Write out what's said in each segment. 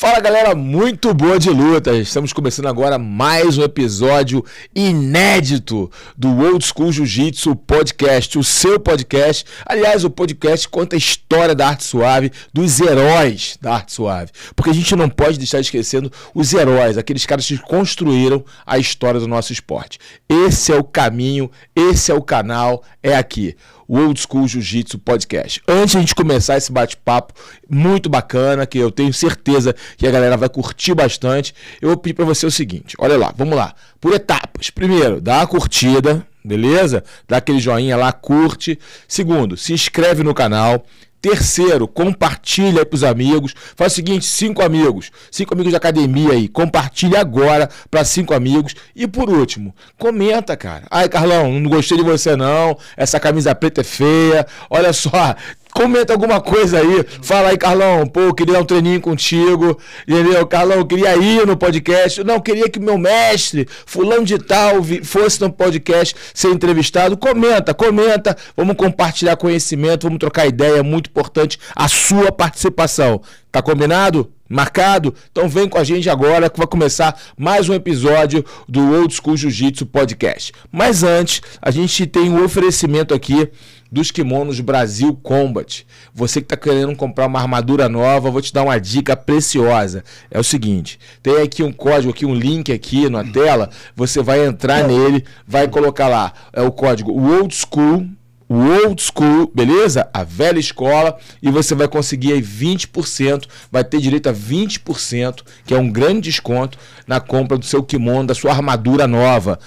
Fala galera, muito boa de luta! Estamos começando agora mais um episódio inédito do Old School Jiu-Jitsu Podcast, o seu podcast. Aliás, o podcast conta a história da arte suave, dos heróis da arte suave. Porque a gente não pode deixar esquecendo os heróis, aqueles caras que construíram a história do nosso esporte. Esse é o caminho, esse é o canal, é aqui o Old School Jiu-Jitsu Podcast. Antes de a gente começar esse bate-papo muito bacana, que eu tenho certeza que a galera vai curtir bastante, eu vou pedir para você o seguinte: olha lá, vamos lá, por etapas. Primeiro, dá a curtida, beleza? Dá aquele joinha lá, curte. Segundo, se inscreve no canal. Terceiro, compartilha para os amigos. Faz o seguinte, cinco amigos, cinco amigos de academia aí, compartilha agora para cinco amigos. E por último, comenta, cara. Ai, Carlão, não gostei de você não. Essa camisa preta é feia. Olha só, comenta alguma coisa aí. Fala aí, Carlão, pô, queria dar um treininho contigo. Entendeu? Carlão, queria ir no podcast. Não, queria que meu mestre, fulano de tal, fosse no podcast ser entrevistado. Comenta, comenta. Vamos compartilhar conhecimento, vamos trocar ideia. É muito importante a sua participação. Tá combinado? Marcado? Então vem com a gente agora que vai começar mais um episódio do Old School Jiu-Jitsu Podcast. Mas antes, a gente tem um oferecimento aqui dos kimonos Brasil Combat. Você que está querendo comprar uma armadura nova, vou te dar uma dica preciosa. É o seguinte, tem aqui um código, aqui um link aqui na tela, você vai entrar nele, vai colocar lá, é o código Old School o old school, beleza? A velha escola e você vai conseguir aí 20%, vai ter direito a 20%, que é um grande desconto na compra do seu kimono, da sua armadura nova.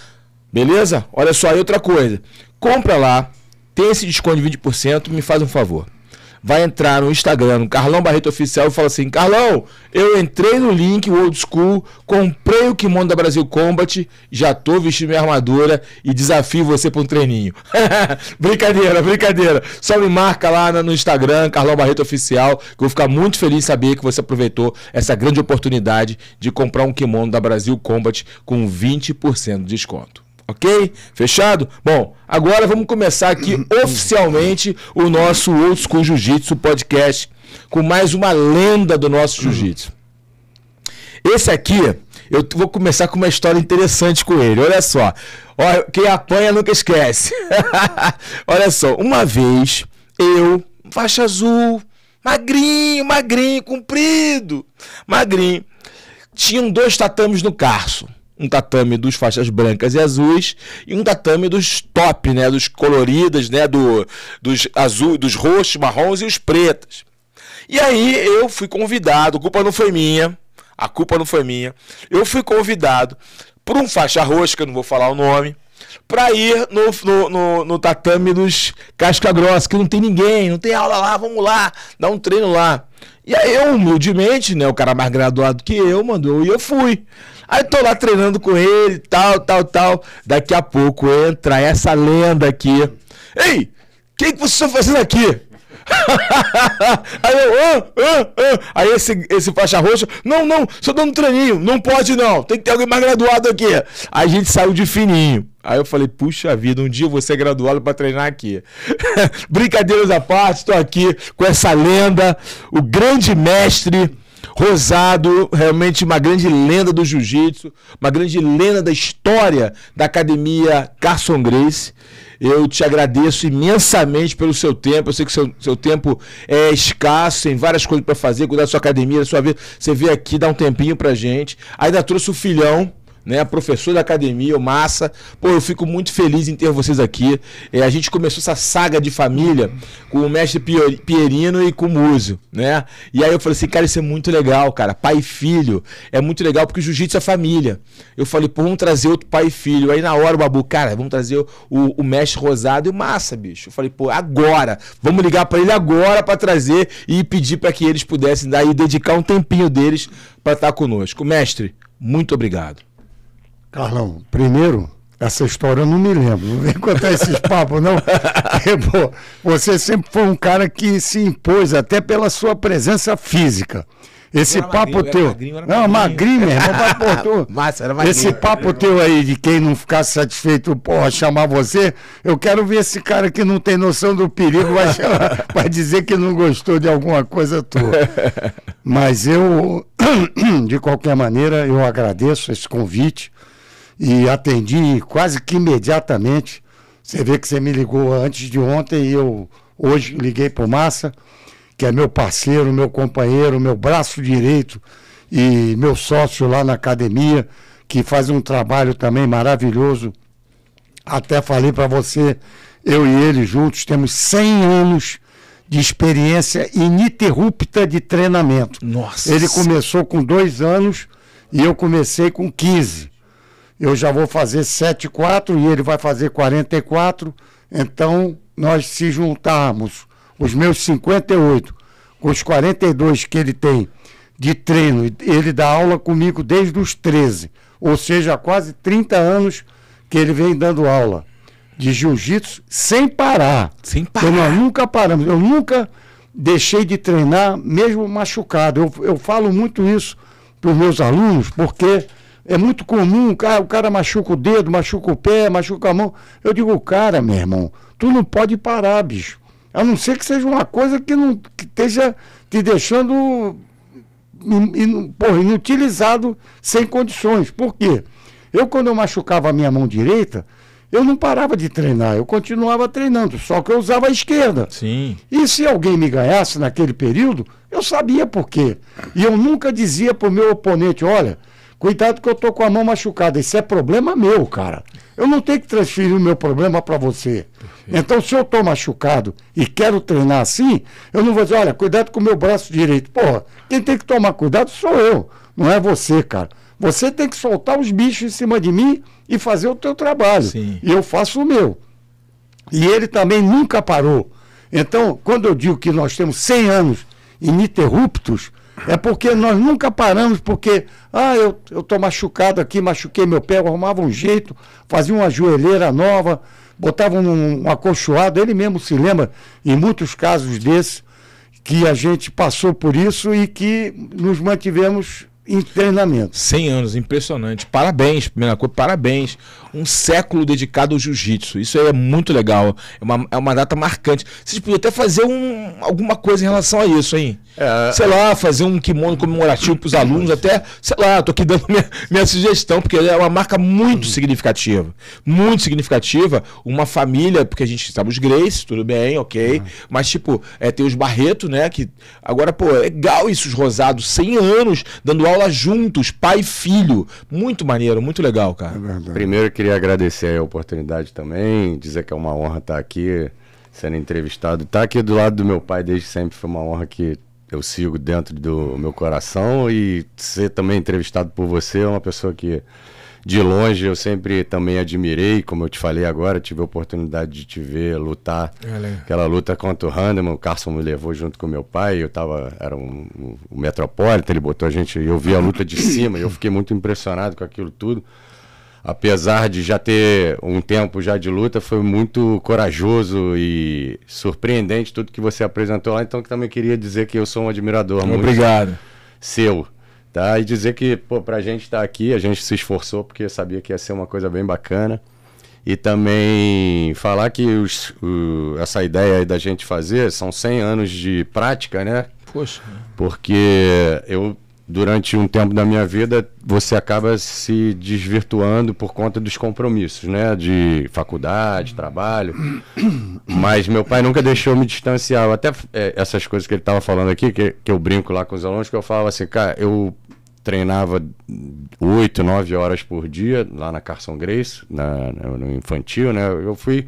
Beleza? Olha só aí outra coisa. Compra lá tem esse desconto de 20%, me faz um favor. Vai entrar no Instagram, no Carlão Barreto Oficial, e fala assim: Carlão, eu entrei no link Old School, comprei o kimono da Brasil Combat, já tô vestindo minha armadura e desafio você para um treininho. brincadeira, brincadeira. Só me marca lá no Instagram, Carlão Barreto Oficial, que eu vou ficar muito feliz em saber que você aproveitou essa grande oportunidade de comprar um kimono da Brasil Combat com 20% de desconto. Ok? Fechado? Bom, agora vamos começar aqui uhum. oficialmente o nosso Old School Jiu-Jitsu podcast com mais uma lenda do nosso uhum. jiu-jitsu. Esse aqui, eu vou começar com uma história interessante com ele. Olha só. Olha, quem apanha nunca esquece. Olha só, uma vez eu, faixa azul, magrinho, magrinho, comprido, magrinho, tinham dois tatames no carso um tatame dos faixas brancas e azuis e um tatame dos top, né, dos coloridas, né, do, dos azul, dos roxos, marrons e os pretos. E aí eu fui convidado, a culpa não foi minha, a culpa não foi minha. Eu fui convidado por um faixa roxa, que eu não vou falar o nome, para ir no, no, no, no, tatame dos Casca Grossa, que não tem ninguém, não tem aula lá, vamos lá, dá um treino lá. E aí eu, humildemente, né, o cara mais graduado que eu, mandou, e eu fui. Aí tô lá treinando com ele, tal, tal, tal. Daqui a pouco entra essa lenda aqui. Ei, o que, que vocês estão fazendo aqui? aí, eu, oh, oh, oh. aí esse, esse faixa roxa, não, não, só dando um treininho, não pode não, tem que ter alguém mais graduado aqui. Aí a gente saiu de fininho. Aí eu falei, puxa vida, um dia você é graduado para treinar aqui. Brincadeiras à parte, tô aqui com essa lenda, o grande mestre Rosado, realmente uma grande lenda do jiu-jitsu, uma grande lenda da história da academia Carson Grace. Eu te agradeço imensamente pelo seu tempo. Eu sei que seu, seu tempo é escasso, tem várias coisas para fazer, cuidar da sua academia, da sua vida. Você veio aqui dar um tempinho pra gente. Ainda trouxe o filhão né? Professor da academia, o Massa. Pô, eu fico muito feliz em ter vocês aqui. É, a gente começou essa saga de família com o mestre Pierino e com o Múzio, né? E aí eu falei assim, cara, isso é muito legal, cara. Pai e filho. É muito legal porque jiu-jitsu é família. Eu falei, pô, vamos trazer outro pai e filho. Aí na hora o Babu, cara, vamos trazer o, o mestre Rosado e o Massa, bicho. Eu falei, pô, agora. Vamos ligar para ele agora para trazer e pedir para que eles pudessem daí dedicar um tempinho deles para estar tá conosco. Mestre, muito obrigado. Carlão, primeiro, essa história eu não me lembro. Não vem contar esses papos, não. É, você sempre foi um cara que se impôs, até pela sua presença física. Esse papo magrinho, teu. Magrinho, não, magrinho, meu irmão, Massa, era Esse papo teu aí de quem não ficar satisfeito, porra, chamar você, eu quero ver esse cara que não tem noção do perigo vai, chamar, vai dizer que não gostou de alguma coisa tua. Mas eu, de qualquer maneira, eu agradeço esse convite e atendi quase que imediatamente. Você vê que você me ligou antes de ontem e eu hoje liguei para o Massa, que é meu parceiro, meu companheiro, meu braço direito e meu sócio lá na academia, que faz um trabalho também maravilhoso. Até falei para você, eu e ele juntos temos 100 anos de experiência ininterrupta de treinamento. Nossa. Ele começou com dois anos e eu comecei com 15 eu já vou fazer 74 e ele vai fazer 44. Então, nós se juntarmos os meus 58 com os 42 que ele tem de treino, ele dá aula comigo desde os 13, ou seja, há quase 30 anos que ele vem dando aula de jiu-jitsu sem parar. Sem parar. Então, nós nunca paramos. Eu nunca deixei de treinar, mesmo machucado. Eu, eu falo muito isso para os meus alunos, porque é muito comum, o cara, o cara machuca o dedo, machuca o pé, machuca a mão. Eu digo, cara, meu irmão, tu não pode parar, bicho. A não ser que seja uma coisa que não que esteja te deixando in, in, porra, inutilizado sem condições. Por quê? Eu, quando eu machucava a minha mão direita, eu não parava de treinar, eu continuava treinando, só que eu usava a esquerda. Sim. E se alguém me ganhasse naquele período, eu sabia por quê. E eu nunca dizia para o meu oponente, olha, Cuidado que eu tô com a mão machucada. Isso é problema meu, cara. Eu não tenho que transferir o meu problema para você. Perfeito. Então, se eu tô machucado e quero treinar assim, eu não vou dizer, olha, cuidado com o meu braço direito. Porra, quem tem que tomar cuidado sou eu, não é você, cara. Você tem que soltar os bichos em cima de mim e fazer o teu trabalho. Sim. E eu faço o meu. E ele também nunca parou. Então, quando eu digo que nós temos 100 anos ininterruptos, é porque nós nunca paramos, porque, ah, eu estou machucado aqui, machuquei meu pé, eu arrumava um jeito, fazia uma joelheira nova, botava um, um acolchoado. Ele mesmo se lembra, em muitos casos desses, que a gente passou por isso e que nos mantivemos e treinamento. 100 anos, impressionante. Parabéns, primeira coisa, parabéns. Um século dedicado ao jiu-jitsu. Isso é muito legal. É uma, é uma data marcante. Vocês podiam até fazer um, alguma coisa em relação a isso, hein? É, é. sei lá, fazer um kimono comemorativo para os alunos, é. até, sei lá, Estou aqui dando minha, minha sugestão, porque é uma marca muito uhum. significativa. Muito significativa. Uma família, porque a gente sabe os Grace, tudo bem, ok. Uhum. Mas, tipo, é, tem os Barreto, né? Que agora, pô, é legal isso, os Rosados, 100 anos, dando aula juntos, pai e filho. Muito maneiro, muito legal, cara. É Primeiro eu queria agradecer a oportunidade também, dizer que é uma honra estar aqui sendo entrevistado. Estar tá aqui do lado do meu pai desde sempre foi uma honra que eu sigo dentro do meu coração e ser também entrevistado por você é uma pessoa que de longe eu sempre também admirei, como eu te falei agora, tive a oportunidade de te ver lutar Valeu. É, aquela luta contra o Handeman, o Carson me levou junto com meu pai, eu tava, era um, um, um ele botou a gente, eu vi a luta de cima, eu fiquei muito impressionado com aquilo tudo. Apesar de já ter um tempo já de luta, foi muito corajoso e surpreendente tudo que você apresentou lá, então que também queria dizer que eu sou um admirador Obrigado. muito seu Tá? E dizer que, pô, pra gente estar tá aqui, a gente se esforçou porque sabia que ia ser uma coisa bem bacana. E também falar que os, o, essa ideia aí da gente fazer são 100 anos de prática, né? Poxa. Porque eu, durante um tempo da minha vida, você acaba se desvirtuando por conta dos compromissos, né? De faculdade, trabalho. Mas meu pai nunca deixou me distanciar. até é, essas coisas que ele estava falando aqui, que, que eu brinco lá com os alunos, que eu falava assim, cara, eu treinava oito nove horas por dia lá na Carson Grace, na, no infantil, né? Eu fui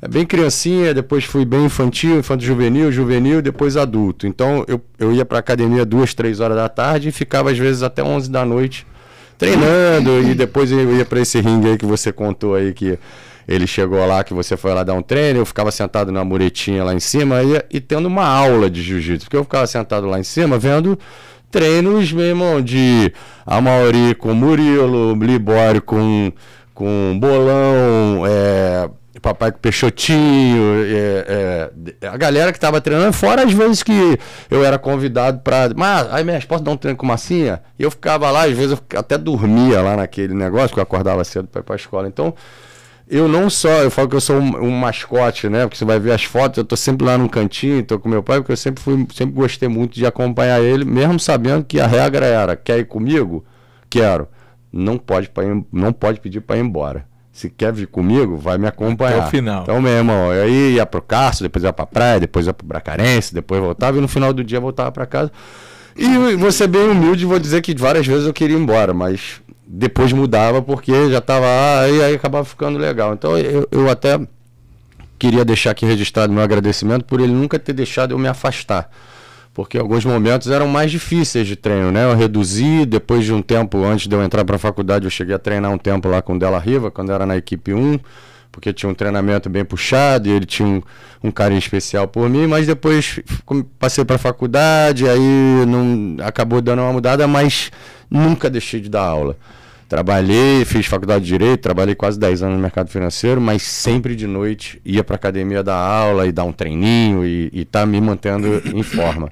é bem criancinha, depois fui bem infantil, infanto juvenil, juvenil, depois adulto. Então eu, eu ia para academia duas, três horas da tarde e ficava às vezes até onze da noite treinando e depois eu ia para esse ringue aí que você contou aí que ele chegou lá, que você foi lá dar um treino, eu ficava sentado na muretinha lá em cima e, e tendo uma aula de jiu-jitsu, porque eu ficava sentado lá em cima vendo treinos, meu irmão, de Amauri com Murilo, Libório com, com Bolão, é, Papai com Peixotinho, é, é, a galera que tava treinando, fora as vezes que eu era convidado para Mas, aí minhas posso dar um treino com massinha? E eu ficava lá, às vezes eu até dormia lá naquele negócio, que eu acordava cedo para ir pra escola. Então, eu não só, eu falo que eu sou um, um, mascote, né? Porque você vai ver as fotos, eu tô sempre lá num cantinho, tô com meu pai, porque eu sempre fui, sempre gostei muito de acompanhar ele, mesmo sabendo que a regra era, quer ir comigo? Quero. Não pode, pra, não pode pedir para ir embora. Se quer vir comigo, vai me acompanhar. Até o final. Então, meu irmão, aí ia pro Carso, depois ia pra praia, depois ia pro Bracarense, depois voltava, e no final do dia voltava para casa. E você bem humilde, vou dizer que várias vezes eu queria ir embora, mas depois mudava porque já estava ah, aí acabava ficando legal. Então eu, eu até queria deixar aqui registrado meu agradecimento por ele nunca ter deixado eu me afastar. Porque alguns momentos eram mais difíceis de treino, né? Eu reduzi, depois de um tempo, antes de eu entrar para a faculdade, eu cheguei a treinar um tempo lá com o Della Riva, quando era na equipe 1, porque tinha um treinamento bem puxado e ele tinha um, um carinho especial por mim, mas depois passei para a faculdade, aí não acabou dando uma mudada, mas nunca deixei de dar aula. Trabalhei, fiz faculdade de direito, trabalhei quase 10 anos no mercado financeiro, mas sempre de noite ia para academia dar aula e dar um treininho e, e tá me mantendo em forma.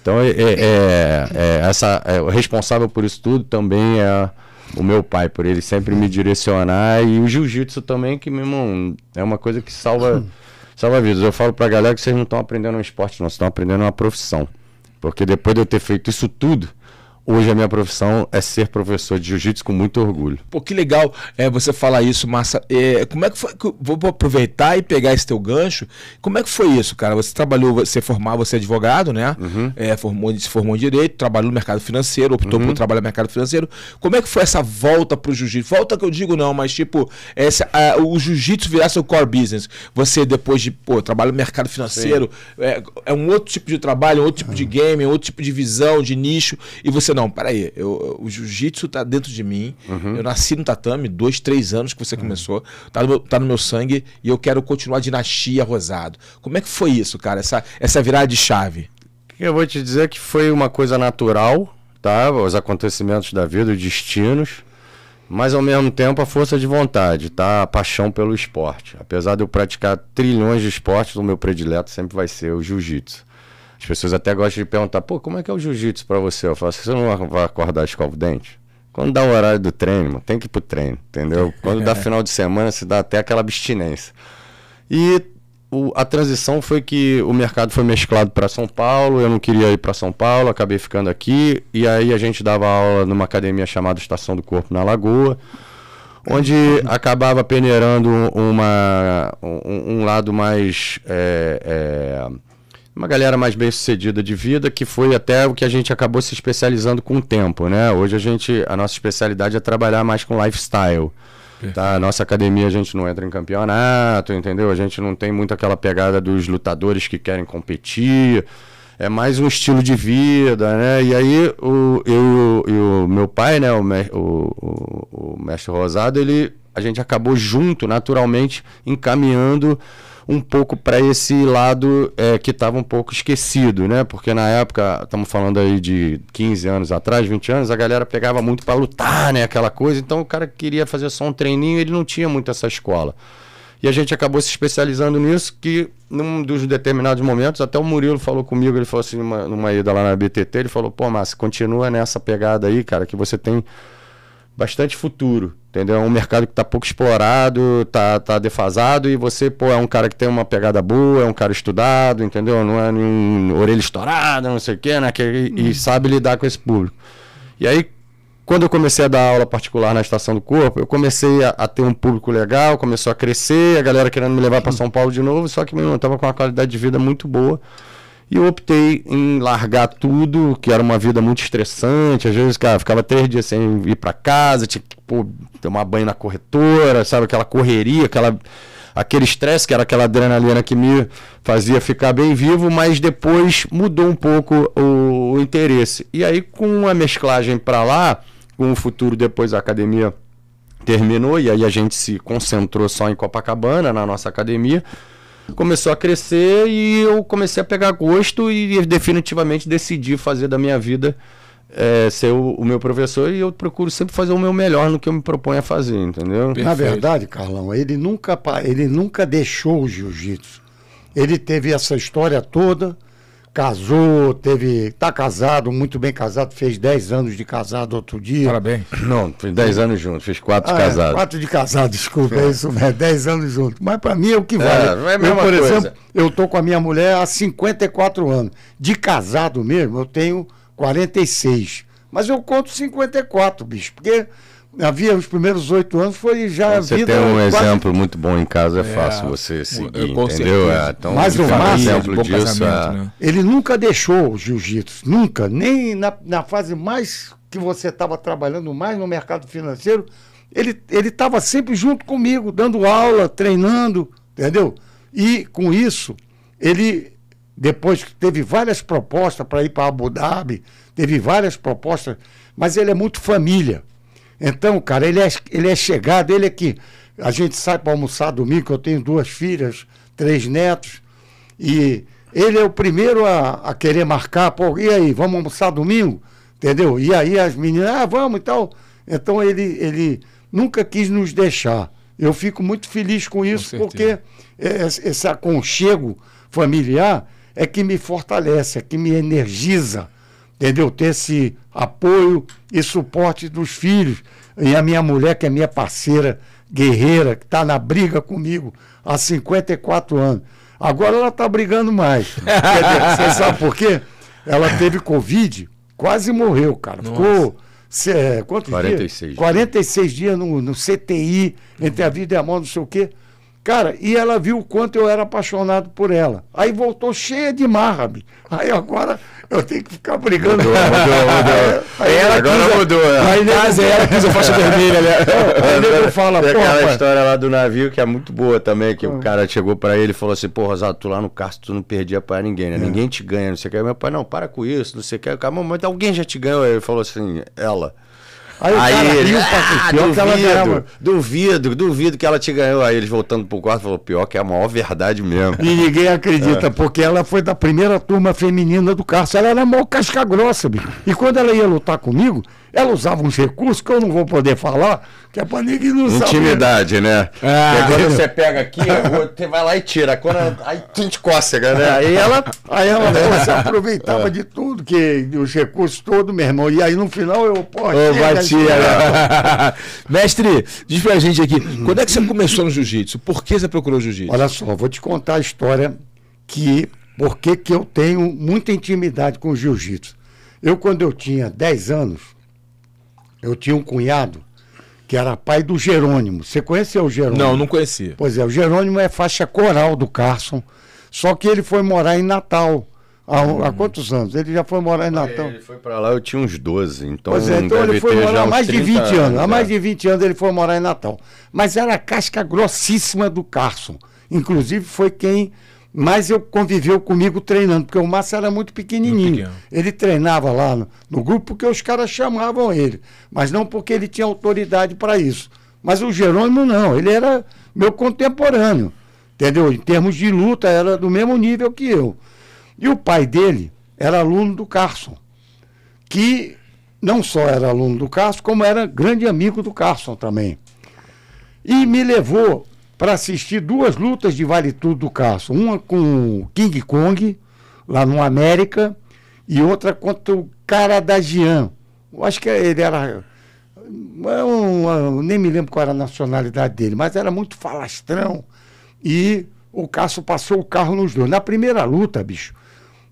Então, é, é, é, é essa, é, o responsável por isso tudo também é o meu pai, por ele sempre me direcionar. E o jiu-jitsu também, que, meu irmão, é uma coisa que salva, salva vidas. Eu falo a galera que vocês não estão aprendendo um esporte, não, vocês estão aprendendo uma profissão. Porque depois de eu ter feito isso tudo, Hoje a minha profissão é ser professor de jiu-jitsu com muito orgulho. Pô, que legal é, você falar isso, Massa. É, como é que foi? Vou aproveitar e pegar esse teu gancho. Como é que foi isso, cara? Você trabalhou, você é formar, você é advogado, né? Uhum. É, formou, se formou em direito, trabalhou no mercado financeiro, optou uhum. por trabalhar no mercado financeiro. Como é que foi essa volta pro jiu-jitsu? Volta que eu digo não, mas tipo, essa, a, o jiu-jitsu virar seu core business. Você depois de, pô, trabalho no mercado financeiro, é, é, um outro tipo de trabalho, um outro tipo uhum. de game, um outro tipo de visão, de nicho, e você você, não, peraí, eu, o jiu-jitsu tá dentro de mim, uhum. eu nasci no tatame, dois, três anos que você uhum. começou, tá no, meu, tá no meu sangue e eu quero continuar a dinastia Rosado. Como é que foi isso, cara, essa, essa virada de chave? Eu vou te dizer que foi uma coisa natural, tá? Os acontecimentos da vida, os destinos, mas ao mesmo tempo a força de vontade, tá? A paixão pelo esporte. Apesar de eu praticar trilhões de esportes, o meu predileto sempre vai ser o jiu-jitsu. As pessoas até gostam de perguntar, pô, como é que é o jiu-jitsu para você? Eu falo, você não vai acordar escova o dente? Quando dá o horário do treino, mano, tem que ir pro treino, entendeu? Quando dá final de semana, se dá até aquela abstinência. E o, a transição foi que o mercado foi mesclado para São Paulo, eu não queria ir para São Paulo, acabei ficando aqui. E aí a gente dava aula numa academia chamada Estação do Corpo na Lagoa, onde acabava peneirando uma, um, um lado mais. É, é, uma galera mais bem sucedida de vida, que foi até o que a gente acabou se especializando com o tempo, né? Hoje a gente, a nossa especialidade é trabalhar mais com lifestyle. Tá, a nossa academia a gente não entra em campeonato, entendeu? A gente não tem muito aquela pegada dos lutadores que querem competir. É mais um estilo de vida, né? E aí o, eu e o meu pai, né, o, o, o mestre Rosado, ele a gente acabou junto, naturalmente, encaminhando um pouco para esse lado é, que estava um pouco esquecido, né? Porque na época, estamos falando aí de 15 anos atrás, 20 anos, a galera pegava muito para lutar, né? Aquela coisa. Então o cara queria fazer só um treininho, ele não tinha muito essa escola. E a gente acabou se especializando nisso, que num dos determinados momentos, até o Murilo falou comigo, ele falou assim, numa, numa ida lá na BTT, ele falou, pô, Márcio, continua nessa pegada aí, cara, que você tem bastante futuro. Entendeu? É um mercado que está pouco explorado, tá, tá defasado, e você, pô, é um cara que tem uma pegada boa, é um cara estudado, entendeu? Não é nenhum orelha estourada, não sei o quê, né? Que, e, e uhum. sabe lidar com esse público. E aí, quando eu comecei a dar aula particular na Estação do Corpo, eu comecei a, a ter um público legal, começou a crescer, a galera querendo me levar para São Paulo de novo, só que, meu, eu com uma qualidade de vida muito boa. E eu optei em largar tudo, que era uma vida muito estressante. Às vezes, cara, ficava três dias sem ir para casa, tinha que pô, tomar banho na corretora, sabe? Aquela correria, aquela, aquele estresse, que era aquela adrenalina que me fazia ficar bem vivo, mas depois mudou um pouco o, o interesse. E aí, com a mesclagem para lá, com o futuro depois da academia terminou, e aí a gente se concentrou só em Copacabana, na nossa academia começou a crescer e eu comecei a pegar gosto e definitivamente decidi fazer da minha vida é, ser o, o, meu professor e eu procuro sempre fazer o meu melhor no que eu me proponho a fazer, entendeu? Perfeito. Na verdade, Carlão, ele nunca, ele nunca deixou o jiu-jitsu. Ele teve essa história toda casou, teve. tá casado, muito bem casado, fez 10 anos de casado outro dia. Parabéns. Não, fiz 10 anos juntos, fiz 4 ah, de é, casado. 4 é, de casado, desculpa, é isso mesmo, 10 anos juntos. Mas para mim é o que vale. É, é a mesma eu, por coisa. exemplo, eu tô com a minha mulher há 54 anos. De casado mesmo, eu tenho 46. Mas eu conto 54, bicho, porque havia os primeiros oito anos foi já então, Você tem um quase... exemplo muito bom em casa, é, é fácil você seguir, entendeu? É, então, Mas o Márcio, exemplo disso, é... né? ele nunca deixou o jiu-jitsu, nunca, nem na, na fase mais que você estava trabalhando mais no mercado financeiro, ele estava sempre junto comigo, dando aula, treinando, entendeu? E com isso, ele depois teve várias propostas para ir para Abu Dhabi, teve várias propostas, mas ele é muito família. Então, cara, ele é, ele é chegado, ele é que. A gente sai para almoçar domingo, eu tenho duas filhas, três netos, e ele é o primeiro a, a querer marcar, pô, e aí, vamos almoçar domingo? Entendeu? E aí as meninas, ah, vamos e tal. Então ele, ele nunca quis nos deixar. Eu fico muito feliz com isso, com porque é, é, esse aconchego familiar é que me fortalece, é que me energiza entendeu? Ter esse apoio e suporte dos filhos. E a minha mulher, que é minha parceira guerreira, que está na briga comigo há 54 anos. Agora ela está brigando mais. Você sabe por quê? Ela teve Covid, quase morreu, cara. Nossa. Ficou. Cê, é, quantos 46 dias? dias. 46 dias no, no CTI, entre a vida e a morte, não sei o quê. Cara, e ela viu o quanto eu era apaixonado por ela. Aí voltou cheia de marra. Aí agora eu tenho que ficar brigando. Mudou, mudou, Aí é, ela agora quis, mudou. É. Aí mas ela quis a faixa vermelha, né? Aí ele fala, Tem aquela história lá do navio que é muito boa também, que ah. o cara chegou pra ele e falou assim, pô, Rosado, tu lá no Castro, tu não perdia pra ninguém, né? É. Ninguém te ganha, não sei o que. Meu pai, não, para com isso, não sei o que. mas alguém já te ganhou. Ele falou assim, ela... Aí, aí ele, riu, ah, pior duvido, que ela ganhava. duvido, duvido que ela te ganhou. Aí eles voltando pro quarto falou, pior que é a maior verdade mesmo. E ninguém acredita, é. porque ela foi da primeira turma feminina do Carso. Ela era mal casca grossa, bicho. E quando ela ia lutar comigo, ela usava uns recursos que eu não vou poder falar, que é pra ninguém não saber. Intimidade, né? Ah, é, agora você pega aqui, você vai lá e tira. Quando, aí sente cócega, né? É, aí ela, aí ela é. você aproveitava de tudo, que, os recursos todos, meu irmão. E aí no final eu, pô, Ô, batia. Né? Mestre, diz pra gente aqui, quando é que você começou no jiu-jitsu? Por que você procurou jiu-jitsu? Olha só, vou te contar a história que, porque que eu tenho muita intimidade com o jiu-jitsu. Eu, quando eu tinha 10 anos, eu tinha um cunhado que era pai do Jerônimo. Você conheceu o Jerônimo? Não, não conhecia. Pois é, o Jerônimo é faixa coral do Carson, só que ele foi morar em Natal. Há, hum. há quantos anos? Ele já foi morar em Natal. Ele foi para lá, eu tinha uns 12, então. Pois é, então ele foi morar há mais de 20 anos. anos há mais é. de 20 anos ele foi morar em Natal. Mas era a casca grossíssima do Carson. Inclusive foi quem mas eu conviveu comigo treinando, porque o Márcio era muito pequenininho. Muito ele treinava lá no, no, grupo porque os caras chamavam ele, mas não porque ele tinha autoridade para isso. Mas o Jerônimo não, ele era meu contemporâneo, entendeu? Em termos de luta, era do mesmo nível que eu. E o pai dele era aluno do Carson, que não só era aluno do Carson, como era grande amigo do Carson também. E me levou para assistir duas lutas de Vale Tudo do Castro. Uma com o King Kong, lá no América, e outra contra o cara Caradagian. Eu acho que ele era. Eu nem me lembro qual era a nacionalidade dele, mas era muito falastrão. E o Cássio passou o carro nos dois. Na primeira luta, bicho,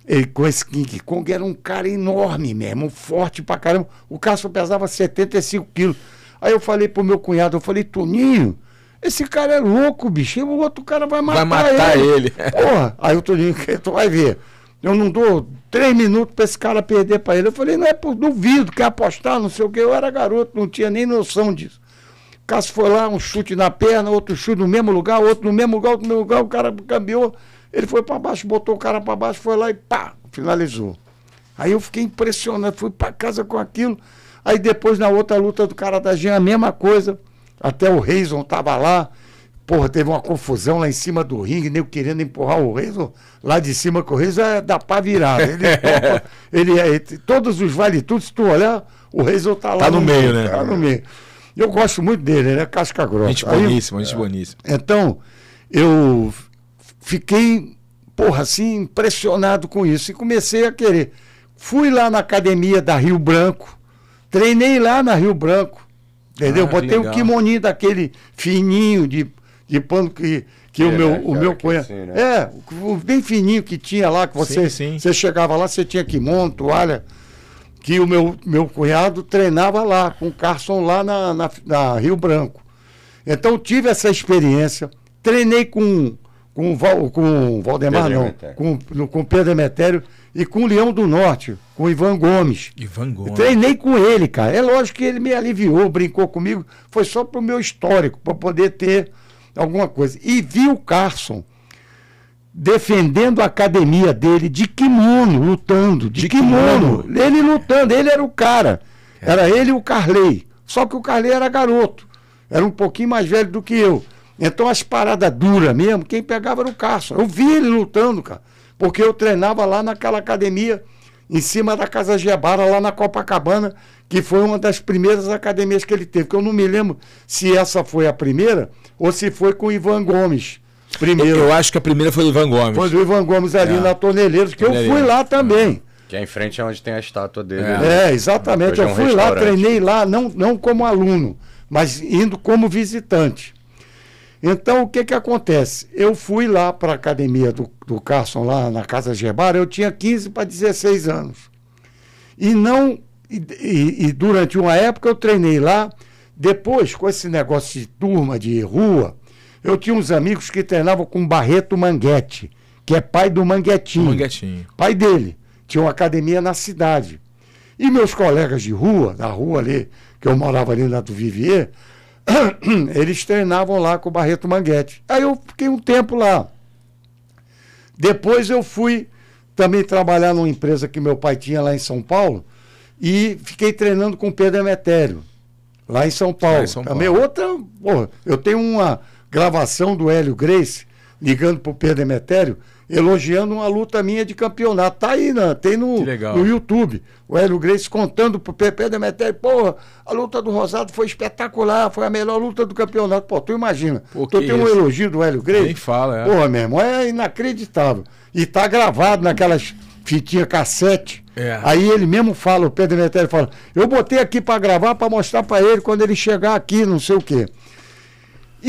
ele, com esse King Kong, era um cara enorme mesmo, forte pra caramba. O Cássio pesava 75 quilos. Aí eu falei pro meu cunhado, eu falei, Toninho, esse cara é louco, bicho. o outro cara vai matar, vai matar ele. ele. Porra, aí o Toninho, tu vai ver. Eu não dou três minutos para esse cara perder para ele. Eu falei, não é por duvido, quer apostar, não sei o quê. Eu era garoto, não tinha nem noção disso. O Cássio foi lá, um chute na perna, outro chute no mesmo lugar, outro no mesmo lugar, outro no mesmo lugar, o cara cambiou. Ele foi para baixo, botou o cara para baixo, foi lá e pá, finalizou. Aí eu fiquei impressionado, fui para casa com aquilo. Aí depois na outra luta do cara da Jean, a mesma coisa. Até o Reison estava lá. Porra, teve uma confusão lá em cima do ringue, nem querendo empurrar o Reison lá de cima, que o Reison é da pá virada. Ele, ele, é, todos os vale tudo, se tu olhar, o Reison tá lá. Tá no, meio, né? Tá no meio. Eu gosto muito dele, ele é casca grossa. Gente boníssima, gente boníssima. É. Então, eu fiquei, porra, assim, impressionado com isso e comecei a querer. Fui lá na academia da Rio Branco, treinei lá na Rio Branco Entendeu? Ah, Botei o um kimoninho daquele fininho de, de pano que, que é, o meu, né, o meu conhece. Assim, né? É, o bem fininho que tinha lá, que você, sim, sim. você chegava lá, você tinha kimono, toalha. Que o meu, meu cunhado treinava lá, com o Carson lá na, na, na Rio Branco. Então tive essa experiência, treinei com com, Val, com Valdemar, Pedro não, com, com Pedro Emetério e com o Leão do Norte, com Ivan Gomes. Ivan Gomes. Eu treinei com ele, cara. É lógico que ele me aliviou, brincou comigo. Foi só pro meu histórico, para poder ter alguma coisa. E vi o Carson defendendo a academia dele de kimono, lutando, de, de kimono. kimono. Ele lutando, ele era o cara. Era ele e o Carley. Só que o Carley era garoto. Era um pouquinho mais velho do que eu. Então as paradas duras mesmo, quem pegava era o Cássio. Eu vi ele lutando, cara. Porque eu treinava lá naquela academia, em cima da Casa Gebara, lá na Copacabana, que foi uma das primeiras academias que ele teve. Que eu não me lembro se essa foi a primeira ou se foi com o Ivan Gomes. Primeiro. Eu, acho que a primeira foi o Ivan Gomes. Foi o Ivan Gomes ali é. na Torneleiros, que eu fui lá também. É. Que é em frente é onde tem a estátua dele. É, né? é exatamente. Eu fui um lá, treinei lá, não, não como aluno, mas indo como visitante. Então, o que, que acontece? Eu fui lá para a academia do, do Carson, lá na Casa Gebar, eu tinha 15 para 16 anos. E não e, e, e, durante uma época eu treinei lá. Depois, com esse negócio de turma, de rua, eu tinha uns amigos que treinavam com Barreto Manguete, que é pai do Manguetinho. Manguetinho. Pai dele. Tinha uma academia na cidade. E meus colegas de rua, da rua ali, que eu morava ali na do Vivier, eles treinavam lá com o Barreto Manguete. Aí eu fiquei um tempo lá. Depois eu fui também trabalhar numa empresa que meu pai tinha lá em São Paulo e fiquei treinando com o Pedro Emetério, lá em São Paulo. É, em São Paulo. Também outra, porra, eu tenho uma gravação do Hélio Grace ligando para o Pedro Emetério elogiando uma luta minha de campeonato. Tá aí, né? tem no, no YouTube. O Hélio Grace contando pro Pepe Demetério, porra, a luta do Rosado foi espetacular, foi a melhor luta do campeonato. Pô, tu imagina. Pô, tu tem isso? um elogio do Hélio Grace? Nem fala, é. Porra, meu irmão, é inacreditável. E tá gravado naquelas fitinha cassete. É. Aí ele mesmo fala, o Pedro Metério fala, eu botei aqui para gravar para mostrar para ele quando ele chegar aqui, não sei o quê.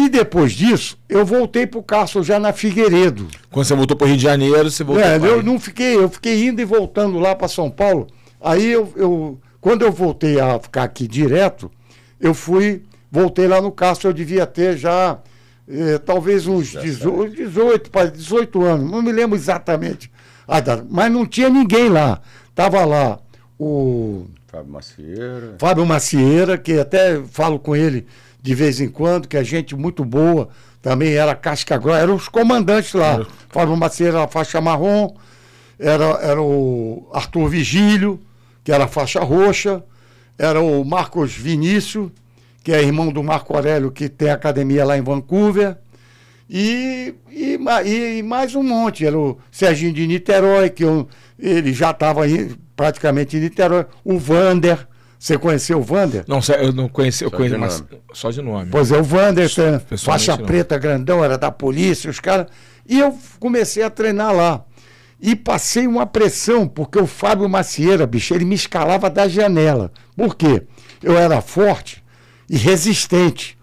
E depois disso, eu voltei para o Castro já na Figueiredo. Quando você voltou para o Rio de Janeiro, você voltou. É, eu não fiquei, eu fiquei indo e voltando lá para São Paulo. Aí eu, eu, quando eu voltei a ficar aqui direto, eu fui, voltei lá no Castro, eu devia ter já eh, talvez uns 18, 18 para 18 anos, não me lembro exatamente mas não tinha ninguém lá. Tava lá o Fábio Macieira. Fábio Macieira, que até falo com ele de vez em quando, que é gente muito boa, também era casca grossa, eram os comandantes lá. É. Fábio Macieira era faixa marrom, era, era o Arthur Vigílio, que era faixa roxa, era o Marcos Vinícius, que é irmão do Marco Aurélio, que tem academia lá em Vancouver. E, e, e, mais um monte. Era o Serginho de Niterói, que eu, ele já estava praticamente em Niterói. O Vander, você conheceu o Vander? Não, eu não conheci, eu só conheci, mas só de nome. Pois é, o Vander, né? faixa não. preta grandão, era da polícia, os caras. E eu comecei a treinar lá. E passei uma pressão, porque o Fábio Macieira, bicho, ele me escalava da janela. Por quê? Eu era forte e resistente.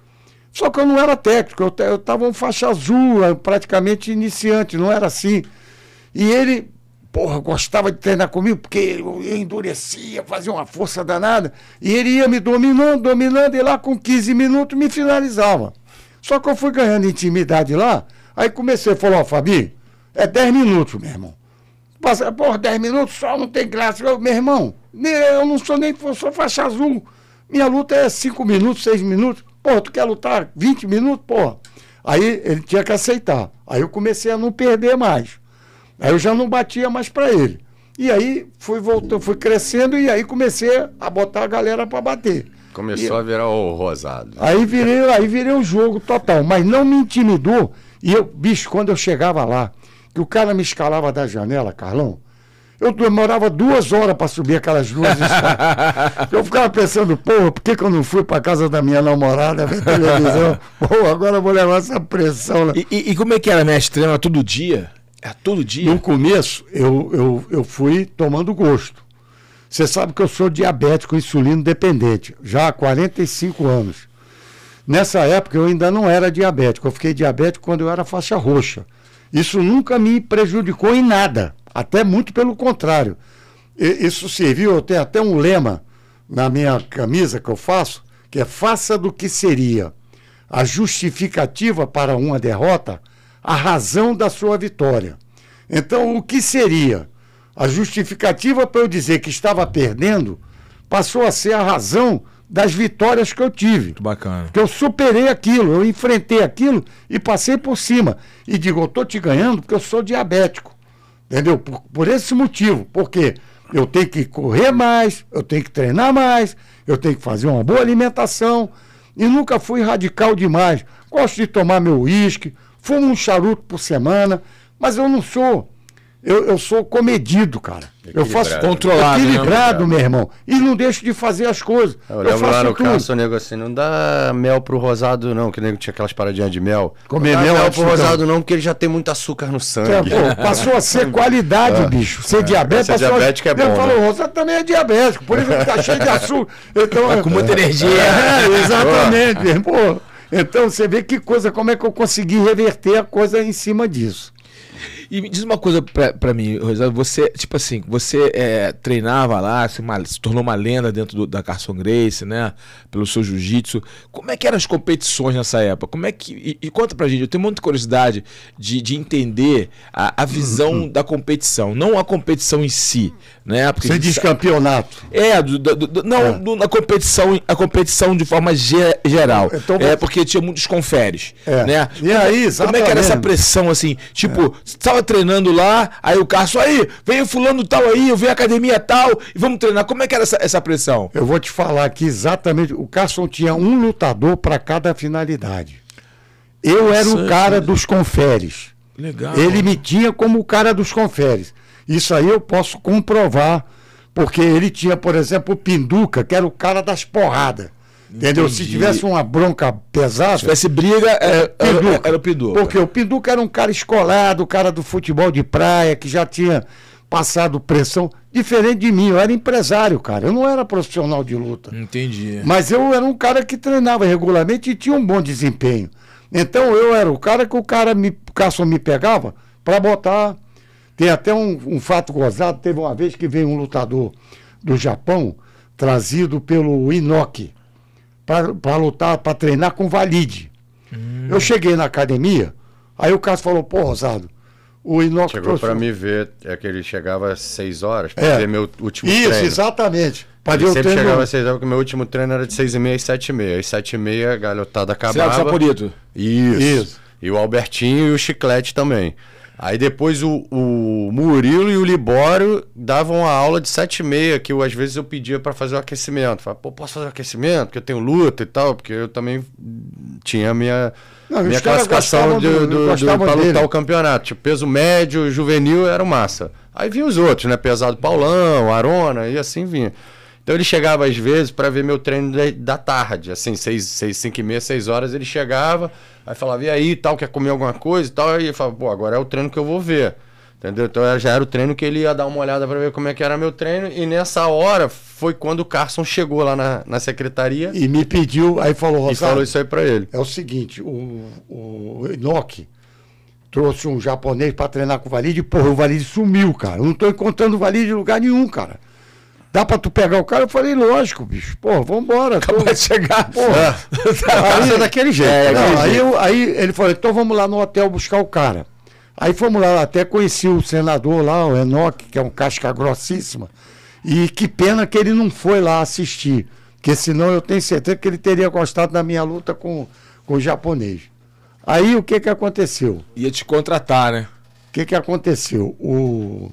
Só que eu não era técnico, eu estava um faixa azul, praticamente iniciante, não era assim. E ele porra, gostava de treinar comigo, porque eu, endurecia, fazia uma força danada. E ele ia me dominando, dominando, e lá com 15 minutos me finalizava. Só que eu fui ganhando intimidade lá, aí comecei a falar, ó, oh, Fabinho, é 10 minutos, meu irmão. Passa, porra, 10 minutos só, não tem graça. Eu, meu irmão, eu não sou nem sou faixa azul. Minha luta é 5 minutos, 6 minutos. Porra, tu quer lutar 20 minutos, porra. Aí ele tinha que aceitar. Aí eu comecei a não perder mais. Aí eu já não batia mais para ele. E aí fui voltando, fui crescendo e aí comecei a botar a galera para bater. Começou e, a virar o rosado. Aí virei, aí virei um jogo total, mas não me intimidou. E eu, bicho, quando eu chegava lá, que o cara me escalava da janela, Carlão, eu demorava duas horas para subir aquelas duas escadas. eu ficava pensando, porra, por que, que eu não fui para casa da minha namorada ver televisão? Pô, agora eu vou levar essa pressão. Né? E, e, e como é que era, né? A extrema todo dia? É todo dia? No começo, eu, eu, eu fui tomando gosto. Você sabe que eu sou diabético insulino dependente, já há 45 anos. Nessa época eu ainda não era diabético, eu fiquei diabético quando eu era faixa roxa. Isso nunca me prejudicou em nada, até muito pelo contrário. Isso serviu, eu tenho até um lema na minha camisa que eu faço, que é faça do que seria. A justificativa para uma derrota a razão da sua vitória. Então, o que seria a justificativa para eu dizer que estava perdendo passou a ser a razão das vitórias que eu tive. Muito bacana. Porque eu superei aquilo, eu enfrentei aquilo e passei por cima. E digo, eu estou te ganhando porque eu sou diabético. Entendeu? Por, por esse motivo. Porque eu tenho que correr mais, eu tenho que treinar mais, eu tenho que fazer uma boa alimentação. E nunca fui radical demais. Gosto de tomar meu uísque, fumo um charuto por semana, mas eu não sou. Eu, eu sou comedido, cara. Eu faço controlado. Né, Equilibrado, né, meu irmão. E não deixo de fazer as coisas. Eu, eu lembro lá no tudo. caso, o nego assim, não dá mel pro rosado, não, que o nego tinha aquelas paradinhas de mel. Comer não mel, mel é pro rosado, não, porque ele já tem muito açúcar no sangue. É, pô, passou a ser qualidade, ah, bicho. Ser é, diabético, ser diabético a... é bom. Eu né? falo, o rosado também é diabético, por isso que tá cheio de açúcar. Então, tá com muita é, energia. É, exatamente, pô. Então você vê que coisa, como é que eu consegui reverter a coisa em cima disso. E me diz uma coisa pra, mim, Rosado você, tipo assim, você é, treinava lá, se, uma, se, tornou uma lenda dentro do, da Carson Grace, né? Pelo seu jiu-jitsu. Como é que eram as competições nessa época? Como é que. E, e conta pra gente, eu tenho muita curiosidade de, de entender a, a visão uhum. da competição, não a competição em si, né? Porque você diz campeonato. É, do, do, do não, é. Do, na competição, a competição de forma ge geral. Então, é, porque tinha muitos conferes, é. né? E aí, como, Como é que era essa pressão, assim? Tipo, é tava treinando lá, aí o Carson, aí, vem o fulano tal aí, eu venho academia tal, e vamos treinar. Como é que era essa, essa pressão? Eu vou te falar que exatamente, o Carson tinha um lutador para cada finalidade. Eu era Nossa, o cara dos conferes. Legal. Ele me tinha como o cara dos conferes. Isso aí eu posso comprovar, porque ele tinha, por exemplo, o Pinduca, que era o cara das porradas. Entendeu? Entendi. Se tivesse uma bronca pesada. Se tivesse briga, é, era, Pinduca, era o Pinduca. Porque o Pinduca era um cara escolado, o cara do futebol de praia, que já tinha passado pressão. Diferente de mim, eu era empresário, cara. Eu não era profissional de luta. Entendi. Mas eu era um cara que treinava regularmente e tinha um bom desempenho. Então eu era o cara que o cara me, o me pegava para botar. Tem até um, um fato gozado, teve uma vez que veio um lutador do Japão trazido pelo Inoki para lutar, para treinar com valide. Hum. Eu cheguei na academia, aí o Cássio falou, pô, Rosado, o Inox Chegou para me ver, é que ele chegava às seis horas para é, ver meu último isso, treino. Isso, exatamente. para ele ver sempre treino... chegava às seis horas, porque meu último treino era de seis e meia às sete e meia. Às sete e meia a galhotada acabava. Isso. isso. E o Albertinho e o Chiclete também. Aí depois o, o Murilo e o Libório davam a aula de 7 e meia, que eu, às vezes eu pedia para fazer o aquecimento. Falei, pô, posso fazer o aquecimento? Porque eu tenho luta e tal, porque eu também tinha a minha, Não, minha classificação do, do, do, para lutar o campeonato. Tipo, peso médio, juvenil era massa. Aí vinha os outros, né? Pesado Paulão, Arona, e assim vinha. Então ele chegava às vezes para ver meu treino da tarde, assim, seis, seis, cinco e meia, seis horas ele chegava, aí falava, e aí, tal, quer comer alguma coisa e tal, aí ele falava, pô, agora é o treino que eu vou ver, entendeu? Então já era o treino que ele ia dar uma olhada para ver como é que era meu treino, e nessa hora foi quando o Carson chegou lá na, na secretaria. E me pediu, aí falou, Rosário... E falou isso aí para ele. É o seguinte, o, o trouxe um japonês para treinar com o Valide, porra, o Valide sumiu, cara, eu não tô encontrando o Valide em lugar nenhum, cara. Dá pra tu pegar o cara? Eu falei, lógico, bicho. Pô, vambora. Acabou tô... de chegar. Pô, é. aí, é daquele jeito. É, não, né? aí, Eu, aí ele falou, então vamos lá no hotel buscar o cara. Aí fomos lá, até conheci o senador lá, o Enoque, que é um casca grossíssima. E que pena que ele não foi lá assistir. Porque senão eu tenho certeza que ele teria gostado da minha luta com, com o japonês. Aí o que que aconteceu? Ia te contratar, né? O que que aconteceu? O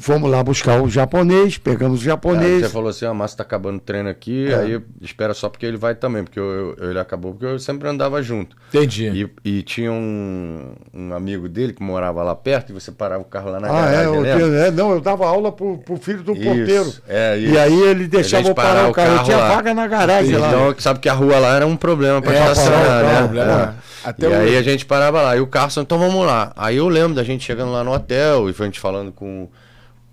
Fomos lá buscar o japonês, pegamos o japonês. você falou assim: a ah, massa está tá acabando o treino aqui, é. aí espera só porque ele vai também, porque eu, eu, ele acabou, porque eu sempre andava junto. Entendi. E, e tinha um, um, amigo dele que morava lá perto, e você parava o carro lá na ah, garagem. É, né, é, não, eu dava aula pro, pro filho do isso, porteiro. É, isso. E aí ele deixava parar o carro, carro eu tinha lá. vaga na garagem então, lá. Então, sabe que a rua lá era um problema pra é, estacionar, né? Problema. É. Até e o... aí a gente parava lá. E o Carson, então vamos lá. Aí eu lembro da gente chegando lá no hotel e a gente falando com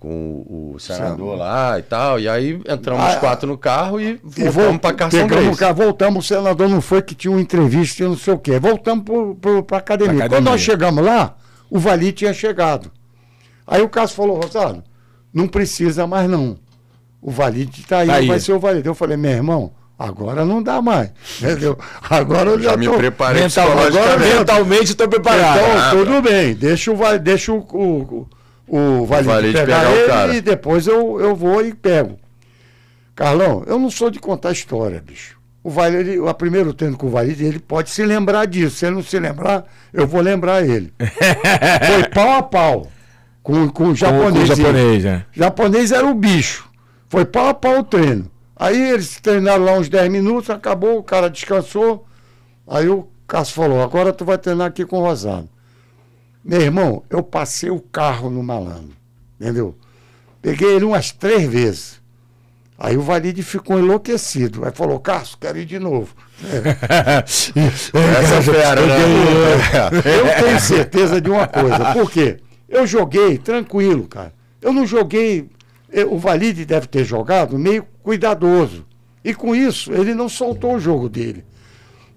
com o, senador Sim. lá e tal. E aí entramos ah, quatro no carro e voltamos para cá São Grês. Carro, voltamos, o senador não foi que tinha uma entrevista e não sei o quê. Voltamos para a academia. Quando nós chegamos lá, o Vali tinha chegado. Aí o Cássio falou, Rosário, não precisa mais não. O valide está aí, tá aí, vai ser o valide. Eu falei, meu irmão, agora não dá mais. Entendeu? Agora eu já, já me tô... preparei mental, agora, mentalmente estou preparado. Então, ah, tudo tá. bem, deixa o, deixa o, o, o Valide, pegar, pegar cara. e depois eu, eu vou e pego. Carlão, eu não sou de contar história, bicho. O Valide, o primeiro treino com o Valide, ele pode se lembrar disso. Se ele não se lembrar, eu vou lembrar ele. Foi pau a pau com, com o japonês. Com o japonês, é. japonês era o bicho. Foi pau a pau o treino. Aí eles treinaram lá uns 10 minutos, acabou, o cara descansou. Aí o Cássio falou: agora tu vai treinar aqui com o Rosado. Meu irmão, eu passei o carro no malandro, entendeu? Peguei ele umas três vezes. Aí o Valide ficou enlouquecido. Aí falou, Carlos, quero ir de novo. É. Essa fera, né? é. eu, tenho certeza de uma coisa. Por quê? Eu joguei tranquilo, cara. Eu não joguei. Eu, eh, o Valide deve ter jogado meio cuidadoso. E com isso, ele não soltou o jogo dele.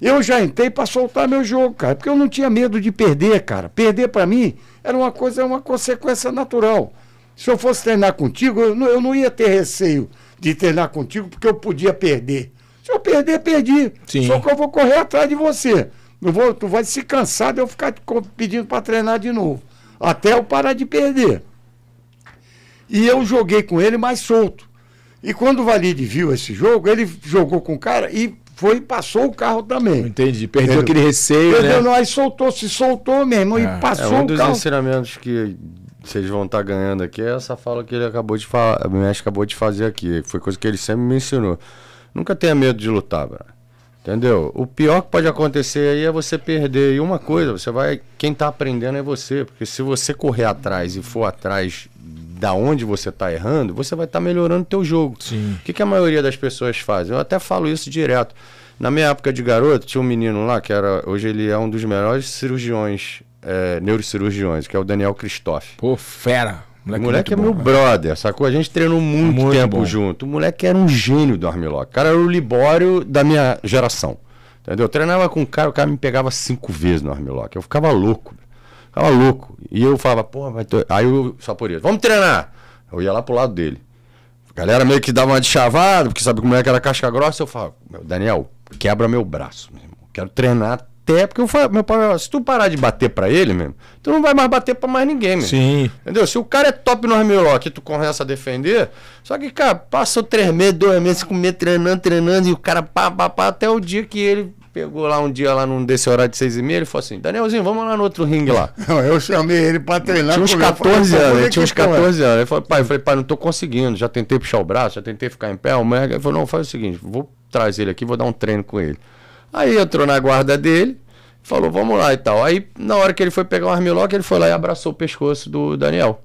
Eu já entrei para soltar meu jogo, cara, porque eu não tinha medo de perder, cara. Perder para mim era uma coisa, uma consequência natural. Se eu fosse treinar contigo, eu não, eu não ia ter receio de treinar contigo, porque eu podia perder. Se eu perder, perdi. Sim. Só que eu vou correr atrás de você. Não vou, tu vai se cansar de eu ficar pedindo para treinar de novo. Até eu parar de perder. E eu joguei com ele mais solto. E quando o Valide viu esse jogo, ele jogou com o cara e foi e passou o carro também. Entendi, perdeu aquele receio. Né? Perdeu, né? aí soltou, se soltou mesmo é. e passou é, um o carro. Um dos ensinamentos que vocês vão estar tá ganhando aqui é essa fala que ele acabou de falar, o mestre acabou de fazer aqui. Foi coisa que ele sempre me ensinou. Nunca tenha medo de lutar, Entendeu? O pior que pode acontecer aí é você perder. E uma coisa, você vai. Quem está aprendendo é você. Porque se você correr atrás e for atrás da onde você está errando, você vai estar tá melhorando o teu jogo. Sim. O que, que a maioria das pessoas faz? Eu até falo isso direto. Na minha época de garoto, tinha um menino lá que era. Hoje ele é um dos melhores cirurgiões, é, neurocirurgiões, que é o Daniel Christoff. Pô, fera! Moleque, moleque é bom, meu cara. brother, sacou? A gente treinou muito, muito tempo bom. junto. O moleque era um gênio do armilock O cara era o libório da minha geração. Entendeu? Eu treinava com o cara, o cara me pegava cinco vezes no armilock Eu ficava louco. Ficava louco. E eu falava, porra, vai. Ter... Aí o Saporia, vamos treinar. Eu ia lá pro lado dele. A galera meio que dava uma de chavada, porque sabe como é que era casca grossa. Eu falava, Daniel, quebra meu braço, meu irmão. Quero treinar até, porque eu falo, meu pai, se tu parar de bater para ele mesmo, tu não vai mais bater para mais ninguém, mesmo. Sim. Entendeu? Se o cara é top no armlock que tu começa a defender, só que, cara, passou três meses, dois meses, cinco meses treinando, treinando, e o cara pá, pá, pá, até o dia que ele Pegou lá um dia lá num desse horário de seis e meia, ele falou assim, Danielzinho, vamos lá no outro ringue lá. Não, eu chamei ele pra treinar. Tinha uns 14 anos, é tinha uns 14 anos. Ele falou, pai, eu falei, pai, não tô conseguindo, já tentei puxar o braço, já tentei ficar em pé, o mega Ele falou, não, faz o seguinte, vou trazer ele aqui, vou dar um treino com ele. Aí entrou na guarda dele, falou, vamos lá e tal. Aí, na hora que ele foi pegar o armilock ele foi lá e abraçou o pescoço do Daniel.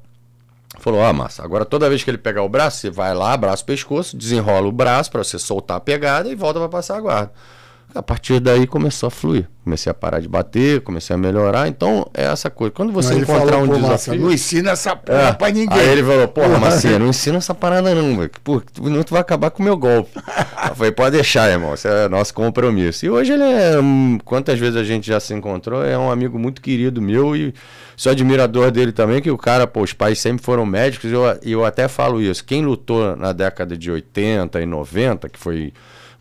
Falou, ah, massa, agora toda vez que ele pegar o braço, você vai lá, abraça o pescoço, desenrola o braço para você soltar a pegada e volta para passar a guarda. A partir daí começou a fluir. Comecei a parar de bater, comecei a melhorar. Então, é essa coisa. Quando você encontrar um desafio. Não ensina essa é. porra é. pra ninguém. Aí ele falou, porra, Marcinha, não ensina essa parada não, velho. Porque tu vai acabar com o meu golpe. eu falei, pode deixar, irmão. Isso é nosso compromisso. E hoje ele é. Hum, quantas vezes a gente já se encontrou, é um amigo muito querido meu e sou admirador dele também, que o cara, pô, os pais sempre foram médicos. E eu, eu até falo isso. Quem lutou na década de 80 e 90, que foi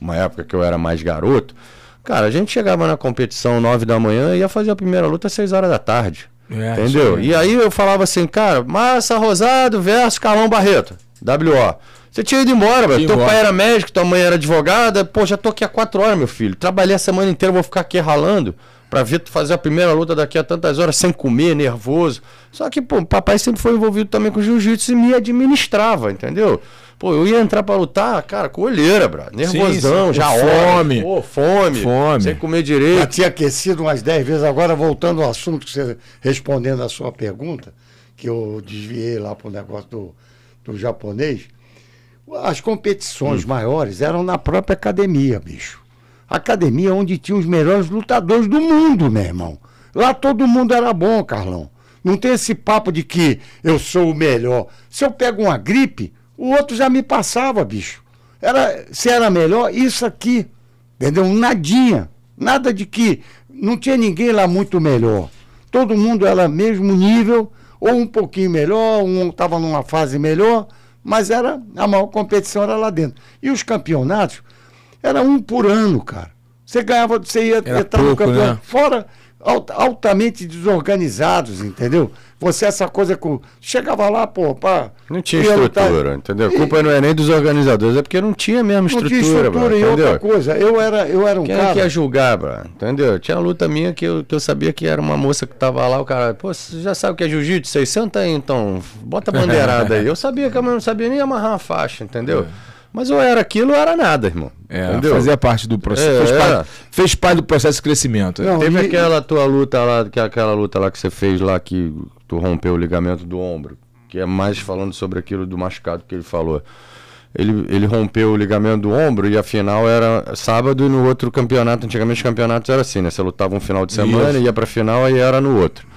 uma época que eu era mais garoto, cara, a gente chegava na competição 9 da manhã e ia fazer a primeira luta às 6 horas da tarde. É, entendeu? E aí eu falava assim, cara, Massa Rosado versus Calão Barreto, WO. Você tinha ido embora, velho. Teu pai era médico, tua mãe era advogada. Pô, já tô aqui há quatro horas, meu filho. Trabalhei a semana inteira, vou ficar aqui ralando pra ver tu fazer a primeira luta daqui a tantas horas sem comer, nervoso. Só que, pô, papai sempre foi envolvido também com jiu-jitsu e me administrava, entendeu? Pô, eu ia entrar pra lutar, cara, com olheira, bro. Nervosão, sim, sim. já fome. Pô, fome. Fome. Sem comer direito. Já tinha aquecido umas 10 vezes. Agora, voltando ao assunto, você respondendo a sua pergunta, que eu desviei lá pro negócio do, do japonês. As competições hum. maiores eram na própria academia, bicho. Academia onde tinha os melhores lutadores do mundo, meu irmão. Lá todo mundo era bom, Carlão. Não tem esse papo de que eu sou o melhor. Se eu pego uma gripe, o outro já me passava, bicho. Era, se era melhor, isso aqui. Entendeu? Nadinha. Nada de que. Não tinha ninguém lá muito melhor. Todo mundo era mesmo nível, ou um pouquinho melhor, um estava numa fase melhor, mas era a maior competição era lá dentro. E os campeonatos era um por ano, cara. Você ganhava, você ia estar no né? campeonato. Né? Fora alt, altamente desorganizados, entendeu? Você, essa coisa com. Chegava lá, pô, pá. Não tinha estrutura, tá... entendeu? A culpa não é nem dos organizadores, é porque não tinha mesmo estrutura, Não tinha estrutura bro, e entendeu? outra coisa. Eu era, eu era um Quem é cara. Quem que ia julgar, bro, entendeu? Tinha uma luta minha que eu, que eu sabia que era uma moça que tava lá, o cara, pô, você já sabe o que é jiu-jitsu? senta aí então, bota a bandeirada aí. Eu sabia que eu não sabia nem amarrar uma faixa, entendeu? É. Mas ou era aquilo ou era nada, irmão. É, entendeu? fazia parte do processo. É, fez, é. Parte, fez, parte, do processo de crescimento. Não, Teve e... aquela tua luta lá, que é aquela luta lá que você fez lá que tu rompeu o ligamento do ombro, que é mais falando sobre aquilo do machucado que ele falou. Ele, ele rompeu o ligamento do ombro e a final era sábado e no outro campeonato, antigamente os campeonatos era assim, né? Você lutava um final de semana, Isso. ia pra final e era no outro.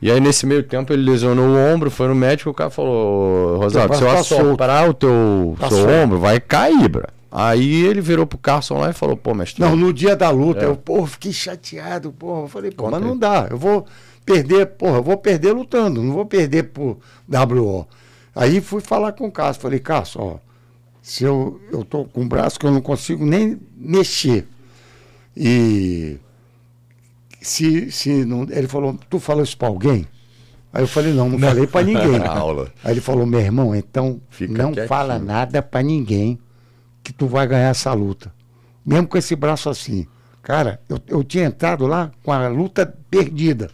E aí, nesse meio tempo, ele lesionou o ombro, foi no médico, o cara falou, Rosário, se eu assoprar o teu tá seu ombro, vai cair, bro. Aí ele virou pro Carson lá e falou, pô, mestre. Não, no dia da luta, é. eu, pô, fiquei chateado, pô. Eu falei, pô, mas não dá. Eu vou perder, porra, eu vou perder lutando, não vou perder pro WO. Aí fui falar com o Carson, falei, Carson, ó, se eu, eu tô com um braço que eu não consigo nem mexer. E se, se não. Ele falou, tu falou isso para alguém? Aí eu falei, não, não, não. falei para ninguém. aula. Aí ele falou, meu irmão, então Fica não quietinho. fala nada para ninguém que tu vai ganhar essa luta. Mesmo com esse braço assim. Cara, eu, eu tinha entrado lá com a luta perdida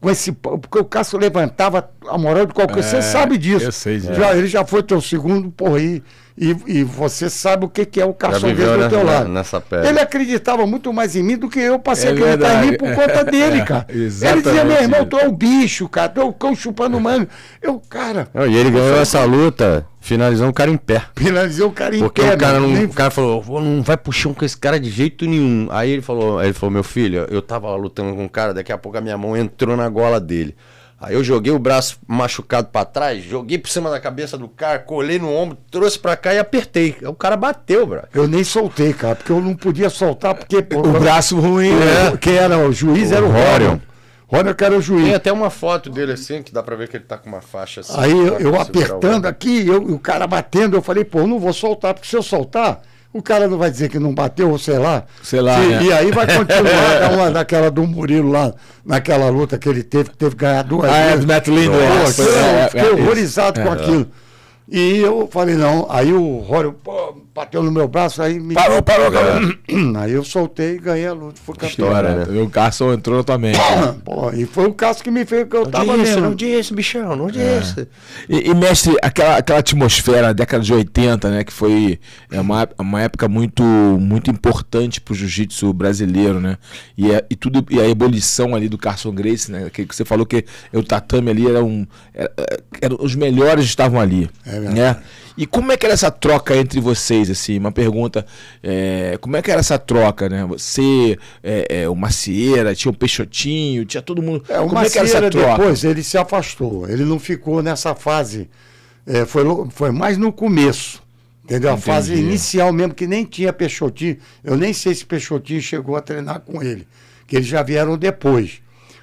com esse. Porque o Cássio levantava a moral de qualquer. É, você sabe disso. Eu sei Já, ele já foi teu segundo, porra, aí e, e você sabe o que, que é o caçongueiro do teu lado. Nessa pele. Ele acreditava muito mais em mim do que eu passei é a acreditar verdade. em mim por conta é, dele, cara. ele dizia, meu irmão, tu é o bicho, cara, tu é o cão chupando é. mano. Eu, cara. Não, e ele ganhou essa luta Finalizou o cara em pé. Finalizou o cara em Porque pé. Porque o cara, não, nem... o cara falou, não vai pro chão com esse cara de jeito nenhum. Aí ele falou, ele falou, meu filho, eu tava lutando com o cara, daqui a pouco a minha mão entrou na gola dele. Aí eu joguei o braço machucado para trás, joguei por cima da cabeça do cara, colei no ombro, trouxe para cá e apertei. O cara bateu, bro. Eu nem soltei, cara, porque eu não podia soltar porque pô, o braço ruim, é. Né? era o juiz o era o Rorion. Olha, cara, o juiz. Tem até uma foto dele assim, que dá pra ver que ele tá com uma faixa assim. Aí eu, eu apertando aqui, eu, o cara batendo, eu falei, pô, não vou soltar, porque se eu soltar, o cara não vai dizer que não bateu, ou sei lá. Sei lá. né? E aí vai continuar uma, naquela é. do Murilo lá, naquela luta que ele teve, que teve que ganhar duas ah, é, vezes. É, Matt Lindo, Nossa, é, eu, é, fiquei é, horrorizado com aquilo. E eu falei, não, aí o Rório, pô, bateu no meu braço, aí me. Parou, parou, cara. Aí eu soltei e ganhei a luta. Foi campeão. História, né? E né? o Carson entrou também. Né? Pô, e foi o Carson que me fez que eu não tava disse, mesmo. Não disse, bichão, não é. disse. É. E, e, mestre, aquela, aquela atmosfera, década de 80, né? Que foi é uma, é uma época muito, muito importante pro jiu-jitsu brasileiro, né? E, é, e, tudo, e a ebulição ali do Carson Grace, né? Que, que você falou que o tatame ali era um. Era, era, os melhores estavam ali. É né? verdade. Né? E como é que era essa troca entre vocês, assim? Uma pergunta, é, como é que era essa troca, né? Você, é, é, o Macieira, tinha o Peixotinho, tinha todo mundo. É, como Macieira, é que era essa troca? depois, ele se afastou. Ele não ficou nessa fase. É, foi, foi mais no começo. Entendeu? Entendi. A fase inicial mesmo, que nem tinha Peixotinho. Eu nem sei se Peixotinho chegou a treinar com ele, que eles já vieram depois.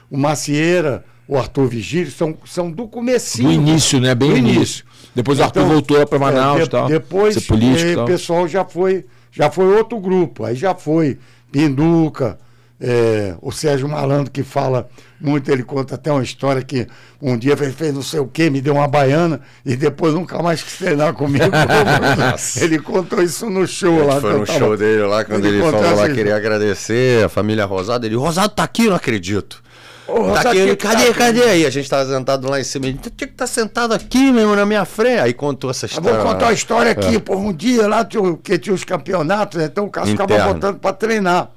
O Macieira, o Arthur Vigílio, são, são do começo. Do início, né? Bem do início. início. Depois então, o Arthur então, voltou para é, Manaus é, de, tal. Depois político, o eh, pessoal já foi, já foi outro grupo. Aí já foi Pinduca, é, o Sérgio Malandro que fala muito, ele conta até uma história que um dia fez, fez não sei o que, me deu uma baiana e depois nunca mais quis treinar comigo. ele contou isso no show lá. Foi no tava... show dele lá, quando ele, ele falou lá, queria agradecer a família Rosado, ele, Rosado tá aqui, não acredito tá, tá aqui, cadê, tá, cadê? Aí a gente tava tá sentado lá em cima. Ele tá, tinha que estar tá sentado aqui mesmo, na minha frente. Aí contou essa ah, história. Eu vou contar a história aqui, é. por um dia lá tinha, que tinha os campeonatos, né? então o Cássio Interno. ficava botando pra treinar,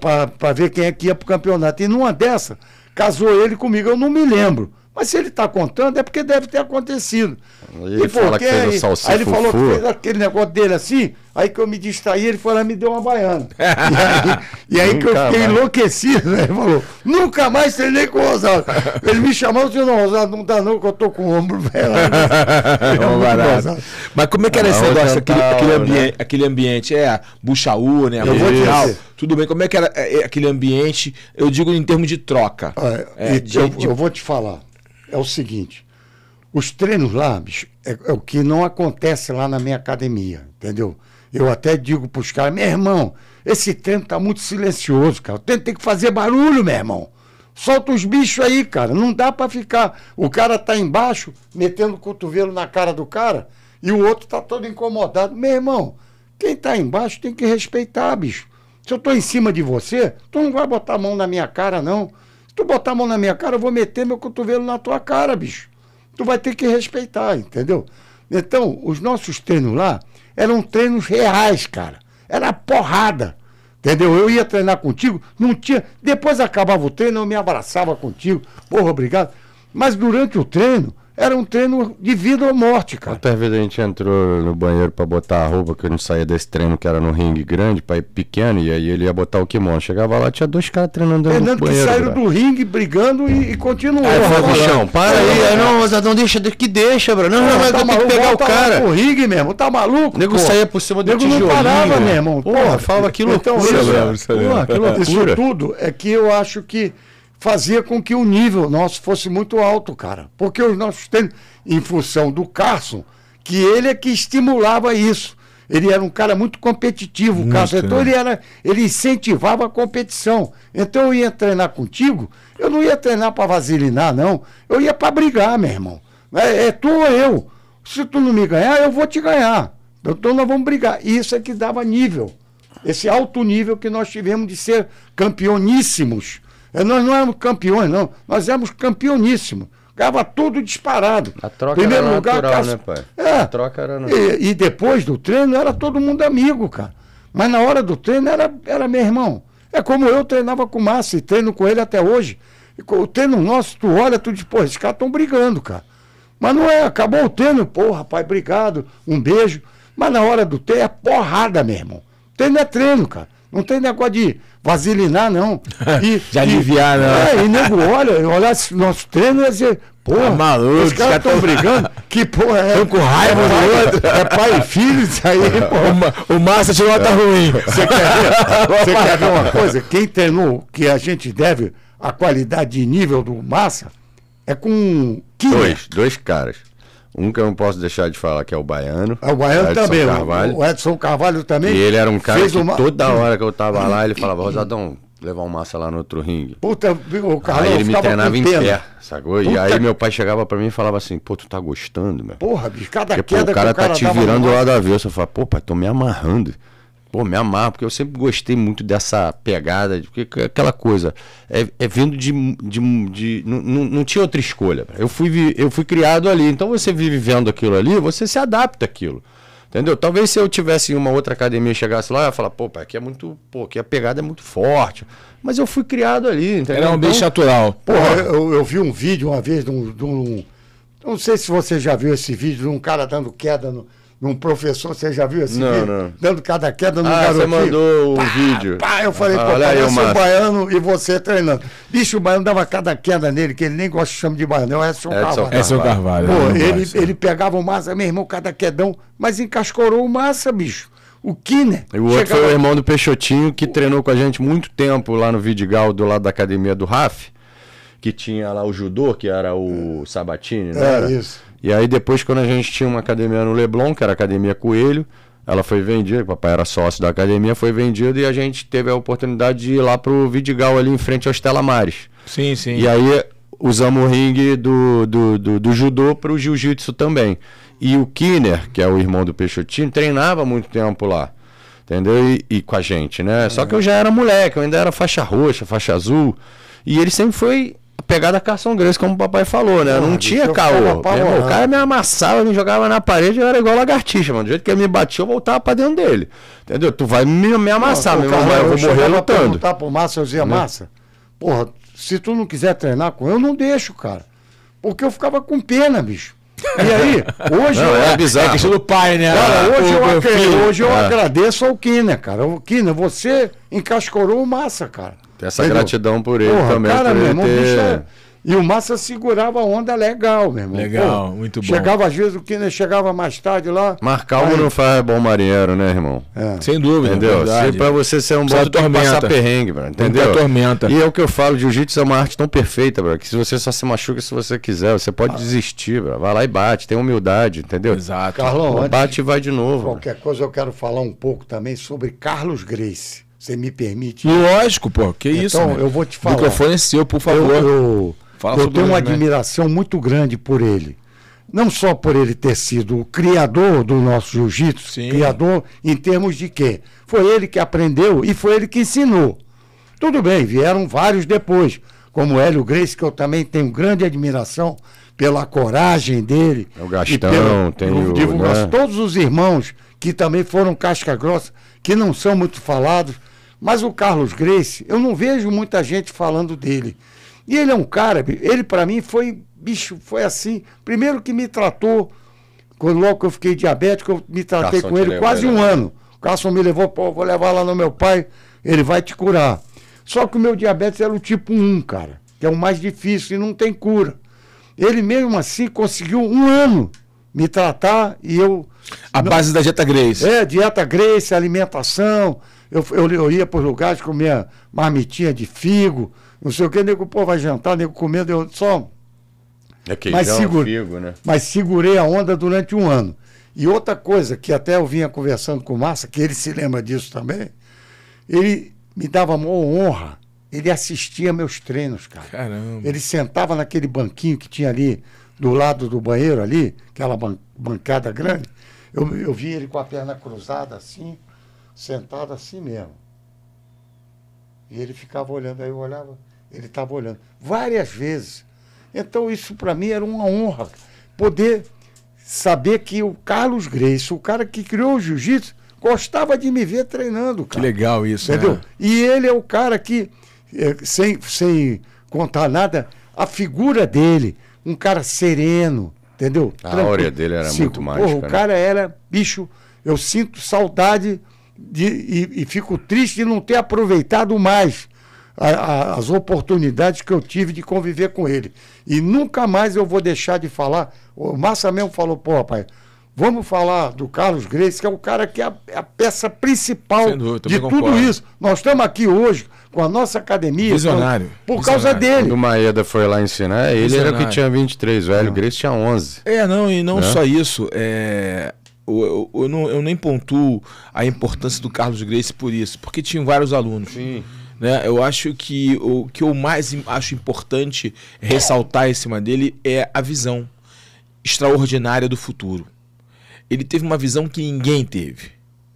pra, pra ver quem é que ia pro campeonato. E numa dessa, casou ele comigo, eu não me lembro. Mas se ele está contando, é porque deve ter acontecido. E ele e fala que fez o salsifufu. Aí ele falou que fez aquele negócio dele assim, aí que eu me distraí, ele foi lá e me deu uma baiana. e aí, e aí que eu fiquei mais. enlouquecido, né? Ele falou, nunca mais treinei com o Rosado. Ele me chamou e disse, não, não dá não, que eu tô com o ombro velho. É Mas como é que era ah, esse negócio, é aquele, aquele, ambiente, né? aquele ambiente, é, buchaú, né? Eu vou tudo bem, como é que era é, aquele ambiente, eu digo em termos de troca. Ah, é, de, eu, de... eu vou te falar é o seguinte: os treinos lá, bicho, é, é o que não acontece lá na minha academia, entendeu? Eu até digo para os caras, meu irmão, esse treino tá muito silencioso, cara. O treino tem que fazer barulho, meu irmão. Solta os bichos aí, cara. Não dá para ficar. O cara tá embaixo, metendo o cotovelo na cara do cara, e o outro tá todo incomodado. Meu irmão, quem tá embaixo tem que respeitar, bicho. Se eu tô em cima de você, tu não vai botar a mão na minha cara, não tu botar a mão na minha cara, eu vou meter meu cotovelo na tua cara, bicho. Tu vai ter que respeitar, entendeu? Então, os nossos treinos lá eram treinos reais, cara. Era porrada. Entendeu? Eu ia treinar contigo, não tinha. Depois acabava o treino, eu me abraçava contigo. Porra, obrigado. Mas durante o treino, era um treino de vida ou morte, cara. Quantas vezes a gente entrou no banheiro para botar a roupa, que a gente saía desse treino que era no ringue grande, para ir pequeno, e aí ele ia botar o kimono. Chegava lá, tinha dois caras treinando Fernando no banheiro. Fernando que saíram do ringue brigando e, e continuou. Aí bichão, para aí. aí não, mas não deixa, que deixa, bro. Não, não, não mas tá eu maluco, que pegar o tá cara. O ringue mesmo, tá maluco? O nego saía por cima do nego não parava, meu irmão. Porra, porra, fala que loucura, então, isso, Porra, que loucura. Isso tudo é que eu acho que fazia com que o nível nosso fosse muito alto, cara. Porque os nossos treinos, em função do Carson, que ele é que estimulava isso. Ele era um cara muito competitivo, o Carson. Então né? ele, era, ele incentivava a competição. Então eu ia treinar contigo, eu não ia treinar para vasilinar, não. Eu ia para brigar, meu irmão. É, é tu ou eu. Se tu não me ganhar, eu vou te ganhar. Então nós vamos brigar. E isso é que dava nível. Esse alto nível que nós tivemos de ser campeoníssimos é, nós não éramos campeões, não. Nós éramos campeoníssimos. gava tudo disparado. A troca Primeiro era lugar, natural, né, pai? É. A troca era E, e, depois do treino era todo mundo amigo, cara. Mas na hora do treino era, era meu irmão. É como eu treinava com o Márcio e treino com ele até hoje. O treino nosso, tu olha, tu diz, pô, esses caras estão brigando, cara. Mas não é, acabou o treino, pô, rapaz, obrigado, um beijo. Mas na hora do treino é porrada, meu irmão. Treino é treino, cara. Não tem negócio de vasilinar, não. E, de aliviar, não. É, e nego olha, olha nosso treino e dizer, porra, tá maluco, os caras estão brigando. Que porra é? Estão com raiva é, do outro. É pai e filho, isso aí, porra. O, o chegou tirou nota ruim. Você quer, ver, quer ver uma coisa? Quem treinou, que a gente deve a qualidade de nível do Massa, é com... Dois, dois caras. Um que eu não posso deixar de falar, que é o Baiano. É o Baiano Edson também. Carvalho. O Edson Carvalho também. E ele era um cara que uma... toda hum. hora que eu tava lá, ele falava, Rosadão, levar um massa lá no outro ringue. Puta, o Carlão Aí ele me treinava em pé, sacou? Puta. E aí meu pai chegava pra mim e falava assim, pô, tu tá gostando, meu? Porra, bicho, cada Porque, pô, o cara, que o cara tá te virando lá da avesso. Eu falava, pô, pai, tô me amarrando pô, me amar, porque eu sempre gostei muito dessa pegada, de, porque aquela coisa, é, é vindo de. de, de não, não tinha outra escolha. Eu fui, eu fui criado ali, então você vive vendo aquilo ali, você se adapta àquilo. Entendeu? Talvez se eu tivesse em uma outra academia e chegasse lá, eu ia falar, pô, pai, aqui é muito. Pô, aqui a pegada é muito forte. Mas eu fui criado ali, entendeu? Era um ambiente então, natural. Porra, eu, eu, vi um vídeo uma vez de um, de um. Não sei se você já viu esse vídeo de um cara dando queda no um professor, você já viu esse não, vídeo? Não. Dando cada queda no ah, garotinho. você mandou o pá, vídeo. Pá, eu falei, ah, pô, é o baiano e você treinando. Bicho, o baiano dava cada queda nele, que ele nem gosta de chamar de baiano, é o Edson Carvalho. Edson Carvalho. Pô, é ele, ele pegava o massa, meu irmão, cada quedão, mas encascorou o massa, bicho. O Kiner. E o outro chegava... foi o irmão do Peixotinho, que o... treinou com a gente muito tempo lá no Vidigal, do lado da academia do Raf, que tinha lá o judô, que era o Sabatini, né? É, isso. E aí depois, quando a gente tinha uma academia no Leblon, que era a Academia Coelho, ela foi vendida, papai era sócio da academia, foi vendida e a gente teve a oportunidade de ir lá pro Vidigal ali em frente ao Telamares. Sim, sim. E aí usamos o ringue do, do, do, do judô pro jiu-jitsu também. E o Kinner, que é o irmão do Peixotinho, treinava muito tempo lá. Entendeu? E, e com a gente, né? Uhum. Só que eu já era moleque, eu ainda era faixa roxa, faixa azul. E ele sempre foi pegada Carson Grace, como o papai falou, né? não tinha caô. o cara me amassava, me jogava na parede, eu era igual lagartixa, mano. Do jeito que ele me batia, eu voltava pra dentro dele. Entendeu? Tu vai me, me amassar, meu irmão, eu vou morrer lutando. tá pro Massa, eu dizia, né? Massa, porra, se tu não quiser treinar com eu, não deixo, cara. Porque eu ficava com pena, bicho. E aí, hoje. Não, eu, é bizarro. É questão do pai, né? Cara, ah, hoje, eu, hoje eu é. agradeço ao Kina, cara. O Kina, você encascorou o massa, cara. Essa Entendeu? gratidão por ele Porra, também. Cara, por ele irmão, ter... é... E o Massa segurava a onda legal, meu irmão. Legal, Pô, muito bom. Chegava às vezes, o Kiner chegava mais tarde lá. Marcar aí... não faz bom marinheiro, né, irmão? É. Sem dúvida. Entendeu? É se pra você ser um bom, tem que passar perrengue, mano. entendeu? tormenta. E é o que eu falo, jiu-jitsu é uma arte tão perfeita, bro, que se você só se machuca se você quiser, você pode ah. desistir, bro. Vai lá e bate, tem humildade, entendeu? Exato. Carlão, bate e vai de novo. Qualquer bro. coisa eu quero falar um pouco também sobre Carlos Grace. Você me permite? Lógico, pô. Que então, isso? Então, eu vou te falar. O microfone é seu, por favor. Eu, eu, Fala eu tenho uma né? admiração muito grande por ele. Não só por ele ter sido o criador do nosso jiu-jitsu, criador em termos de quê? Foi ele que aprendeu e foi ele que ensinou. Tudo bem, vieram vários depois, como Hélio Grace, que eu também tenho grande admiração pela coragem dele. É o Gastão, pelo, tem o. né? Todos os irmãos que também foram casca grossa, que não são muito falados, mas o Carlos Grace, eu não vejo muita gente falando dele. E ele é um cara, ele para mim foi, bicho, foi assim. Primeiro que me tratou, quando logo que eu fiquei diabético, eu me tratei Carson com ele quase né? um ano. O Carson me levou, pô, vou levar lá no meu pai, ele vai te curar. Só que o meu diabetes era o tipo 1, cara, que é o mais difícil e não tem cura. Ele mesmo assim conseguiu um ano me tratar e eu. A não... base da dieta Grace. É, dieta Grace, alimentação, eu, eu, eu ia para os lugares, comia marmitinha de figo, não sei o que, nego, pô, vai jantar, nego comendo, eu só. É que mas, segura, figo, né? mas segurei a onda durante um ano. E outra coisa que até eu vinha conversando com o Massa, que ele se lembra disso também, ele me dava uma honra. Ele assistia meus treinos, cara. Caramba. Ele sentava naquele banquinho que tinha ali do lado do banheiro ali, aquela bancada grande. Eu, eu vi ele com a perna cruzada assim sentado assim mesmo. E ele ficava olhando, aí eu olhava, ele estava olhando várias vezes. Então isso para mim era uma honra poder saber que o Carlos Grace, o cara que criou o jiu-jitsu, gostava de me ver treinando, cara. Que legal isso, né? Entendeu? Né? E ele é o cara que eh, sem sem contar nada, a figura dele, um cara sereno, entendeu? A áurea dele era muito mágica Porra, o né? cara era bicho. Eu sinto saudade de, e, e, fico triste de não ter aproveitado mais a, a, as oportunidades que eu tive de conviver com ele. E nunca mais eu vou deixar de falar. O Massa mesmo falou, pô, pai, vamos falar do Carlos Grace, que é o cara que é a, é a peça principal dúvida, de tudo concordo. isso. Nós estamos aqui hoje com a nossa academia. Então, Visionário. Então, por Visionário. causa dele. Quando o Maeda foi lá ensinar, ele Visionário. era o que tinha 23, velho. O Grace tinha 11. É, não, e não né? só isso. É eu, eu, não, eu nem pontuo a importância do Carlos Grace por isso, porque tinha vários alunos. Sim. Né? Eu acho que o que eu mais acho importante ressaltar em cima dele é a visão extraordinária do futuro. Ele teve uma visão que ninguém teve.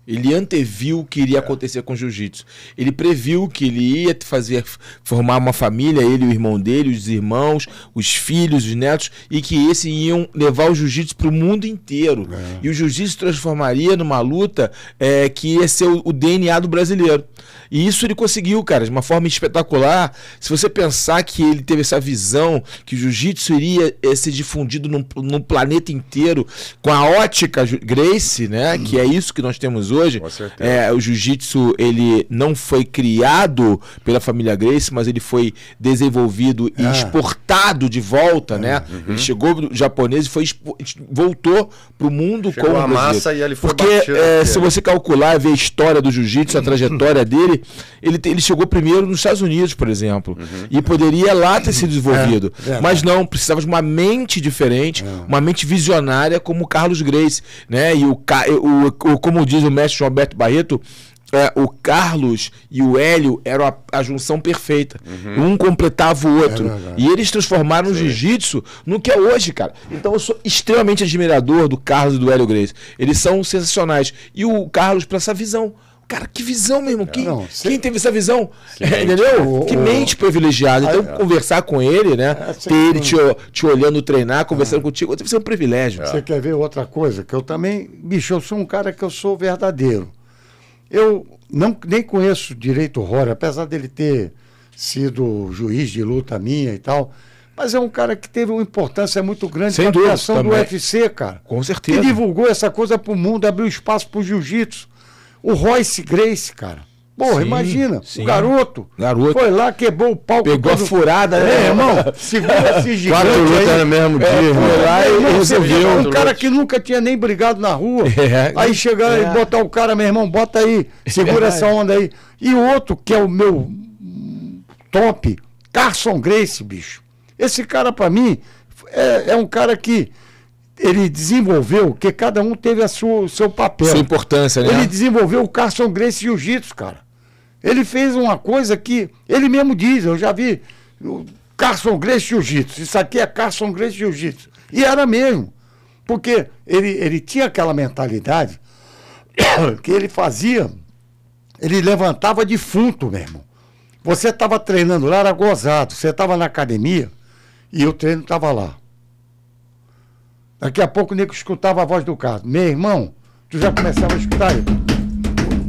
Ele anteviu o que iria é. acontecer com o jiu-jitsu. Ele previu que ele ia fazer formar uma família, ele o irmão dele, os irmãos, os filhos, os netos, e que esse iam levar o jiu-jitsu para o mundo inteiro. É. E o jiu-jitsu transformaria numa luta é, que ia ser o, o DNA do brasileiro. E isso ele conseguiu, cara, de uma forma espetacular. Se você pensar que ele teve essa visão que o jiu-jitsu iria eh, ser difundido no, no, planeta inteiro com a ótica Grace, né? Hum. Que é isso que nós temos hoje. Com É, o jiu-jitsu, ele não foi criado pela família Grace, mas ele foi desenvolvido ah. e exportado de volta, ah, né? Uhum. Ele chegou japonês e foi voltou pro mundo com a massa e ele foi Porque é, se você calcular e ver a história do jiu-jitsu, a trajetória dele, ele, ele, chegou primeiro nos Estados Unidos, por exemplo, uhum. e poderia lá ter sido desenvolvido. É, é. mas não, precisava de uma mente diferente, é. uma mente visionária como o Carlos Grace, né? E o, o, o como diz o mestre João Alberto Barreto, é, o Carlos e o Hélio eram a, a junção perfeita. Uhum. Um completava o outro. É e eles transformaram Sim. o jiu-jitsu no que é hoje, cara. Então eu sou extremamente admirador do Carlos e do Hélio Grace. Eles são sensacionais. E o Carlos, para essa visão Cara, que visão, mesmo Quem, não, quem teve essa visão? É, entendeu? Né? O, que mente privilegiada. Então, ah, é. conversar com ele, né? É, Ter ele te, te, olhando treinar, conversando é. contigo, deve ser um privilégio. Você quer ver outra coisa? Que eu também, bicho, eu sou um cara que eu sou verdadeiro. Eu não, nem conheço direito o Rory, apesar dele ter sido juiz de luta minha e tal. Mas é um cara que teve uma importância muito grande Sem na dúvida, criação também. do UFC, cara. Com certeza. Que divulgou essa coisa pro mundo, abriu espaço pro jiu-jitsu. O Royce Grace, cara. Porra, sim, imagina, sim. o garoto, garoto foi lá, quebrou o palco. Pegou a furada, né, é, é. irmão? Segura esse gigante Quatro lutas no mesmo é, dia, é, Foi lá e resolveu. Um cara que nunca tinha nem brigado na rua. É, aí chegar é. e botar o cara, meu irmão, bota aí, segura é. essa onda aí. E o outro, que é o meu top, Carson Grace, bicho. Esse cara, para mim, é, é um cara que ele desenvolveu, que cada um teve a sua, o seu papel. Sua importância, né? Ele desenvolveu o Carson Grace Jiu-Jitsu, cara. Ele fez uma coisa que ele mesmo diz, eu já vi o Carson Grace Jiu-Jitsu, isso aqui é Carson Grace Jiu-Jitsu. E era mesmo, porque ele, ele tinha aquela mentalidade que ele fazia, ele levantava defunto, mesmo. Você estava treinando lá, era gozado, você estava na academia e o treino estava lá. Daqui a pouco o nego escutava a voz do cara, Meu irmão, tu já começava a escutar ele.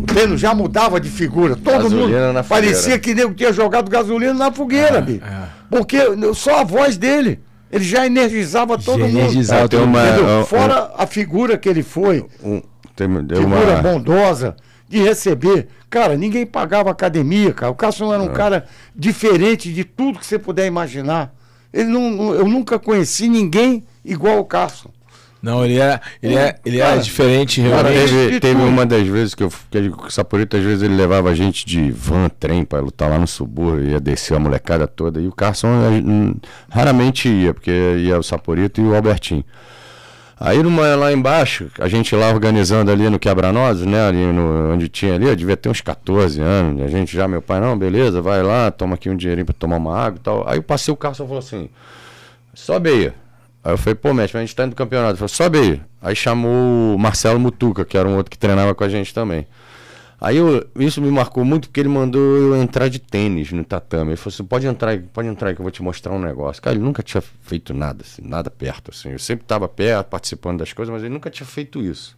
O Teno já mudava de figura. Todo gasolina mundo. Na parecia que o nego tinha jogado gasolina na fogueira, ah, bicho. É. Porque só a voz dele. Ele já energizava todo mundo. Energizava todo mundo. É, Fora um, a figura que ele foi. Um, tem, figura uma... bondosa de receber. Cara, ninguém pagava academia, cara. O Cássio era um ah. cara diferente de tudo que você puder imaginar. Ele não, eu nunca conheci ninguém igual o Carson. Não, ele é, ele é, ele é cara, é diferente realmente. Cara, teve, teve, uma das vezes que, eu, que o Saporito, às vezes, ele levava a gente de van, trem, para lutar lá no subúrbio, ia descer a molecada toda. E o Carson raramente ia, porque ia o Saporito e o Albertinho. Aí numa, lá embaixo, a gente lá organizando ali no Quebra-Nozes, né? Ali no, onde tinha ali, eu devia ter uns 14 anos. A gente já, meu pai, não, beleza, vai lá, toma aqui um dinheirinho para tomar uma água e tal. Aí eu passei o Carson e falou assim: sobe aí. Aí eu falei, pô, mestre, a gente tá indo pro campeonato. Ele falou, sobe aí. Aí chamou o Marcelo Mutuca, que era um outro que treinava com a gente também. Aí eu, isso me marcou muito porque ele mandou eu entrar de tênis no tatame. Ele falou assim: pode entrar, pode entrar que eu vou te mostrar um negócio. Cara, ele nunca tinha feito nada, assim, nada perto. Assim. Eu sempre estava perto, participando das coisas, mas ele nunca tinha feito isso.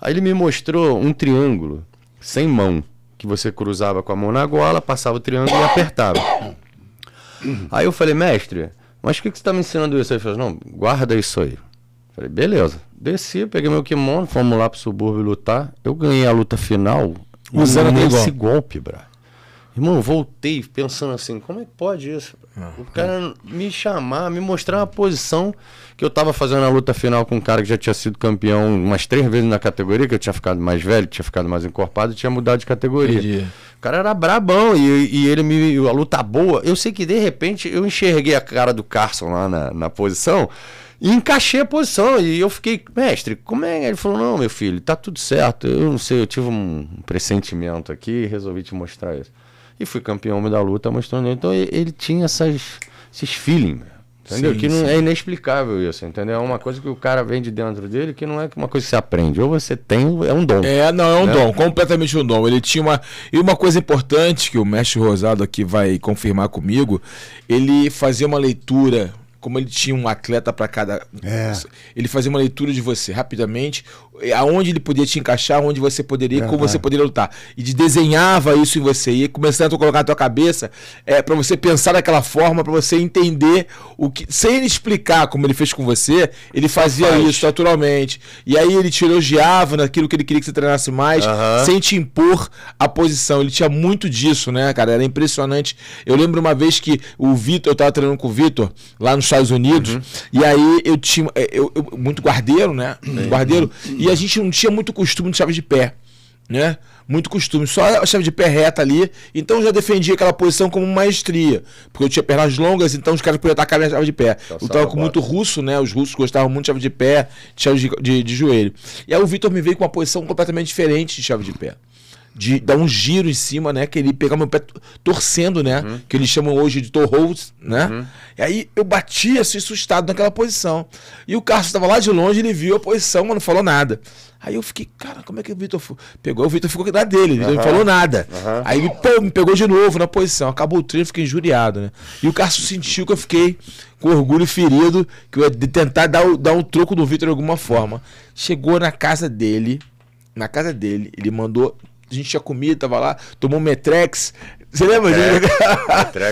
Aí ele me mostrou um triângulo sem mão, que você cruzava com a mão na gola, passava o triângulo e apertava. Aí eu falei, mestre, mas o que, que você está me ensinando isso? Ele falou, não, guarda isso aí. Falei, beleza. Desci, peguei meu kimono, fomos lá pro subúrbio lutar. Eu ganhei a luta final usando esse golpe, bra. Irmão, voltei pensando assim, como é que pode isso? É. O cara me chamar, me mostrar uma posição que eu tava fazendo a luta final com um cara que já tinha sido campeão umas três vezes na categoria, que eu tinha ficado mais velho, tinha ficado mais encorpado tinha mudado de categoria. Entendi. O cara era brabão e, e ele me. A luta boa. Eu sei que de repente eu enxerguei a cara do Carson lá na, na posição. E encaixei a posição. E eu fiquei, mestre, como é? Ele falou: não, meu filho, tá tudo certo. Eu não sei, eu tive um pressentimento aqui e resolvi te mostrar isso. E fui campeão da luta mostrando. Então ele tinha essas, esses feelings. Entendeu? Sim, que não sim. é inexplicável isso, entendeu? É uma coisa que o cara vem de dentro dele que não é uma coisa que se aprende. Ou você tem, é um dom. É, não, é um né? dom, completamente um dom. Ele tinha uma. E uma coisa importante que o mestre Rosado aqui vai confirmar comigo, ele fazia uma leitura como ele tinha um atleta para cada. É. Ele fazia uma leitura de você rapidamente, é, aonde ele podia te encaixar, onde você poderia, como você poderia lutar. E de desenhava isso em você e começando a colocar na tua cabeça é para você pensar daquela forma, para você entender o que sem ele explicar como ele fez com você, ele fazia Faz. isso naturalmente. E aí ele te elogiava naquilo que ele queria que você treinasse mais, uhum. sem te impor a posição. Ele tinha muito disso, né, cara? Era impressionante. Eu lembro uma vez que o Vitor, eu tava treinando com o Vitor lá nos Estados Unidos, uhum. e aí eu tinha é, eu, eu, muito guardeiro, né? Uhum. Guardeiro. E e a gente não tinha muito costume de chave de pé, né? Muito costume, só a chave de pé reta ali. Então eu já defendia aquela posição como maestria, porque eu tinha pernas longas, então os caras podiam atacar a minha chave de pé. Então, eu tava com muito russo, né? Os russos gostavam muito de chave de pé, de chave de, de, de joelho. E aí o Vitor me veio com uma posição completamente diferente de chave de pé de dar um giro em cima, né? Que ele pegava meu pé torcendo, né? Uhum. Que eles chamam hoje de torros, né? Uhum. E aí eu bati assim, assustado naquela posição. E o Carlos estava lá de longe, ele viu a posição, mas não falou nada. Aí eu fiquei, cara, como é que o Vitor pegou? O Vitor ficou na dele, ele uhum. não falou nada. Uhum. Aí ele pô, me pegou de novo na posição. Acabou o treino, fiquei injuriado, né? E o Carlos sentiu que eu fiquei com orgulho ferido, que eu ia tentar dar, dar um troco no Vitor de alguma forma. Chegou na casa dele, na casa dele, ele mandou a gente tinha comida, tava lá, tomou um Metrex. Você lembra,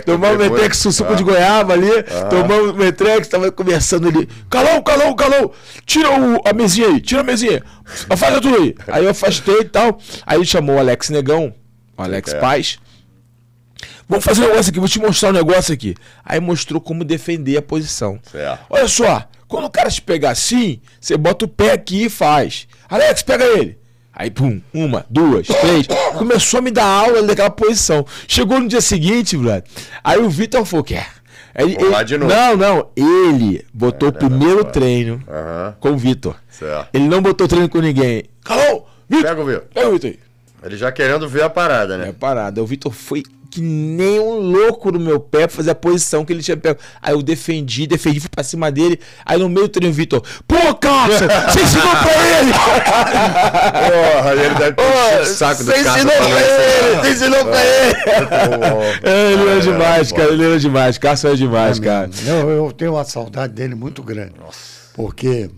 tomou É, um Metrex com suco ah. de goiaba ali, ah. um Metrex, tava conversando ali. Calou, calou, calou! Tira o, a mesinha aí, tira a mesinha. Afasta tudo aí. Aí eu afastei e tal. Aí ele chamou o Alex Negão, o Alex é. Paz. Vamos fazer um negócio aqui, vou te mostrar um negócio aqui. Aí mostrou como defender a posição. Certo. Olha só, quando o cara te pegar assim, você bota o pé aqui e faz. Alex, pega ele. Aí, pum, uma, duas, três. Começou a me dar aula daquela posição. Chegou no dia seguinte, brother. Aí o Vitor falou: quer. Ele, ele, não, não. Ele botou é, o primeiro é, é. treino uhum. com o Vitor. Ele não botou treino com ninguém. Calou! Vitor! Pega o Vitor. Pega o Vitor aí. Ele já querendo ver a parada, né? É a parada. O Vitor foi que nem um louco no meu pé pra fazer a posição que ele tinha pego. Aí eu defendi, defendi, fui pra cima dele. Aí no meio do treino, o Vitor, pô, Cássio, você ensinou pra ele! Porra, ele deve ter oh, o saco do cara. Né? Você ensinou pra é, ele, você ensinou pra ele! Ele era demais, cara, ele era demais. Cássio é demais, cara. Eu, é é eu tenho uma saudade dele muito grande. Nossa. Porque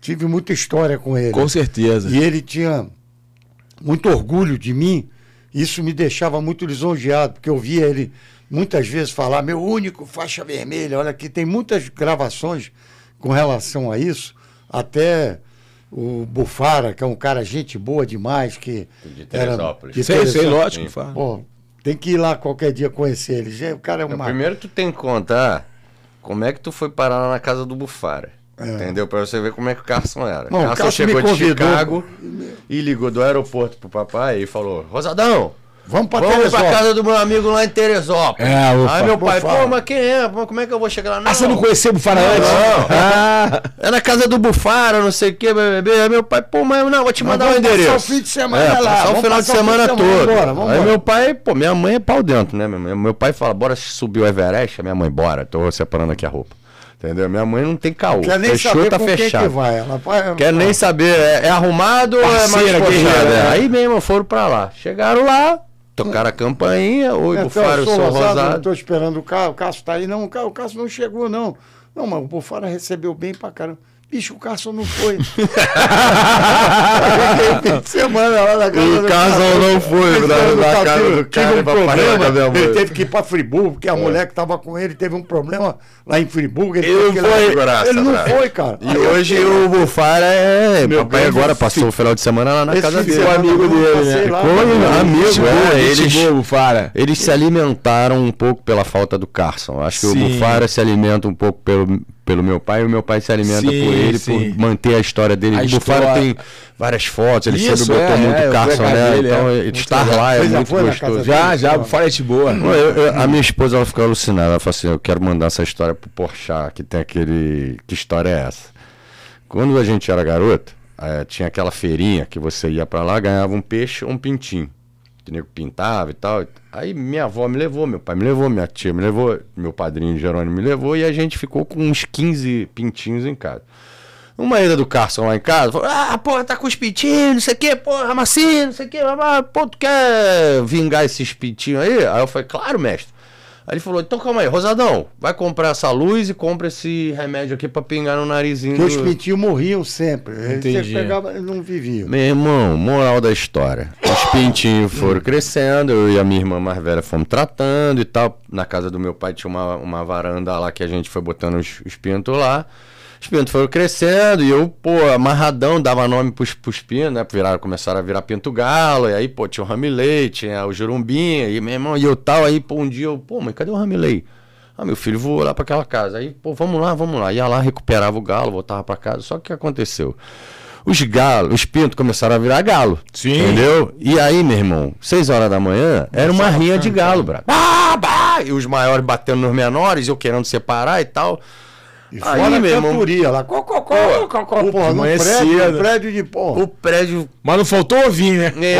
tive muita história com ele. Com certeza. E ele tinha muito orgulho de mim isso me deixava muito lisonjeado, porque eu via ele muitas vezes falar, meu único faixa vermelha. Olha que tem muitas gravações com relação a isso, até o Bufara, que é um cara gente boa demais, que de Teresópolis. Era, de sei, sei, lógico, Pô, tem que ir lá qualquer dia conhecer ele. É, o cara é uma... Primeiro tu tem que contar como é que tu foi parar na casa do Bufara. É. Entendeu? Para você ver como é que o Carson era. O Carson, Carson chegou de Chicago e ligou do aeroporto pro papai e falou: Rosadão, Vamos pra Vamos casa do meu amigo lá em Teresópolis. É, opa, Aí meu pai, pô, pô, mas quem é? Como é que eu vou chegar lá? Não. Ah, você não conhecia o Bufara antes? Não. Ah. É na casa do Bufara, não sei o que, bebê. Aí meu pai, pô, mas não, vou te mandar o um endereço. Só o fim de semana é, lá. Só o final de semana, todo. Aí embora. meu pai, pô, minha mãe é pau dentro, né? Meu pai fala, bora subir o Everest. Minha mãe, bora, tô separando aqui a roupa. Entendeu? Minha mãe não tem caô. Quer nem Fechou, saber tá fechado. Que vai. Ela vai, Quer nem saber, é, é arrumado Parceira, ou é mais É. Aí mesmo foram pra lá. Chegaram lá, tocaram a campainha, oi, é, bufaram o som rosado. Estou esperando o carro, o Cássio tá aí. Não, o Cássio não chegou, não. Não, mas o Bufara recebeu bem pra caramba. Bicho, o Carson não foi. fim de semana lá na casa O Carson não foi, na tá casa do cara. Teve um problema, ele teve que ir para Friburgo, porque a é. mulher que estava com ele teve um problema lá em Friburgo. Ele, ele, não, foi, graça, ele não foi, cara. E Aí hoje o Bufara é... Meu papai agora passou o final de semana lá na Esse casa dele. É amigo dele, né? É amigo, é, eles, Bufara. eles se alimentaram um pouco pela falta do Carson. Acho que o Bufara se alimenta um pouco pelo pelo meu pai, e o meu pai se alimenta sim, por ele, sim. por manter a história dele. A o história... tem várias fotos, ele Isso, sempre botou é, muito é, Carson nela, né? então é, estar lá é muito gostoso. Já, já, Bufara né? é de boa. Eu, eu, eu, a minha esposa ela ficou alucinada, ela falou assim, eu quero mandar essa história pro Porchat, que tem aquele... Que história é essa? Quando a gente era garoto, é, tinha aquela feirinha que você ia para lá, ganhava um peixe ou um pintinho que nego pintava e tal. Aí minha avó me levou, meu pai me levou, minha tia me levou, meu padrinho Jerônimo me levou e a gente ficou com uns 15 pintinhos em casa. Uma ida do Carson lá em casa, falou: Ah, porra, tá com os pintinhos, não sei o que, porra, Macinho, não sei o quê pô, tu quer vingar esses pintinhos aí? Aí eu falei: Claro, mestre. Aí ele falou: então calma aí, Rosadão, vai comprar essa luz e compra esse remédio aqui pra pingar no narizinho. Porque os pintinhos morriam sempre. Entendi. Eles pegavam, não viviam. Meu irmão, moral da história. Os pintinhos foram crescendo, eu e a minha irmã mais velha fomos tratando e tal. Na casa do meu pai tinha uma, uma varanda lá que a gente foi botando os, os pintos lá. Os tipo, pintos foram crescendo e eu, pô, amarradão, dava nome pros, pros pintos né? Viraram, começaram a virar pinto galo, e aí, pô, tinha o Ramilei, tinha o Jurumbinha, e meu irmão, e eu tal, aí, pô, um dia eu, pô, mas cadê o Ramilei? Ah, meu filho, vou lá para aquela casa. Aí, pô, vamos lá, vamos lá. Ia lá, recuperava o galo, voltava para casa. Só que o que aconteceu? Os galos, os pintos começaram a virar galo. Sim. Entendeu? E aí, meu irmão, seis horas da manhã, era uma rinha de galo, brabo. Ah, bah! E os maiores batendo nos menores, eu querendo separar e tal. E aí, fora a cantoria lá. co co co o pô, no é prédio, no prédio de porra. O prédio. Mas não faltou ovinho, né? É,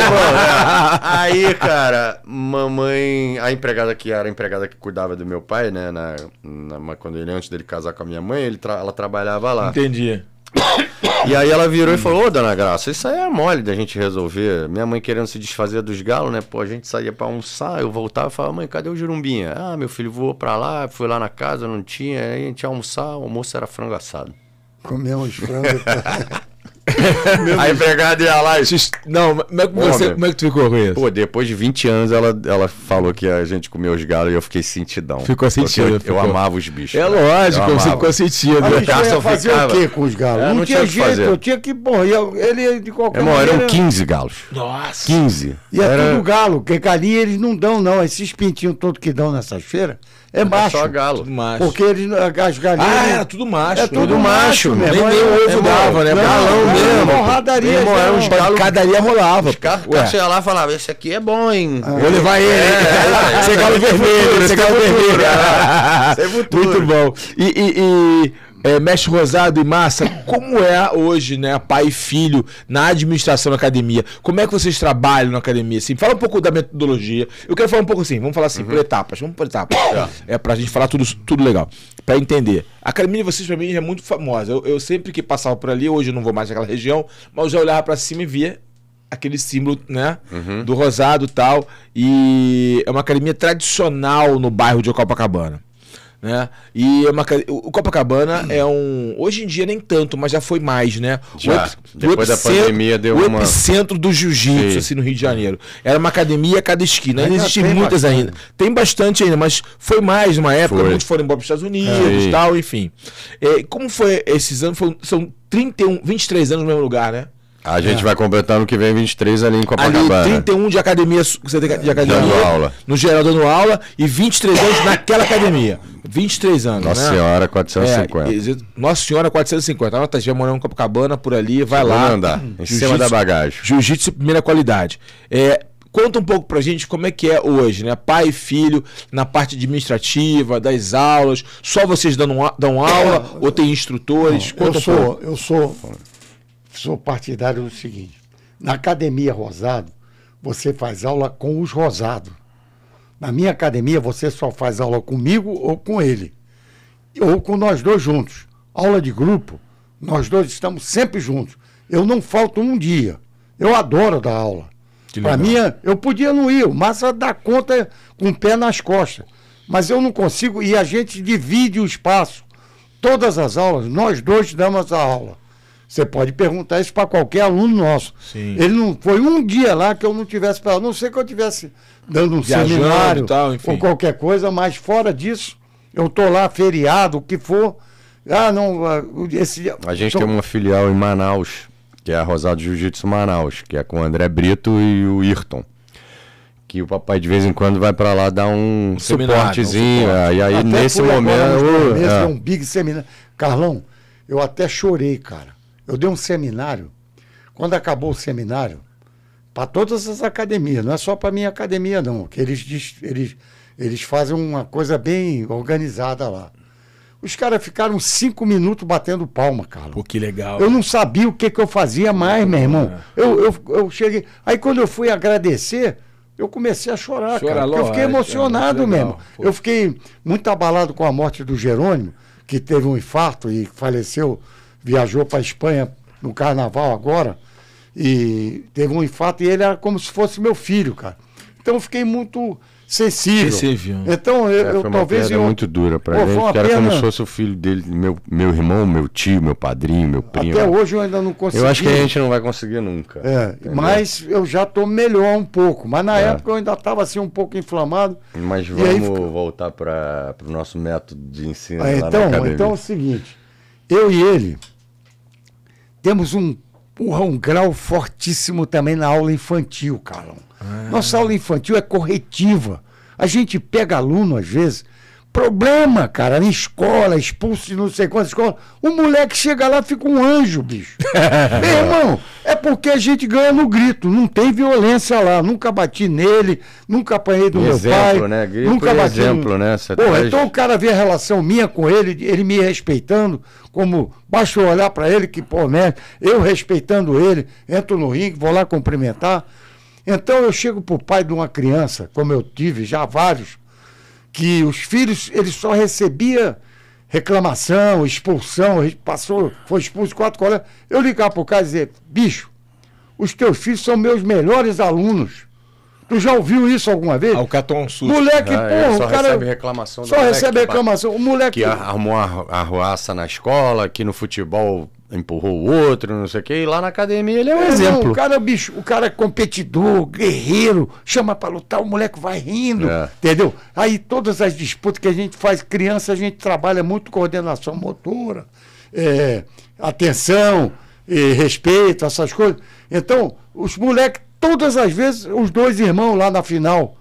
aí, cara, mamãe. A empregada que era a empregada que cuidava do meu pai, né? Na, na, quando ele, antes dele casar com a minha mãe, ele tra... ela trabalhava lá. Entendi. E aí ela virou e falou, ô dona Graça, isso aí é mole da gente resolver. Minha mãe querendo se desfazer dos galos, né? Pô, a gente saía pra almoçar, eu voltava e falava, mãe, cadê o jurumbinha? Ah, meu filho voou pra lá, fui lá na casa, não tinha. Aí a gente ia almoçar, o almoço era frango assado. Comemos frango. a empregada ia lá e... Não, mas como, é você, como é que tu ficou com isso? Pô, depois de 20 anos ela, ela falou que a gente comeu os galos e eu fiquei sentidão. Ficou sentido. Eu, ficou. eu, amava os bichos. É né? lógico, eu você ficou sentido. Mas eu ia fazer ficava... o quê com os galos? É, não, não, tinha, tinha jeito, eu tinha que... Bom, ele de qualquer Irmão, eram 15 galos. Nossa! 15. E é era... tudo galo, porque galinha eles não dão não, esses pintinhos todos que dão nessa feira. É macho. Só galo. macho. Porque ele, as galinhas. Ah, era tudo macho. É tudo macho, mesmo. Nem, nem o ovo é dava, né? Não, galão não, mesmo. Porradaria. Mesmo, era uns galos. rolava. Os caras chegavam lá e falavam: esse aqui é bom, hein? Vou levar ele. Esse é galo vermelho, esse é galo vermelho. Muito bom. E. É, mestre Rosado e Massa, como é hoje, né, pai e filho, na administração da academia? Como é que vocês trabalham na academia? Assim, fala um pouco da metodologia. Eu quero falar um pouco assim, vamos falar assim, uhum. por etapas, vamos por etapas. É, é pra gente falar tudo, tudo legal, pra entender. A academia de vocês, pra mim, é muito famosa. Eu, eu sempre que passava por ali, hoje eu não vou mais naquela região, mas eu já olhava pra cima e via aquele símbolo, né? Uhum. Do rosado e tal. E é uma academia tradicional no bairro de Copacabana né? E é uma, o Copacabana hum. é um. Hoje em dia nem tanto, mas já foi mais, né? Já. O Depois da pandemia deu o uma. O epicentro do jiu-jitsu, assim, no Rio de Janeiro. Era uma academia a cada esquina. Ainda existem muitas bastante. ainda. Tem bastante ainda, mas foi mais numa época. Foi. Muitos foram embora para os Estados Unidos e tal, enfim. É, como foi esses anos? Foi, são 31, 23 anos no mesmo lugar, né? A gente é. vai completar no que vem 23 ali em Copacabana. Ali, 31 de academia, de academia. Dando aula. No geral, dando aula. E 23 anos naquela academia. 23 anos. Nossa né? Senhora 450. É, Nossa Senhora 450. Nós tá já morando em Copacabana, por ali, vai lá. andar, em cima da bagagem. Jiu-jitsu, primeira qualidade. É, conta um pouco pra gente como é que é hoje, né? Pai e filho, na parte administrativa, das aulas. Só vocês dão, dão aula é, ou tem instrutores? Não, eu, sou, eu sou, sou partidário do seguinte. Na Academia Rosado, você faz aula com os rosados. Na minha academia, você só faz aula comigo ou com ele, ou com nós dois juntos. Aula de grupo, nós dois estamos sempre juntos. Eu não falto um dia. Eu adoro dar aula. Para mim, eu podia não ir, o Massa dá conta com o pé nas costas. Mas eu não consigo, e a gente divide o espaço. Todas as aulas, nós dois damos a aula. Você pode perguntar isso para qualquer aluno nosso. Sim. Ele não foi um dia lá que eu não tivesse para, não sei que eu tivesse dando um Viajando, seminário tal, ou qualquer coisa, mas fora disso, eu tô lá feriado, o que for. Ah, não, ah, esse A gente tô... tem uma filial em Manaus, que é a Rosado Jiu-Jitsu Manaus, que é com o André Brito e o Irton. Que o papai de vez em quando vai para lá dar um, um suportezinho. Um e aí, Até nesse momento. Agora, é um big seminário. Carlão, eu até chorei, cara eu dei um seminário. Quando acabou o seminário, para todas as academias, não é só para minha academia, não, que eles, eles, eles fazem uma coisa bem organizada lá. Os caras ficaram cinco minutos batendo palma, cara. Pô, que legal. Eu né? não sabia o que, que eu fazia mais, meu irmão. É. Eu, eu, eu cheguei. Aí quando eu fui agradecer, eu comecei a chorar, Chora, cara. eu fiquei é, emocionado é mesmo. Pô. Eu fiquei muito abalado com a morte do Jerônimo, que teve um infarto e faleceu viajou para a Espanha no carnaval agora e teve um infarto e ele era como se fosse meu filho, cara. Então eu fiquei muito sensível. sensível. Então eu, é, foi eu talvez eu muito dura para ele, que era pena... como se fosse o filho dele, meu meu irmão, meu tio, meu padrinho, meu primo. Até hoje eu ainda não consegui. Eu acho que a gente não vai conseguir nunca. É, entendeu? mas eu já tô melhor um pouco, mas na é. época eu ainda estava assim um pouco inflamado. Mas vamos voltar para o nosso método de ensino ah, então, Então é o seguinte, eu e ele temos um, um grau fortíssimo também na aula infantil, Carlão. Ah. Nossa aula infantil é corretiva. A gente pega aluno, às vezes, problema, cara, na escola, expulso de não sei quantas escolas. O moleque chega lá fica um anjo, bicho. Meu irmão, é porque a gente ganha no grito, não tem violência lá. Nunca bati nele, nunca apanhei do exemplo, meu pai. Né? Grito nunca é bati. Exemplo, né? Pô, traz... então o cara vê a relação minha com ele, ele me respeitando, como basta eu olhar para ele, que pô, né? Eu respeitando ele, entro no ringue, vou lá cumprimentar. Então eu chego pro pai de uma criança, como eu tive já vários, que os filhos, ele só recebia reclamação, expulsão, passou, foi expulso quatro colegas. Eu ligar pro cara e dizer, bicho, os teus filhos são meus melhores alunos. Tu já ouviu isso alguma vez? Ah, o cara um susto. Moleque, ah, é, porra, só o cara. recebe reclamação Só recebe reclamação. O moleque. Que armou a arruaça na escola, que no futebol empurrou o outro, não sei o quê. E lá na academia ele é um é, exemplo. Não, o cara, bicho, o cara é competidor, guerreiro, chama para lutar, o moleque vai rindo, é. entendeu? Aí todas as disputas que a gente faz, criança, a gente trabalha muito coordenação motora, é, atenção, respeito, essas coisas. Então, os moleques, todas as vezes, os dois irmãos lá na final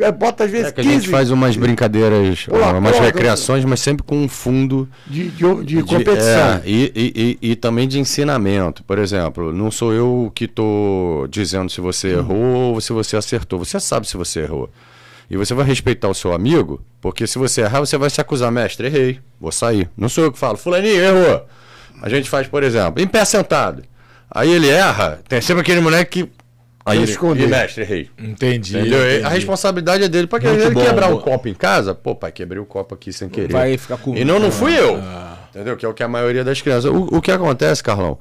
é, bota às vezes é que 15. A gente faz umas brincadeiras, umas recreações, mas sempre com um fundo de, de, de competição. De, é, e, e, e, também de ensinamento. Por exemplo, não sou eu que estou dizendo se você hum. errou ou se você acertou. Você sabe se você errou. E você vai respeitar o seu amigo, porque se você errar, você vai se acusar, mestre, errei, vou sair. Não sou eu que falo, fulaninho, errou. A gente faz, por exemplo, em pé sentado. Aí ele erra, tem sempre aquele moleque que aí ele, esconder. E mestre, errei. Entendi, entendi. A responsabilidade é dele. Pra que ele bom, quebrar o copo em casa, pô, pai, quebrei o copo aqui sem querer. Vai ficar com E não, não fui ah. eu. Ah. Entendeu? Que é o que a maioria das crianças. O, o que acontece, Carlão,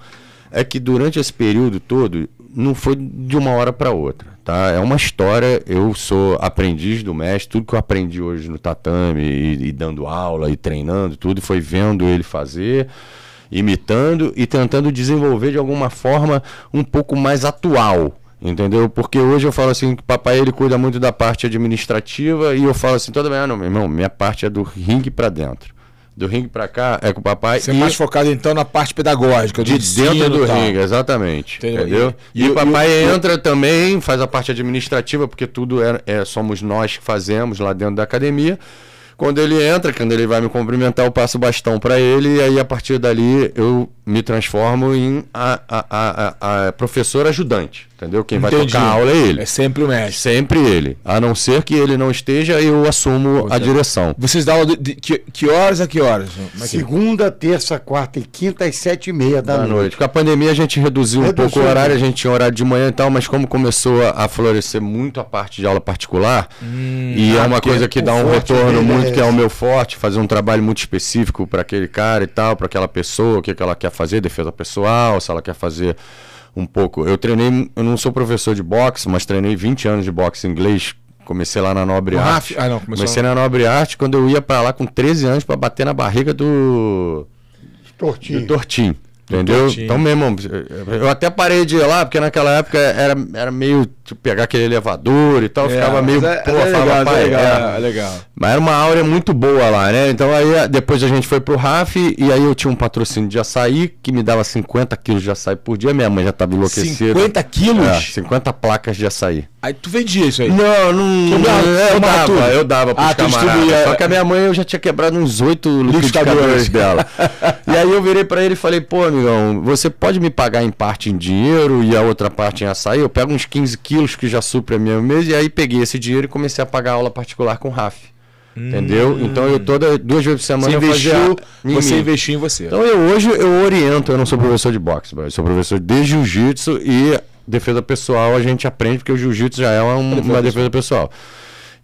é que durante esse período todo, não foi de uma hora para outra, tá? É uma história. Eu sou aprendiz do mestre. Tudo que eu aprendi hoje no tatame e, e dando aula e treinando, tudo foi vendo ele fazer imitando e tentando desenvolver de alguma forma um pouco mais atual. Entendeu? Porque hoje eu falo assim que papai ele cuida muito da parte administrativa e eu falo assim toda manhã, ah, não, meu irmão, minha parte é do ringue para dentro. Do ringue para cá é com o papai. Você é mais focado então na parte pedagógica, de ensino, dentro do ringue, exatamente. Entendeu? entendeu? E, e, e, o papai e, entra também, faz a parte administrativa, porque tudo é, é somos nós que fazemos lá dentro da academia. Quando ele entra, quando ele vai me cumprimentar, eu passo o bastão para ele e aí a partir dali eu me transformo em a, a, a, a professor ajudante. Entendeu? Quem Entendi. vai tocar a aula é ele. É sempre o mestre. Sempre ele. A não ser que ele não esteja, eu assumo Você, a direção. Vocês dão aula de, que, que horas a que horas? Mas é é? Segunda, terça, quarta e quinta às sete e meia da, da noite. noite. Com a pandemia a gente reduziu, reduziu um pouco o horário, a gente tinha horário de manhã e tal, mas como começou a florescer muito a parte de aula particular, hum, e é ah, uma coisa que dá um retorno muito, é que é o meu forte, fazer um trabalho muito específico para aquele cara e tal, para aquela pessoa, o que, que ela quer fazer, defesa pessoal, se ela quer fazer um pouco. Eu treinei, eu não sou professor de boxe, mas treinei 20 anos de boxe inglês. Comecei lá na Nobre o Arte. Ah, não, comecei na Nobre Arte quando eu ia para lá com 13 anos para bater na barriga do Tortinho. Do Tortinho. Entendeu? Então mesmo, eu até parei de ir lá, porque naquela época era, era meio tipo, pegar aquele elevador e tal, é, ficava meio. É, pô, é legal, falava, pai, é legal, é. é legal. Mas era uma áurea muito boa lá, né? Então aí depois a gente foi pro RAF e aí eu tinha um patrocínio de açaí que me dava 50 quilos de açaí por dia. Minha mãe já tava enlouquecida. 50 quilos? É, 50 placas de açaí. Aí tu vendia isso aí? Não, não. Dava, é, eu, dava, tudo. eu dava pros ah, camaradas. Só que a minha mãe eu já tinha quebrado uns oito liquidificadores dela. e aí eu virei para ele e falei, pô, amigão, você pode me pagar em parte em dinheiro e a outra parte em açaí? Eu pego uns 15 quilos que já supre a minha mês. E aí peguei esse dinheiro e comecei a pagar aula particular com o Raf. Entendeu? Hum. Então eu toda duas vezes por semana você investiu, eu fazia, você mim. investiu em você. Então eu hoje eu oriento, eu não sou professor de boxe, eu sou professor de jiu-jitsu e defesa pessoal a gente aprende, porque o jiu-jitsu já é uma, defesa uma defesa pessoal.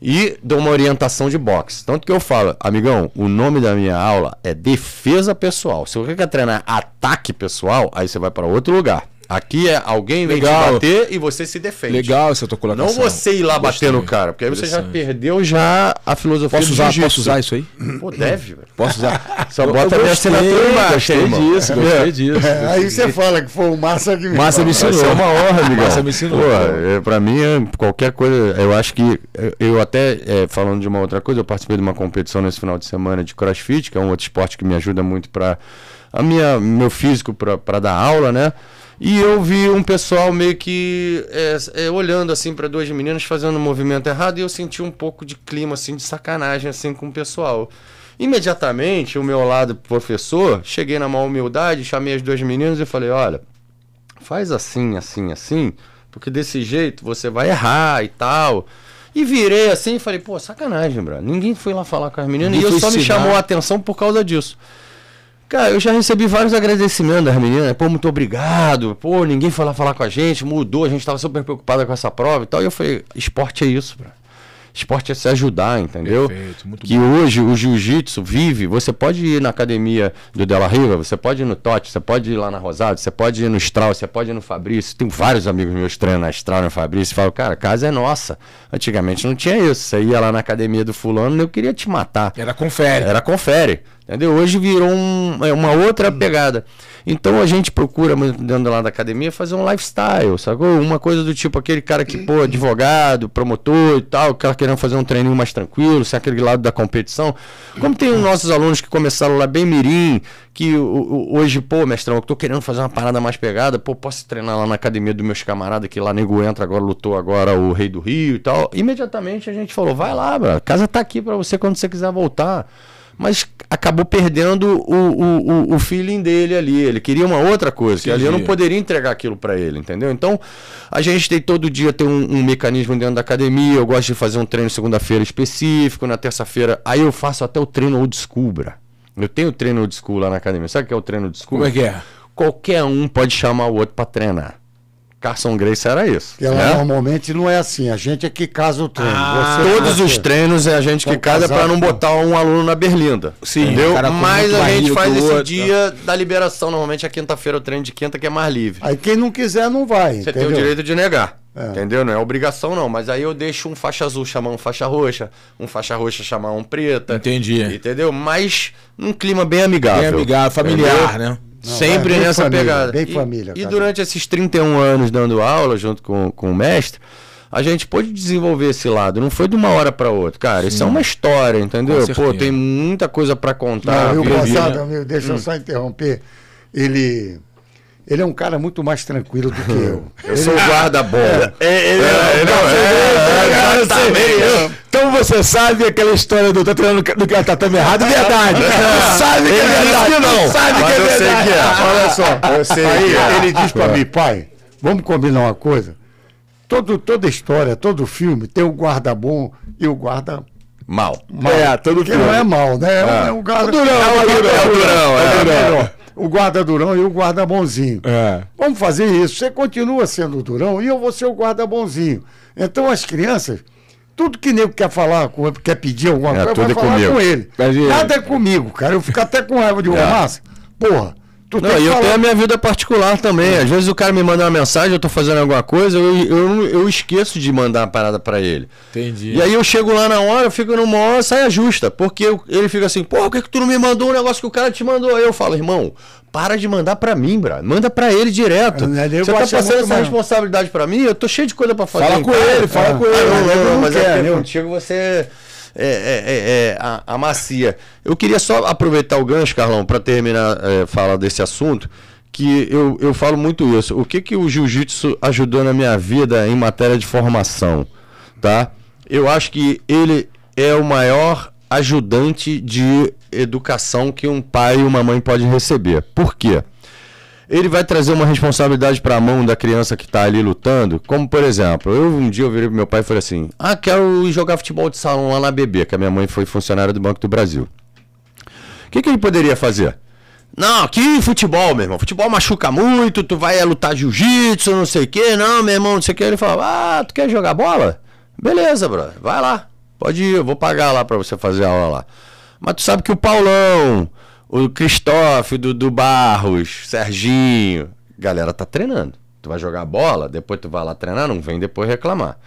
E dou uma orientação de boxe. Tanto que eu falo, amigão, o nome da minha aula é defesa pessoal. Se você quer treinar ataque pessoal, aí você vai para outro lugar. Aqui é alguém vem Legal. te bater e você se defende. Legal essa tua colocação. Não você ir lá bater no cara, porque aí você já perdeu já a filosofia posso usar, Posso usar isso aí? Pô, deve. Velho. Posso usar? Só bota eu a minha assinatura embaixo. Gostei disso, é. gostei disso. É, aí você fala que foi o Massa que me Massa fala. me ensinou. Isso é uma honra, amigo. Massa me ensinou. Pô, é, pra mim, é qualquer coisa... Eu acho que... Eu até, é, falando de uma outra coisa, eu participei de uma competição nesse final de semana de crossfit, que é um outro esporte que me ajuda muito para... A minha, meu físico para dar aula, né? E eu vi um pessoal meio que é, é, olhando assim para duas meninas fazendo um movimento errado e eu senti um pouco de clima assim de sacanagem assim com o pessoal. Imediatamente, o meu lado professor, cheguei na maior humildade, chamei as duas meninas e falei: "Olha, faz assim, assim, assim, porque desse jeito você vai errar e tal". E virei assim e falei: "Pô, sacanagem, bro. Ninguém foi lá falar com as meninas e eu só me chamou a atenção por causa disso". Cara, eu já recebi vários agradecimentos das meninas, né? pô, muito obrigado, pô, ninguém foi lá falar com a gente, mudou, a gente tava super preocupada com essa prova e tal. E eu falei, esporte é isso, bro. Esporte é se ajudar, entendeu? Perfeito, muito que bom. hoje o jiu-jitsu vive, você pode ir na academia do Della Riva, você pode ir no Totti, você pode ir lá na Rosado, você pode ir no Strauss, você pode ir no Fabrício. Tem vários amigos meus treinando na Strauss, no Fabrício, falam, cara, a casa é nossa. Antigamente não tinha isso. Você ia lá na academia do fulano, eu queria te matar. Era confere. Era confere. Entendeu? Hoje virou um, é uma outra pegada. Então a gente procura, dentro lá da academia, fazer um lifestyle, sacou? Uma coisa do tipo aquele cara que, pô, advogado, promotor e tal, que ela querendo fazer um treininho mais tranquilo, sem aquele lado da competição. Como tem nossos alunos que começaram lá bem mirim, que hoje, pô, mestrão, eu tô querendo fazer uma parada mais pegada, pô, posso treinar lá na academia dos meus camaradas, que lá nego entra agora, lutou agora o Rei do Rio e tal. Imediatamente a gente falou, vai lá, bro, a casa tá aqui para você quando você quiser voltar mas acabou perdendo o, o, o, feeling dele ali. Ele queria uma outra coisa, que ali eu não poderia entregar aquilo para ele, entendeu? Então, a gente tem todo dia tem um, um, mecanismo dentro da academia. Eu gosto de fazer um treino segunda-feira específico, na terça-feira. Aí eu faço até o treino old descubra Eu tenho treino old school lá na academia. Sabe o que é o treino old school? Como é que é? Qualquer um pode chamar o outro para treinar. Carson Grace era isso. Ela né? normalmente não é assim, a gente é que casa o treino. Ah, todos os treinos é a gente que então, casa para não botar um aluno na berlinda. Sim, entendeu? Mas a gente faz esse outro. Tá? dia da liberação, normalmente a é quinta-feira, o treino de quinta que é mais livre. Aí quem não quiser não vai. Você entendeu? tem o direito de negar. É. Entendeu? Não é obrigação, não. Mas aí eu deixo um faixa azul chamar um faixa roxa, um faixa roxa chamar um preta. Entendi. Entendeu? Mas num clima bem amigável. Bem amigável, familiar, entendeu? né? Não, Sempre nessa família, pegada. Bem família. E, e durante esses 31 anos dando aula junto com, com o mestre, a gente pôde desenvolver esse lado. Não foi de uma hora para outra, cara. Sim. Isso é uma história, entendeu? Pô, tem muita coisa para contar. Não, eu passado, né? meu, deixa hum. eu só interromper. Ele ele é um cara muito mais tranquilo do que eu. Eu ele... sou guarda-bola. É, ele, é, ele, é, ele, é, é, é, é, é, você sabe aquela história do tá treinando do que tá tão errado, tá verdade. sabe que é verdade. Que não. Sabe Mas que é verdade. Que é. Olha só, eu sei aí é. ele diz para mim, pai, vamos combinar uma coisa. Todo, toda história, todo filme tem o guarda bom e o guarda mal. mal. É, todo que não é mal, né? É, é. é um é guarda... Durão, é o Durão, é. é o Durão, é o Durão. É o guarda durão e o guarda bonzinho. É. Vamos fazer isso. Você continua sendo durão e eu vou ser o guarda bonzinho. Então as crianças tudo que nego quer falar, quer pedir alguma é, coisa, vai é falar comigo. com ele. Mas, Nada é comigo, cara. Eu fico até com raiva de uma é. massa. Porra, tu não, eu falar... tenho a minha vida particular também. É. Às vezes o cara me manda uma mensagem, eu estou fazendo alguma coisa, eu, eu, eu esqueço de mandar a parada para ele. Entendi. E aí eu chego lá na hora, eu fico numa hora, saia justa. Porque eu, ele fica assim, porra, por que, que tu não me mandou um negócio que o cara te mandou? Aí eu falo, irmão, para de mandar para mim, bra. Manda para ele direto. É, né, você tá passando essa mais. responsabilidade para mim? Eu tô cheio de coisa para fazer. Fala com cara. ele, fala ah. com ele. Ah, não, né? não, não, mas é porque né? contigo você... É é, é, é, a, a, macia. Eu queria só aproveitar o gancho, Carlão, para terminar é, falar desse assunto, que eu, eu falo muito isso. O que, que o jiu-jitsu ajudou na minha vida em matéria de formação? Tá? Eu acho que ele é o maior ajudante de educação que um pai e uma mãe podem receber. Por quê? ele vai trazer uma responsabilidade para a mão da criança que está ali lutando. Como, por exemplo, eu um dia eu virei pro meu pai e falei assim: "Ah, quero jogar futebol de salão lá na BB, que a minha mãe foi funcionária do Banco do Brasil". O que, que ele poderia fazer? Não, que futebol, meu irmão. Futebol machuca muito, tu vai lutar jiu-jitsu, não sei o quê. Não, meu irmão, não sei o quê. Ele fala: "Ah, tu quer jogar bola? Beleza, bro. Vai lá. Pode ir, eu vou pagar lá para você fazer a aula lá". Mas tu sabe que o Paulão, o Cristófio do, do Barros, Serginho. Galera tá treinando. Tu vai jogar bola, depois tu vai lá treinar, não vem depois reclamar.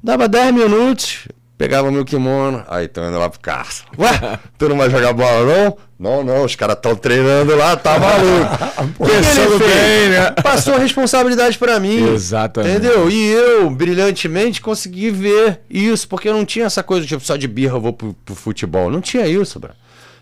Dava 10 minutos, pegava meu kimono, aí tô indo lá pro Carso. Ué, tu não vai jogar bola não? Não, não, os caras tão treinando lá, tá maluco. Pô, bem, Né? Passou responsabilidade para mim. Exatamente. Entendeu? E eu, brilhantemente, consegui ver isso, porque eu não tinha essa coisa tipo só de birra eu vou pro, pro futebol. Não tinha isso, bro.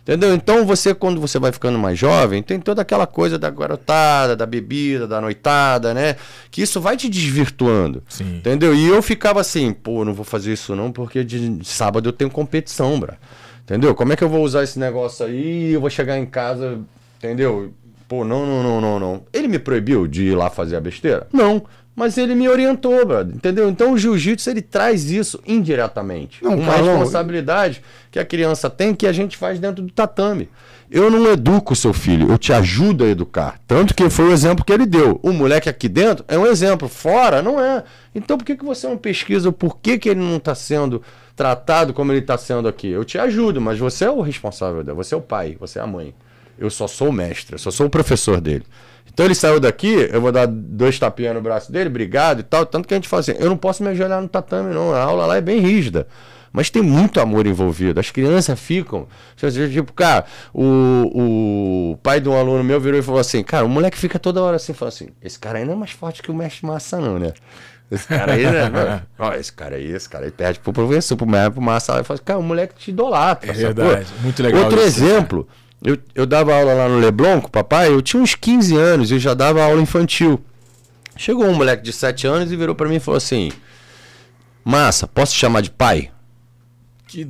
Entendeu? Então você, quando você vai ficando mais jovem, tem toda aquela coisa da garotada, da bebida, da noitada, né? Que isso vai te desvirtuando. Sim. Entendeu? E eu ficava assim, pô, não vou fazer isso não, porque de sábado eu tenho competição, bra. Entendeu? Como é que eu vou usar esse negócio aí? Eu vou chegar em casa, entendeu? Pô, não, não, não, não, não. Ele me proibiu de ir lá fazer a besteira? Não. Mas ele me orientou, brother, entendeu? Então o jiu-jitsu ele traz isso indiretamente. Não, uma responsabilidade que a criança tem que a gente faz dentro do tatame. Eu não educo o seu filho, eu te ajudo a educar. Tanto que foi o exemplo que ele deu. O moleque aqui dentro é um exemplo, fora não é. Então por que, que você não pesquisa por que, que ele não está sendo tratado como ele está sendo aqui? Eu te ajudo, mas você é o responsável dele, você é o pai, você é a mãe. Eu só sou o mestre, eu só sou o professor dele. Então ele saiu daqui, eu vou dar dois tapinhas no braço dele, obrigado e tal. Tanto que a gente fala assim: eu não posso me ajoelhar no tatame, não. A aula lá é bem rígida. Mas tem muito amor envolvido. As crianças ficam. Tipo, cara, o, o pai de um aluno meu virou e falou assim: Cara, o moleque fica toda hora assim, falou assim: Esse cara ainda é mais forte que o mestre massa, não, né? Esse cara aí, né? Ó, esse cara aí, esse cara aí perde pro professor, pro mestre, pro massa. Eu falo, assim, cara, o moleque te idolatra. É verdade, muito legal. Outro isso, né? exemplo. Cara eu, eu dava aula lá no Leblon com o papai, eu tinha uns 15 anos, e já dava aula infantil. Chegou um moleque de 7 anos e virou para mim e falou assim: Massa, posso te chamar de pai? Que...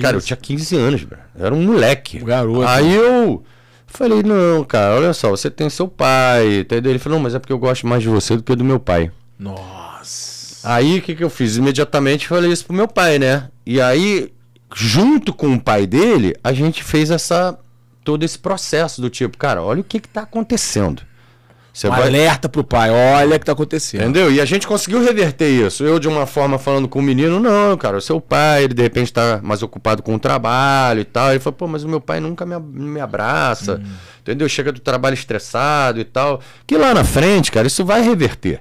Cara, eu tinha 15 anos, Eu era um moleque. Um garoto. Né? Aí eu falei: Não, cara, olha só, você tem seu pai. Entendeu? Ele falou: Não, mas é porque eu gosto mais de você do que do meu pai. Nossa. Aí o que, que eu fiz? Imediatamente falei isso pro meu pai, né? E aí, junto com o pai dele, a gente fez essa todo esse processo do tipo, cara, olha o que está acontecendo. Você um vai... Alerta pro pai, olha o que tá acontecendo. Entendeu? E a gente conseguiu reverter isso. Eu, de uma forma, falando com o menino, não, cara, o seu pai, ele de repente tá mais ocupado com o trabalho e tal. Ele falou, pô, mas o meu pai nunca me, me abraça, hum. entendeu? Chega do trabalho estressado e tal. Que lá na frente, cara, isso vai reverter.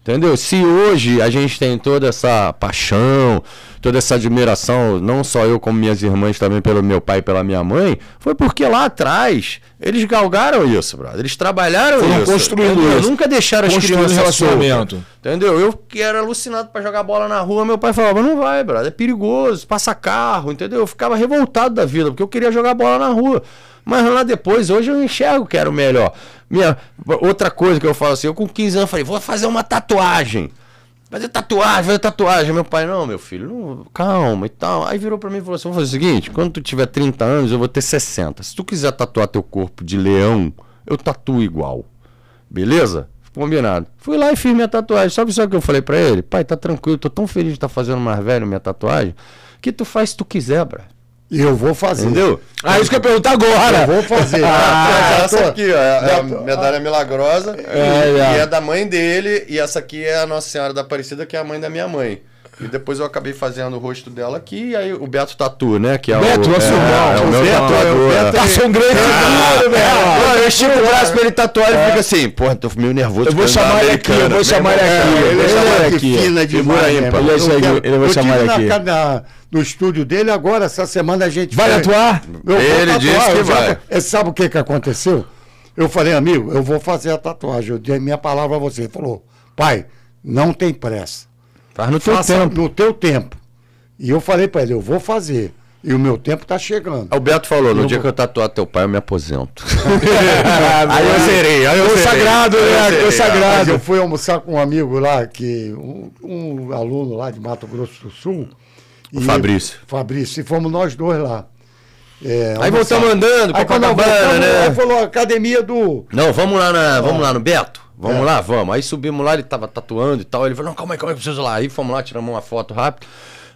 Entendeu? Se hoje a gente tem toda essa paixão, toda essa admiração, não só eu como minhas irmãs, também pelo meu pai e pela minha mãe, foi porque lá atrás eles galgaram isso, brother. Eles trabalharam Foram isso. construindo entendeu? isso. Nunca deixaram as crianças relacionamento. Solta, entendeu? Eu que era alucinado para jogar bola na rua, meu pai falava: "Não vai, brother, é perigoso, passa carro", entendeu? Eu ficava revoltado da vida, porque eu queria jogar bola na rua. Mas lá depois, hoje eu enxergo que era o melhor. Minha outra coisa que eu falo assim, eu com 15 anos falei: "Vou fazer uma tatuagem". Fazer tatuagem, fazer tatuagem. Meu pai, não, meu filho, não, calma e tal. Aí virou pra mim e falou assim: vamos fazer o seguinte, quando tu tiver 30 anos, eu vou ter 60. Se tu quiser tatuar teu corpo de leão, eu tatuo igual. Beleza? Combinado. Fui lá e fiz minha tatuagem. Sabe só o que eu falei para ele? Pai, tá tranquilo, tô tão feliz de estar tá fazendo mais velho minha tatuagem. Que tu faz se tu quiser, bra. Eu vou fazer. Entendeu? Ah, isso que eu ia perguntar agora. Eu vou fazer. Ah, ah essa tô... aqui, ó, é a medalha milagrosa. É, e é. é da mãe dele. E essa aqui é a Nossa Senhora da Aparecida, que é a mãe da minha mãe. E depois eu acabei fazendo o rosto dela aqui, e aí o Beto Tatu, né? Que é Beto, é o, é, É, o meu Beto, tatuador. É o Beto, um grande ah, ah, velho. Ah, eu estico o braço pra ele tatuar, e fica assim, porra, tô meio nervoso. Eu vou né, chamar ele aqui, eu vou chamar ele aqui. Ele vai chamar ele aqui. ele vai chamar ele aqui. No estúdio dele, agora, essa semana a gente. Vai atuar? Ele disse que vai. É, sabe o que que aconteceu? Eu falei, amigo, eu vou fazer a tatuagem. Eu dei minha palavra a você. Ele falou, pai, não tem pressa. Faz no teu tempo. No teu tempo. E eu falei para ele, eu vou fazer. E o meu tempo tá chegando. o Alberto falou: no eu dia vou... que eu tatuar teu pai, eu me aposento. aí eu serei, aí eu, serei. sagrado, né? Eu, serei, eu sagrado. Eu fui almoçar com um amigo lá, que um, um aluno lá de Mato Grosso do Sul. O e Fabrício. Fabrício, e fomos nós dois lá. É, aí voltamos andando, aí, quando né? Aí falou, academia do. Não, vamos lá, na, vamos lá no Beto. Vamos é. lá, vamos. Aí subimos lá, ele tava tatuando e tal. Ele falou: não, calma aí, calma aí, preciso lá. Aí fomos lá, tiramos uma foto rápido.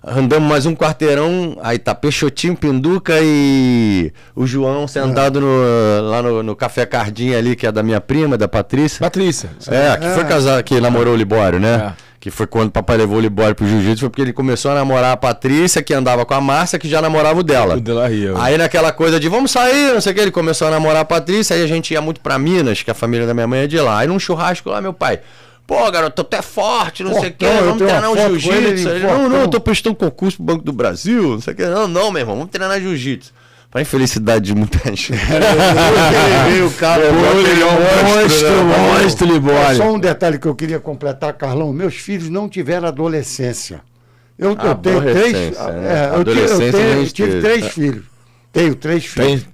Andamos mais um quarteirão, aí tá Peixotinho, Pinduca e o João sentado é. no, lá no, no, Café Cardinha ali, que é da minha prima, da Patrícia. Patrícia. É, que foi é. casar, que namorou o Libório, né? É que foi quando o papai levou o Libório pro jiu-jitsu, foi porque ele começou a namorar a Patrícia, que andava com a Márcia, que já namorava o dela. O dela ria. Né? Aí naquela coisa de vamos sair, não sei o que, ele começou a namorar a Patrícia, aí a gente ia muito pra Minas, que a família da minha mãe é de lá. Aí num churrasco lá, meu pai. Pô, garoto, tu é forte, não sei o quê, então, vamos treinar um jiu-jitsu. Não, não, eu então". tô prestando concurso pro Banco do Brasil, não sei o quê. Não, não, meu irmão, vamos treinar jiu-jitsu. Pra infelicidade de muita gente. veio, o cara, o monstro, monstro, Libório. Né? Só um detalhe que eu queria completar, Carlão. Meus filhos não tiveram adolescência. Eu, eu tenho três. É, né? É, eu, eu, tenho, eu tive três filhos. Tenho três filhos. Tem...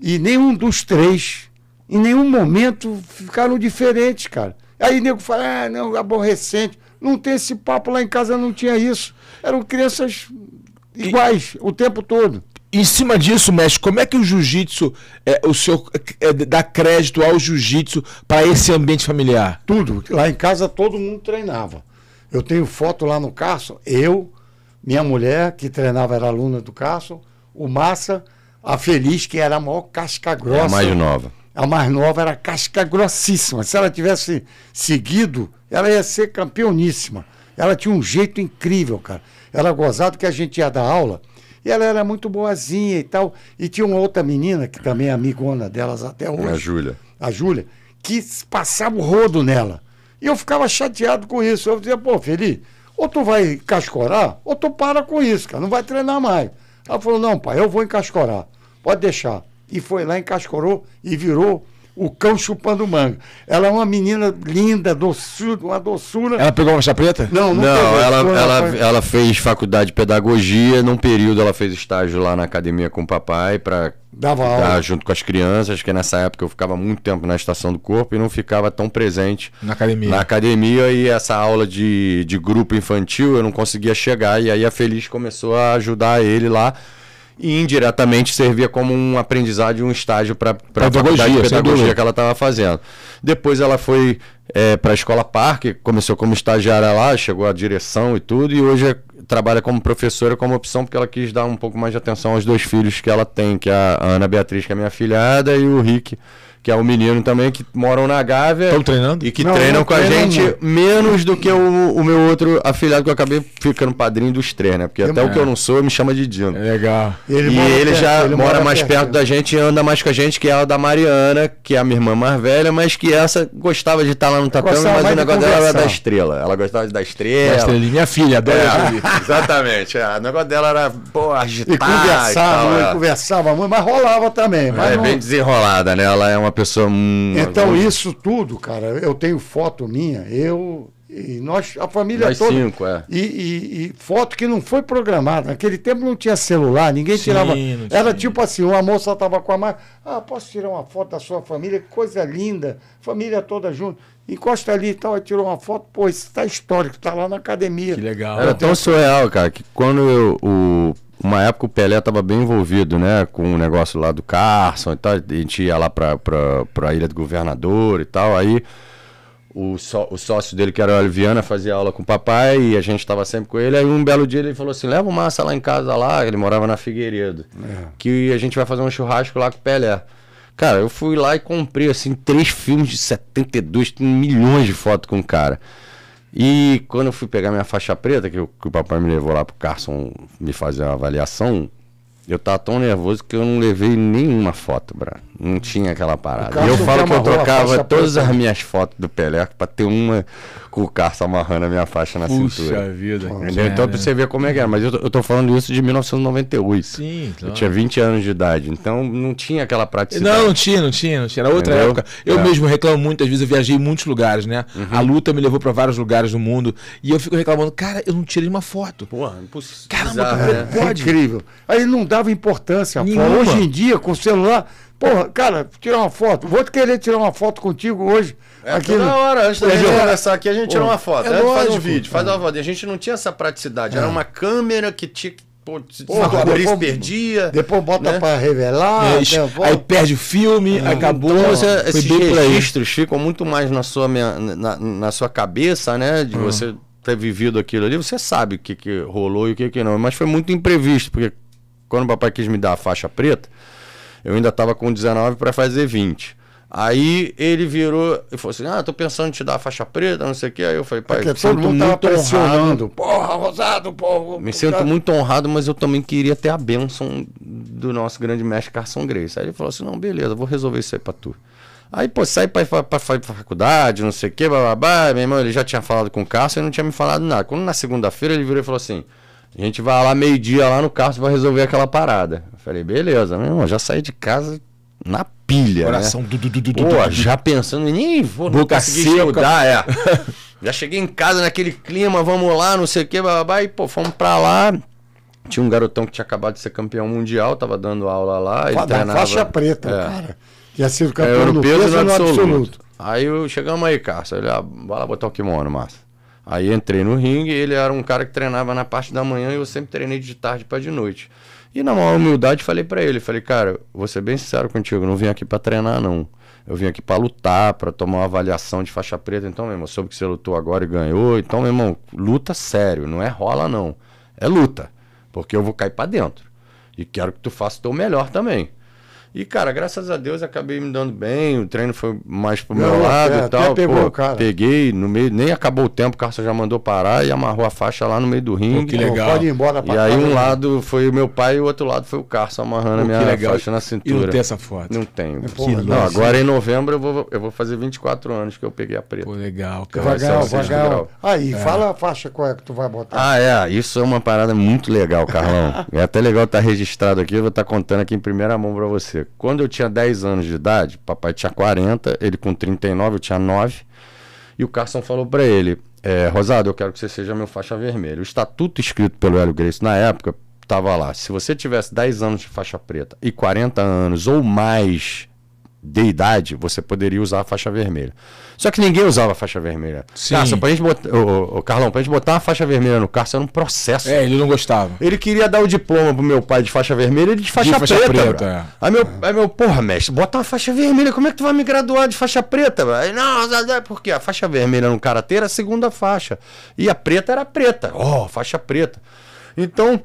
E nenhum dos três, em nenhum momento, ficaram diferentes, cara. Aí nego fala, ah, não, aborrecente. Não tem esse papo lá em casa, não tinha isso. Eram crianças iguais e... o tempo todo em cima disso, mestre, como é que o jiu-jitsu, é, o senhor é, dá crédito ao jiu-jitsu para esse ambiente familiar? Tudo. Lá em casa todo mundo treinava. Eu tenho foto lá no Castro, eu, minha mulher, que treinava, era aluna do Castro, o Massa, a Feliz, que era a maior casca grossa. É a mais nova. A mais nova era casca grossíssima. Se ela tivesse seguido, ela ia ser campeoníssima. Ela tinha um jeito incrível, cara. Ela gozava que a gente ia dar aula e ela era muito boazinha e tal. E tinha uma outra menina, que também é amigona delas até hoje. É a Júlia. A Júlia, que passava o rodo nela. E eu ficava chateado com isso. Eu dizia, pô, Felipe, ou tu vai cascorar, ou tu para com isso, cara, não vai treinar mais. Ela falou, não, pai, eu vou encascorar, pode deixar. E foi lá, encascorou e virou o Cão Chupando Manga. Ela é uma menina linda, doçura, uma doçura. Ela pegou uma preta? Não, não, não pegou, ela, ela, foi... ela fez faculdade de pedagogia. Num período ela fez estágio lá na academia com o papai para dar aula. junto com as crianças, que nessa época eu ficava muito tempo na estação do corpo e não ficava tão presente na academia. Na academia e essa aula de, de grupo infantil eu não conseguia chegar. E aí a Feliz começou a ajudar ele lá e indiretamente servia como um aprendizado, um estágio para a de pedagogia que ela estava fazendo. Depois ela foi é, para a escola Parque, começou como estagiária lá, chegou à direção e tudo, e hoje trabalha como professora como opção porque ela quis dar um pouco mais de atenção aos dois filhos que ela tem, que é a Ana Beatriz, que é minha filhada, e o Rick, que é o menino também que moram na Gávea. Estão treinando? E que não, treinam não com a gente não. menos do que o, o meu outro afilhado, que eu acabei ficando padrinho dos três, né? Porque até é. o que eu não sou, me chama de Dino. É legal. Ele e ele já ele mora, mais perto, perto né? da gente e anda mais com a gente, que é a da Mariana, que é a minha irmã mais velha, mas que essa gostava de estar tá lá no tatame, mas o negócio dela era da estrela. Ela gostava de dar estrela. estrela minha filha, adora. É, exatamente. É. O negócio dela era, pô, conversar, E conversava, e tal, é. conversava mas rolava também. É, mas é bem desenrolada, né? Ela é uma pessoa. então, isso tudo, cara, eu tenho foto minha, eu. E nós, a família nós toda. Cinco, é. e, e, e, foto que não foi programada. Naquele tempo não tinha celular, ninguém Sim, tirava. Era tipo assim: uma moça estava com a mãe. Ah, posso tirar uma foto da sua família? Que coisa linda. Família toda junto. Encosta ali e tal, tirou uma foto. Pô, isso está histórico, está lá na academia. Que legal. Era então, tão assim, surreal, cara, que quando eu, o uma época o Pelé estava bem envolvido, né? Com o negócio lá do Carson e tal. A gente ia lá para a Ilha do Governador e tal. Aí o, só, o sócio dele, que era o Alviana, fazia aula com o papai e a gente estava sempre com ele. Aí um belo dia ele falou assim: leva o Massa lá em casa lá. Ele morava na Figueiredo. É. Que a gente vai fazer um churrasco lá com o Pelé. Cara, eu fui lá e comprei assim três filmes de 72, milhões de fotos com o cara. E quando eu fui pegar minha faixa preta, que, eu, que o papai me levou lá pro Carson me fazer uma avaliação, eu tava tão nervoso que eu não levei nenhuma foto, Brano. Não tinha aquela parada. E eu falo que eu trocava todas as minhas fotos do Pelé pra ter uma com o Carso amarrando a minha faixa na Puxa cintura. vida. Entendeu? Então pra você ver como é que era. Mas eu tô, eu tô falando isso de 1998. Sim, claro. Eu tinha 20 anos de idade. Então não tinha aquela praticidade. Não, não tinha, não tinha, não tinha. Era outra Entendeu? época. Eu é. mesmo reclamo muitas vezes, eu viajei em muitos lugares, né? Uhum. A luta me levou pra vários lugares do mundo. E eu fico reclamando, cara, eu não tirei uma foto. Porra, impossível. Caramba, como é. Né? pode? É incrível. Aí não dava importância. Hoje em dia, com o celular Porra, cara, tirar uma foto. Vou querer tirar uma foto contigo hoje. É aqui toda no... hora, antes da gente é, conversar aqui, a gente tira uma foto. É né? faz um vídeo, faz uma é. foto. A gente não tinha essa praticidade. É. Era uma câmera que tinha que Pô, Porra, depois, perdia. Depois bota né? pra revelar. É, né, Aí perde o filme, é, acabou. Então, você, então, esses registros ficam muito mais na sua, na, na, sua cabeça, né? De hum. você ter vivido aquilo ali. Você sabe o que, que rolou e o que, que não. Mas foi muito imprevisto, porque quando o papai quis me dar a faixa preta, eu ainda estava com 19 para fazer 20. Aí ele virou e falou assim: Ah, tô pensando em te dar a faixa preta, não sei o quê. Aí eu falei, pai, Porque é todo sinto muito honrado. Porra, Rosado, porra. Me sinto cara. muito honrado, mas eu também queria ter a bênção do nosso grande mestre Carson Grace. Aí ele falou assim: não, beleza, vou resolver isso aí pra tu. Aí, pô, sai pra, pra, pra, pra faculdade, não sei o quê, bababá. Meu irmão, ele já tinha falado com o Carson e não tinha me falado nada. Quando na segunda-feira ele virou e falou assim: a gente vai lá meio-dia lá no Carson vai resolver aquela parada. Falei, beleza, meu irmão, já saí de casa na pilha. Coração, né? du, du, du, Pô, já pensando, nem vou, Boca seca. chegar, é. já cheguei em casa naquele clima, vamos lá, não sei o que, babá, e pô, fomos pra lá. Tinha um garotão que tinha acabado de ser campeão mundial, tava dando aula lá. Ele treinava, faixa preta, é. cara. Tinha é, o campeão é, europeu no peso no absoluto. absoluto. Aí eu, chegamos aí, Cássio. Ele, ah, vai lá botar o kimono, Márcio. Aí entrei no ringue, ele era um cara que treinava na parte da manhã e eu sempre treinei de tarde para de noite. E na maior humildade falei para ele, falei, cara, vou ser bem sincero contigo, não vim aqui para treinar não. Eu vim aqui para lutar, para tomar uma avaliação de faixa preta. Então, meu irmão, soube que você lutou agora e ganhou. Então, meu irmão, luta sério, não é rola não. É luta, porque eu vou cair para dentro. E quero que tu faça o teu melhor também. E, cara, graças a Deus acabei me dando bem, o treino foi mais pro meu Não, é, lado é, e tal. Pegou, Pô, cara. Peguei no meio, nem acabou o tempo, o Carson já mandou parar e amarrou a faixa lá no meio do ringue. que legal. pode ir embora pra E aí um né? lado foi o meu pai e o outro lado foi o Carça amarrando a minha legal. faixa na cintura. E não tem essa foto? Não tenho. É, né? não, agora em novembro eu vou, eu vou fazer 24 anos que eu peguei a preta. Pô, legal, cara. vagal. vai Aí, é. fala a faixa qual é que tu vai botar. Ah, é, isso é uma parada muito legal, Carlão. é até legal estar tá registrado aqui, eu vou estar tá contando aqui em primeira mão pra você dizer, quando eu tinha 10 anos de idade, papai tinha 40, ele com 39, eu tinha 9, e o Carson falou para ele, é, Rosado, eu quero que você seja meu faixa vermelha. O estatuto escrito pelo Hélio Grace na época estava lá, se você tivesse 10 anos de faixa preta e 40 anos ou mais de idade, você poderia usar a faixa vermelha. Só que ninguém usava a faixa vermelha. Sim. para pra gente botar, ô, ô, Carlão, pra gente botar uma faixa vermelha no carro era um processo. É, ele não gostava. Ele queria dar o diploma pro meu pai de faixa vermelha e de faixa de preta. Faixa preta é. aí, meu, é. aí meu, porra, mestre, bota uma faixa vermelha, como é que tu vai me graduar de faixa preta? Aí, não, porque a faixa vermelha no karatê era a segunda faixa. E a preta era a preta. Ó, oh, faixa preta. Então,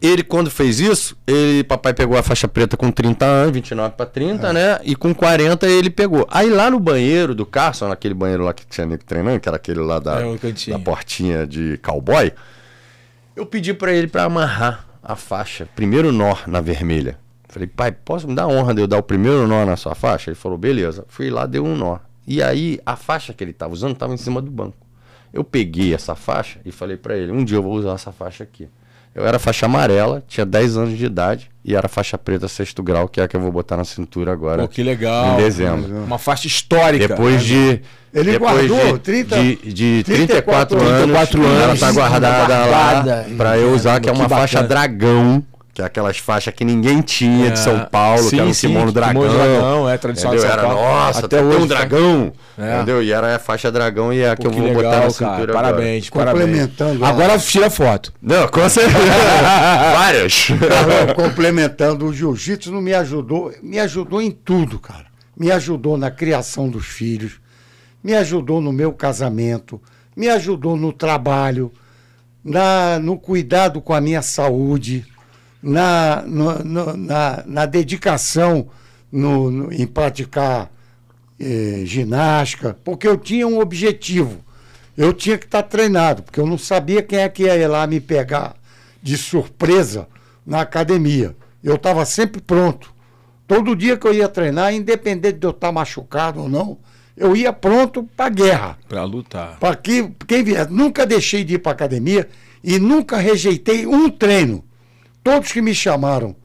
ele, quando fez isso, ele, papai pegou a faixa preta com 30 anos, 29 para 30, é. né? E com 40 ele pegou. Aí lá no banheiro do Carson, naquele banheiro lá que tinha nego treinando, que era aquele lá da, é, da portinha de cowboy, eu pedi para ele para amarrar a faixa, primeiro nó na vermelha. Falei, pai, posso me dar a honra de eu dar o primeiro nó na sua faixa? Ele falou, beleza. Fui lá, deu um nó. E aí, a faixa que ele estava usando estava em cima do banco. Eu peguei essa faixa e falei para ele, um dia eu vou usar essa faixa aqui. Eu era faixa amarela, tinha 10 anos de idade e era faixa preta sexto grau, que é a que eu vou botar na cintura agora. Pô, que legal. Em dezembro. Uma faixa histórica. Depois de. Ele depois guardou de, 30, de, de 34, 34 anos. 34 anos. Ela tá guardada, guardada lá para eu usar, que é uma que faixa dragão que é aquelas faixas que ninguém tinha é, de São é. Paulo, sim, que era o kimono dragão. Kimono dragão, é tradicional de São Paulo. Era, nossa, até hoje, um tá- dragão, é. entendeu? E era a faixa dragão e é a que, que eu vou legal, botar na cintura cara, Parabéns, complementando parabéns. Né? Agora tira foto. Não, com certeza. Várias. Caramba, complementando, o jiu-jitsu não me ajudou, me ajudou em tudo, cara. Me ajudou na criação dos filhos, me ajudou no meu casamento, me ajudou no trabalho, na, no cuidado com a minha saúde, na, no, no, na, na, dedicação no, no em praticar eh, ginástica, porque eu tinha um objetivo. Eu tinha que estar tá treinado, porque eu não sabia quem é que ia ir lá me pegar de surpresa na academia. Eu estava sempre pronto. Todo dia que eu ia treinar, independente de eu estar tá machucado ou não, eu ia pronto para a guerra. Para lutar. Para que, quem vier. Nunca deixei de ir para academia e nunca rejeitei um treino todos que me chamaram,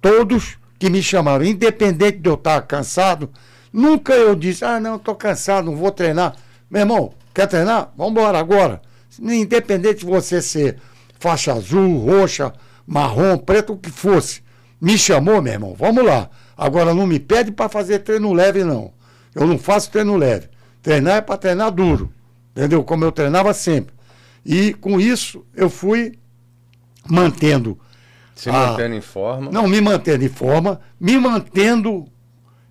todos que me chamaram, independente de eu estar cansado, nunca eu disse, ah, não, estou cansado, não vou treinar. Meu irmão, quer treinar? Vamos embora agora. Independente de você ser faixa azul, roxa, marrom, preto, o que fosse. Me chamou, meu irmão, vamos lá. Agora não me pede para fazer treino leve, não. Eu não faço treino leve. Treinar é para treinar duro, entendeu? Como eu treinava sempre. E com isso eu fui mantendo se a, ah. mantendo em forma. Não, me mantendo em forma, me mantendo.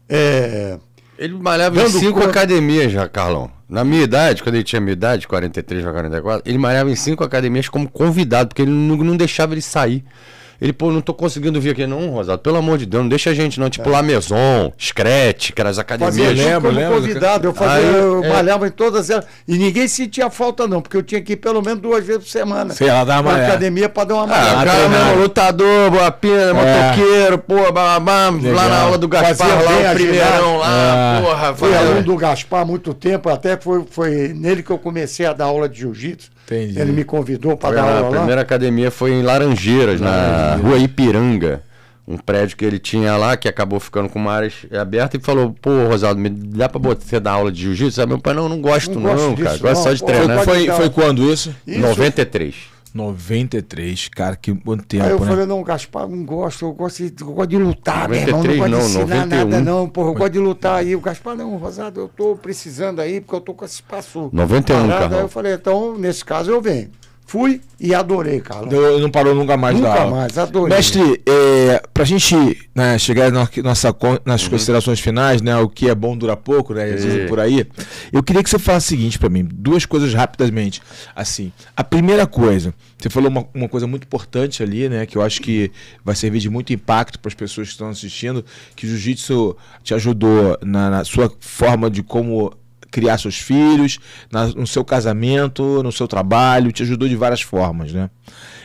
É, ele malhava em cinco academias já, Carlão. Na minha idade, quando ele tinha minha idade, 43 para 44, ele malhava em cinco academias como convidado, porque ele não, não deixava ele sair. Ele, pô, não tô conseguindo vir aqui. Não, Rosado, pelo amor de Deus, não deixa a gente não. Tipo, é. lá Maison, Scratch, que era as academias. Fazia, eu lembro, lembro, convidado, eu, fazia, aí, eu é. malhava em todas elas. E ninguém sentia falta não, porque eu tinha que ir pelo menos duas vezes por semana. Sei lá, dar uma Na academia pra dar uma ah, malhada. Ah, cara, lutador, boa pena, é. motoqueiro, pô, blá, lá na aula do Gaspar, fazia lá o primeirão lá, é. porra. Fui aluno do Gaspar há muito tempo, até foi, foi nele que eu comecei a dar aula de jiu-jitsu. Entendi. Ele me convidou para dar aula. A primeira lá. academia foi em Laranjeiras, na Rua Ipiranga. Um prédio que ele tinha lá, que acabou ficando com uma área aberta, e falou: Pô, Rosaldo, me dá pra você dar aula de jiu-jitsu? Meu pai, não, não gosto, não, não gosto cara. Disso, gosto não. só de treinar. Foi, foi, então? quando isso? isso? 93. 93, cara, que quanto tempo. Aí eu né? falei, não, Gaspar, não gosto, eu gosto de, eu gosto de lutar, 93, meu irmão, não gosto não, de ensinar 91. nada, não, porra, eu gosto de lutar aí. O Gaspar, não, Rosado, eu tô precisando aí, porque eu tô com esse espaço. 91, cara. Aí eu falei, então, nesse caso eu venho. Fui e adorei, cara. não parou nunca mais nunca da Nunca mais, adorei. Mestre, é, pra gente né, chegar na, nossa, nas uhum. considerações finais, né? O que é bom dura pouco, né? Às vezes por aí. Eu queria que você falasse o seguinte para mim. Duas coisas rapidamente. Assim, a primeira coisa, você falou uma, uma, coisa muito importante ali, né? Que eu acho que vai servir de muito impacto para as pessoas que estão assistindo, que o jiu-jitsu te ajudou na, na sua forma de como criar seus filhos, na, no seu casamento, no seu trabalho, te ajudou de várias formas, né?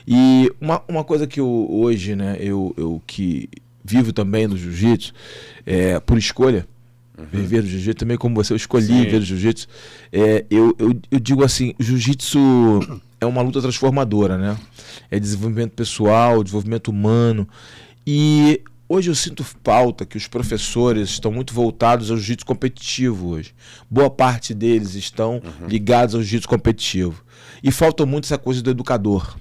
E uma, uma coisa que eu, hoje, né, eu, eu que vivo também do jiu-jitsu, é, por escolha, uhum. viver do jiu-jitsu, também como você, eu escolhi Sim. o jiu-jitsu, é, eu, eu, eu digo assim, jiu-jitsu é uma luta transformadora, né? É desenvolvimento pessoal, desenvolvimento humano, e Hoje eu sinto falta que os professores estão muito voltados ao jiu-jitsu competitivo hoje. Boa parte deles estão uhum. ligados ao jiu-jitsu competitivo. E falta muito essa coisa do educador.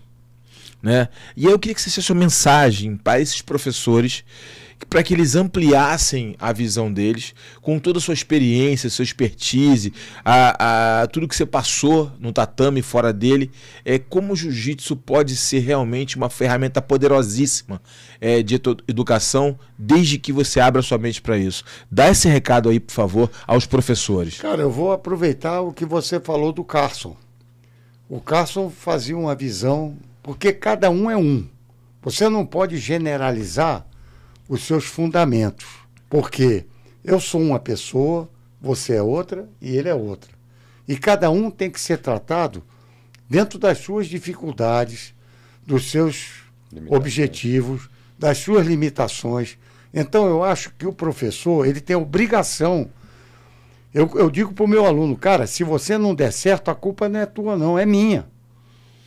Né? E eu queria que você desse uma sua mensagem para esses professores para que eles ampliassem a visão deles, com toda a sua experiência, sua expertise, a, a tudo que você passou no tatame fora dele, é como o jiu-jitsu pode ser realmente uma ferramenta poderosíssima é, de educação, desde que você abra sua mente para isso. Dá esse recado aí, por favor, aos professores. Cara, eu vou aproveitar o que você falou do Carson. O Carson fazia uma visão, porque cada um é um. Você não pode generalizar os seus fundamentos. Porque eu sou uma pessoa, você é outra e ele é outra. E cada um tem que ser tratado dentro das suas dificuldades, dos seus objetivos, das suas limitações. Então eu acho que o professor ele tem obrigação. Eu, eu digo para o meu aluno, cara, se você não der certo, a culpa não é tua, não, é minha.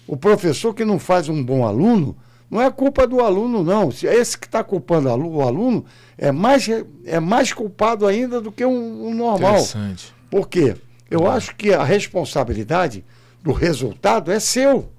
O professor que não faz um bom aluno, não é culpa do aluno, não. Esse que está culpando o aluno é mais, é mais culpado ainda do que um, um normal. Interessante. Por quê? Eu hum. acho que a responsabilidade do resultado é seu.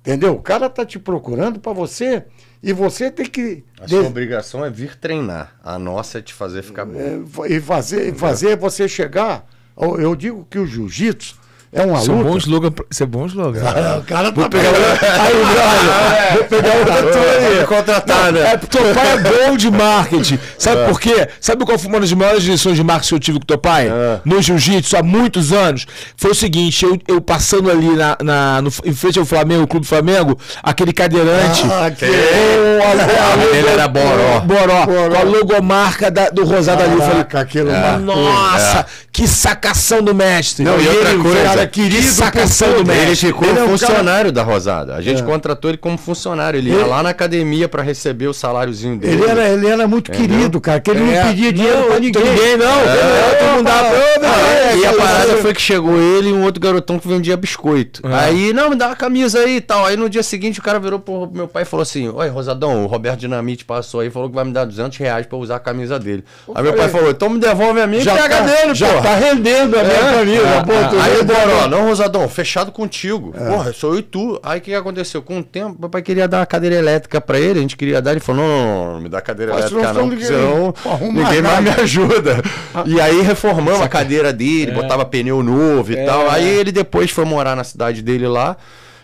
Entendeu? O cara está te procurando para você e você tem que. A sua obrigação é vir treinar. A nossa é te fazer ficar bom. É, e fazer, fazer você chegar. Eu digo que o jiu-jitsu é uma é aluno. luta. Bom slogan, isso é bom slogan. Ah, o cara vou tá pegar o... Aí, brother, ah, é. vou pegar o tatu aí. Contratado. É, teu pai é bom de marketing. Sabe ah. por quê? Sabe qual foi uma das maiores lições de marketing que eu tive com teu pai? Ah. No jiu-jitsu, há muitos anos. Foi o seguinte, eu, eu passando ali na, na no, em frente ao Flamengo, o Clube Flamengo, aquele cadeirante. Ah, que... com Ele era Boró. Boró. Boró. a logomarca da, do Rosado Caraca, ali. Eu falei, aquilo é. Nossa, é. que sacação do mestre. Não, e, e outra coisa era querido sacação do Ele ficou ele é um funcionário cara... da Rosada. A gente é. contratou ele como funcionário. Ele, ele, ia lá na academia para receber o saláriozinho dele. Ele era, ele era muito Entendeu? querido, cara, que ele não é. pedia dinheiro não, ninguém. ninguém não. É, não dava. Ah, e a parada foi que chegou ele e um outro garotão que vendia biscoito. É. Aí, não, me dá uma camisa aí e tal. Aí no dia seguinte o cara virou pro meu pai e falou assim: Oi, Rosadão, o Roberto Dinamite passou aí e falou que vai me dar 200 reais para usar a camisa dele. Aí meu pai falou: então me devolve a minha e pega tá, dele, Já tá rendendo a minha é. camisa, ah, ah, Aí o não, não, Rosadão, fechado contigo. É. Porra, sou eu e tu. Aí o que aconteceu? Com o tempo, meu pai queria dar uma cadeira elétrica pra ele, a gente queria dar, ele falou: não, não, não, não me dá cadeira Mas elétrica, não, senão ninguém mais me ajuda. Ah. E aí reformamos a cadeira dele, é. botava pneu novo e é. tal. Aí ele depois foi morar na cidade dele lá.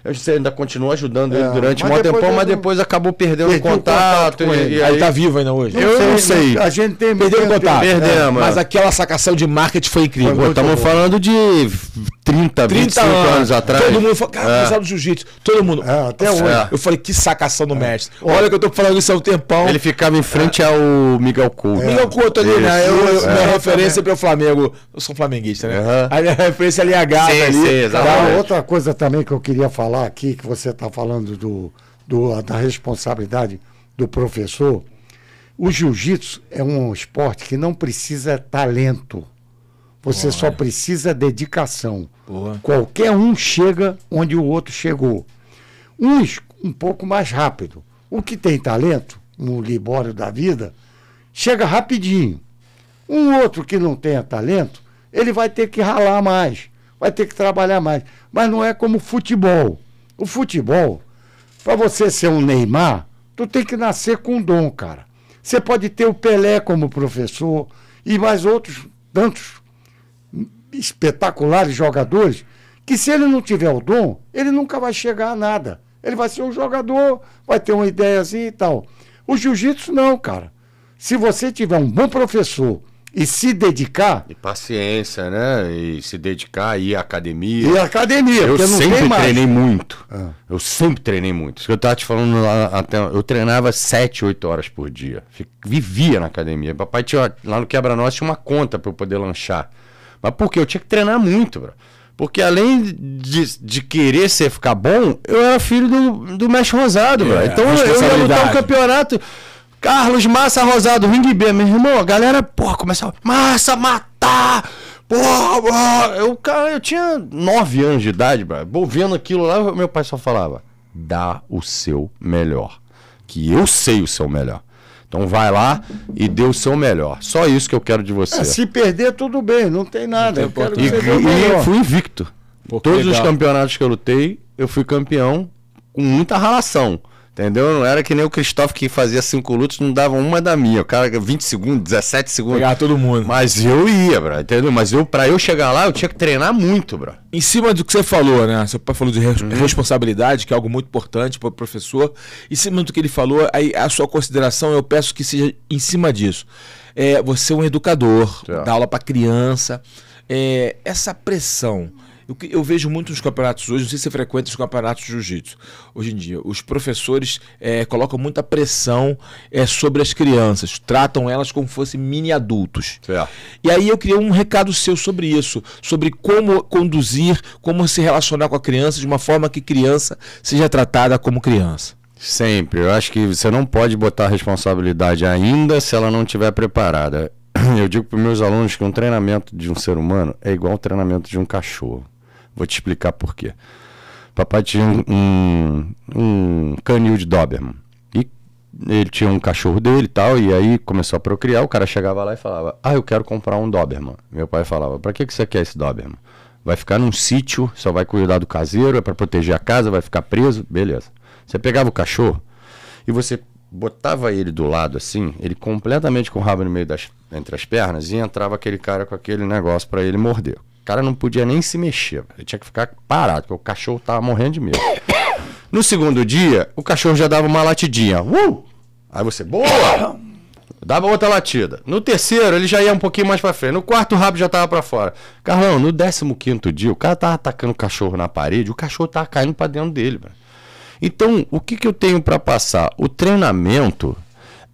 Eu ainda continua ajudando é, ele durante um tempão, mas depois acabou perdendo contato. O contato com ele. E, aí... Ele tá vivo ainda hoje. Eu não sei. A gente tem perdeu o contato. É. Perdemos. É, mas aquela sacação de marketing foi incrível. Estamos falando de 30, 30 25 anos, anos atrás. Todo mundo falou, cara, é. do jiu-jitsu. Todo mundo. É, até tá hoje. É. Eu falei, que sacação do é. mestre. Olha que eu tô falando isso há um tempão. Ele ficava em frente é. ao Miguel Couto. Miguel é. Couto ali, isso. né? Eu, eu, Minha é. referência é para o Flamengo. Eu sou flamenguista, né? Uhum. A minha referência ali é a gata sim, ali. Sim, tá? Outra coisa também que eu queria falar aqui, que você tá falando do, do da responsabilidade do professor. O jiu-jitsu é um esporte que não precisa talento. Você só precisa dedicação. Boa. Qualquer um chega onde o outro chegou. Uns um pouco mais rápido. O que tem talento, um libório da vida, chega rapidinho. Um outro que não tenha talento, ele vai ter que ralar mais, vai ter que trabalhar mais. Mas não é como futebol. O futebol, para você ser um Neymar, tu tem que nascer com dom, cara. Você pode ter o Pelé como professor e mais outros tantos espetaculares jogadores que se ele não tiver o dom, ele nunca vai chegar a nada. Ele vai ser um jogador, vai ter uma assim e tal. O jiu-jitsu não, cara. Se você tiver um bom professor e se dedicar. E paciência, né? E se dedicar, ir à academia. E academia, eu sempre treinei muito. Ah. Eu sempre treinei muito. Eu estava te falando lá até. Eu treinava 7, 8 horas por dia. Vivia na academia. Papai tinha. Lá no Quebra Nós tinha uma conta para eu poder lanchar. Mas por quê? Eu tinha que treinar muito, bro. Porque além de, de querer ser ficar bom, eu era filho do, do mestre Rosado, bro. É, então eu ia lutar um campeonato. Carlos Massa Rosado, Ring B, meu irmão, a galera, porra, começava. Massa, matar! Porra, porra! Eu, cara, eu tinha nove anos de idade, bro. Vendo aquilo lá, meu pai só falava: dá o seu melhor. Que eu sei o seu melhor. Então vai lá e dê o seu melhor. Só isso que eu quero de ah, você. É, se perder, tudo bem, não tem nada. Não tem eu quero e, e eu fui invicto. Pô, Todos legal. os campeonatos que eu lutei, eu fui campeão com muita relação. Entendeu? Não era que nem o Cristóvão que fazia cinco lutas, não dava uma da minha. O cara, 20 segundos, 17 segundos. Pegar todo mundo. Mas eu ia, bro, entendeu? Mas eu, pra eu chegar lá, eu tinha que treinar muito, bro. Em cima do que você falou, né? Seu pai falou de uhum. responsabilidade, que é algo muito importante para o professor. Em cima do que ele falou, aí a sua consideração eu peço que seja em cima disso. É, você é um educador, dá aula para criança. É, essa pressão eu, eu vejo muito nos campeonatos hoje, não sei se você frequenta os campeonatos de jiu-jitsu. Hoje em dia, os professores é, colocam muita pressão é, sobre as crianças, tratam elas como fossem mini adultos. Certo. E aí eu queria um recado seu sobre isso, sobre como conduzir, como se relacionar com a criança de uma forma que criança seja tratada como criança. Sempre. Eu acho que você não pode botar responsabilidade ainda se ela não estiver preparada eu digo para meus alunos que um treinamento de um ser humano é igual ao treinamento de um cachorro. Vou te explicar por quê. Papai tinha um, um canil de Doberman. E ele tinha um cachorro dele e tal, e aí começou a procriar. O cara chegava lá e falava: Ah, eu quero comprar um Doberman. Meu pai falava: Pra que, que você quer esse Doberman? Vai ficar num sítio, só vai cuidar do caseiro, é para proteger a casa, vai ficar preso. Beleza. Você pegava o cachorro e você botava ele do lado assim, ele completamente com o rabo no meio das entre as pernas e entrava aquele cara com aquele negócio para ele morder cara não podia nem se mexer. Ele tinha que ficar parado, porque o cachorro tava morrendo de medo. No segundo dia, o cachorro já dava uma latidinha. Uh! Aí você, boa! Dava outra latida. No terceiro, ele já ia um pouquinho mais para frente. No quarto, o rabo já tava para fora. Carlão, no décimo quinto dia, o cara tava atacando o cachorro na parede, o cachorro tava caindo para dentro dele, mano. Então, o que, que eu tenho para passar? O treinamento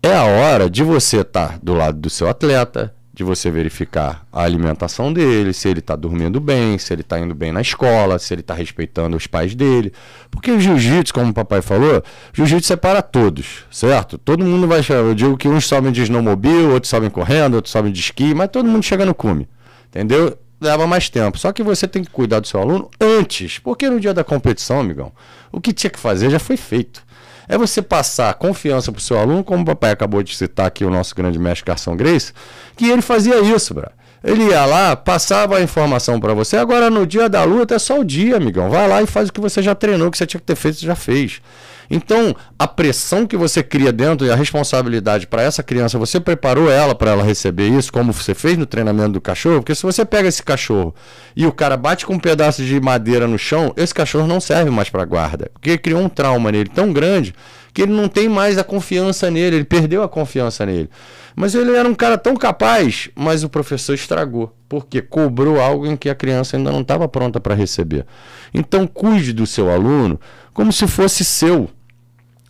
é a hora de você estar tá do lado do seu atleta, de você verificar a alimentação dele, se ele está dormindo bem, se ele está indo bem na escola, se ele está respeitando os pais dele. Porque o jiu-jitsu, como o papai falou, jiu-jitsu é para todos, certo? Todo mundo vai. Eu digo que uns sobem de snowmobile, outros sobem correndo, outros sobem de esqui, mas todo mundo chega no cume, entendeu? Leva mais tempo. Só que você tem que cuidar do seu aluno antes, porque no dia da competição, amigão, o que tinha que fazer já foi feito é você passar confiança para o seu aluno, como o papai acabou de citar aqui o nosso grande mestre Carson Grace, que ele fazia isso, bro. Ele ia lá, passava a informação para você. Agora, no dia da luta, é só o dia, amigão. Vai lá e faz o que você já treinou, o que você tinha que ter feito, você já fez. Então, a pressão que você cria dentro e a responsabilidade para essa criança, você preparou ela para ela receber isso, como você fez no treinamento do cachorro? Porque se você pega esse cachorro e o cara bate com um pedaço de madeira no chão, esse cachorro não serve mais para guarda, porque criou um trauma nele tão grande que ele não tem mais a confiança nele, ele perdeu a confiança nele. Mas ele era um cara tão capaz, mas o professor estragou, porque cobrou algo em que a criança ainda não estava pronta para receber. Então cuide do seu aluno como se fosse seu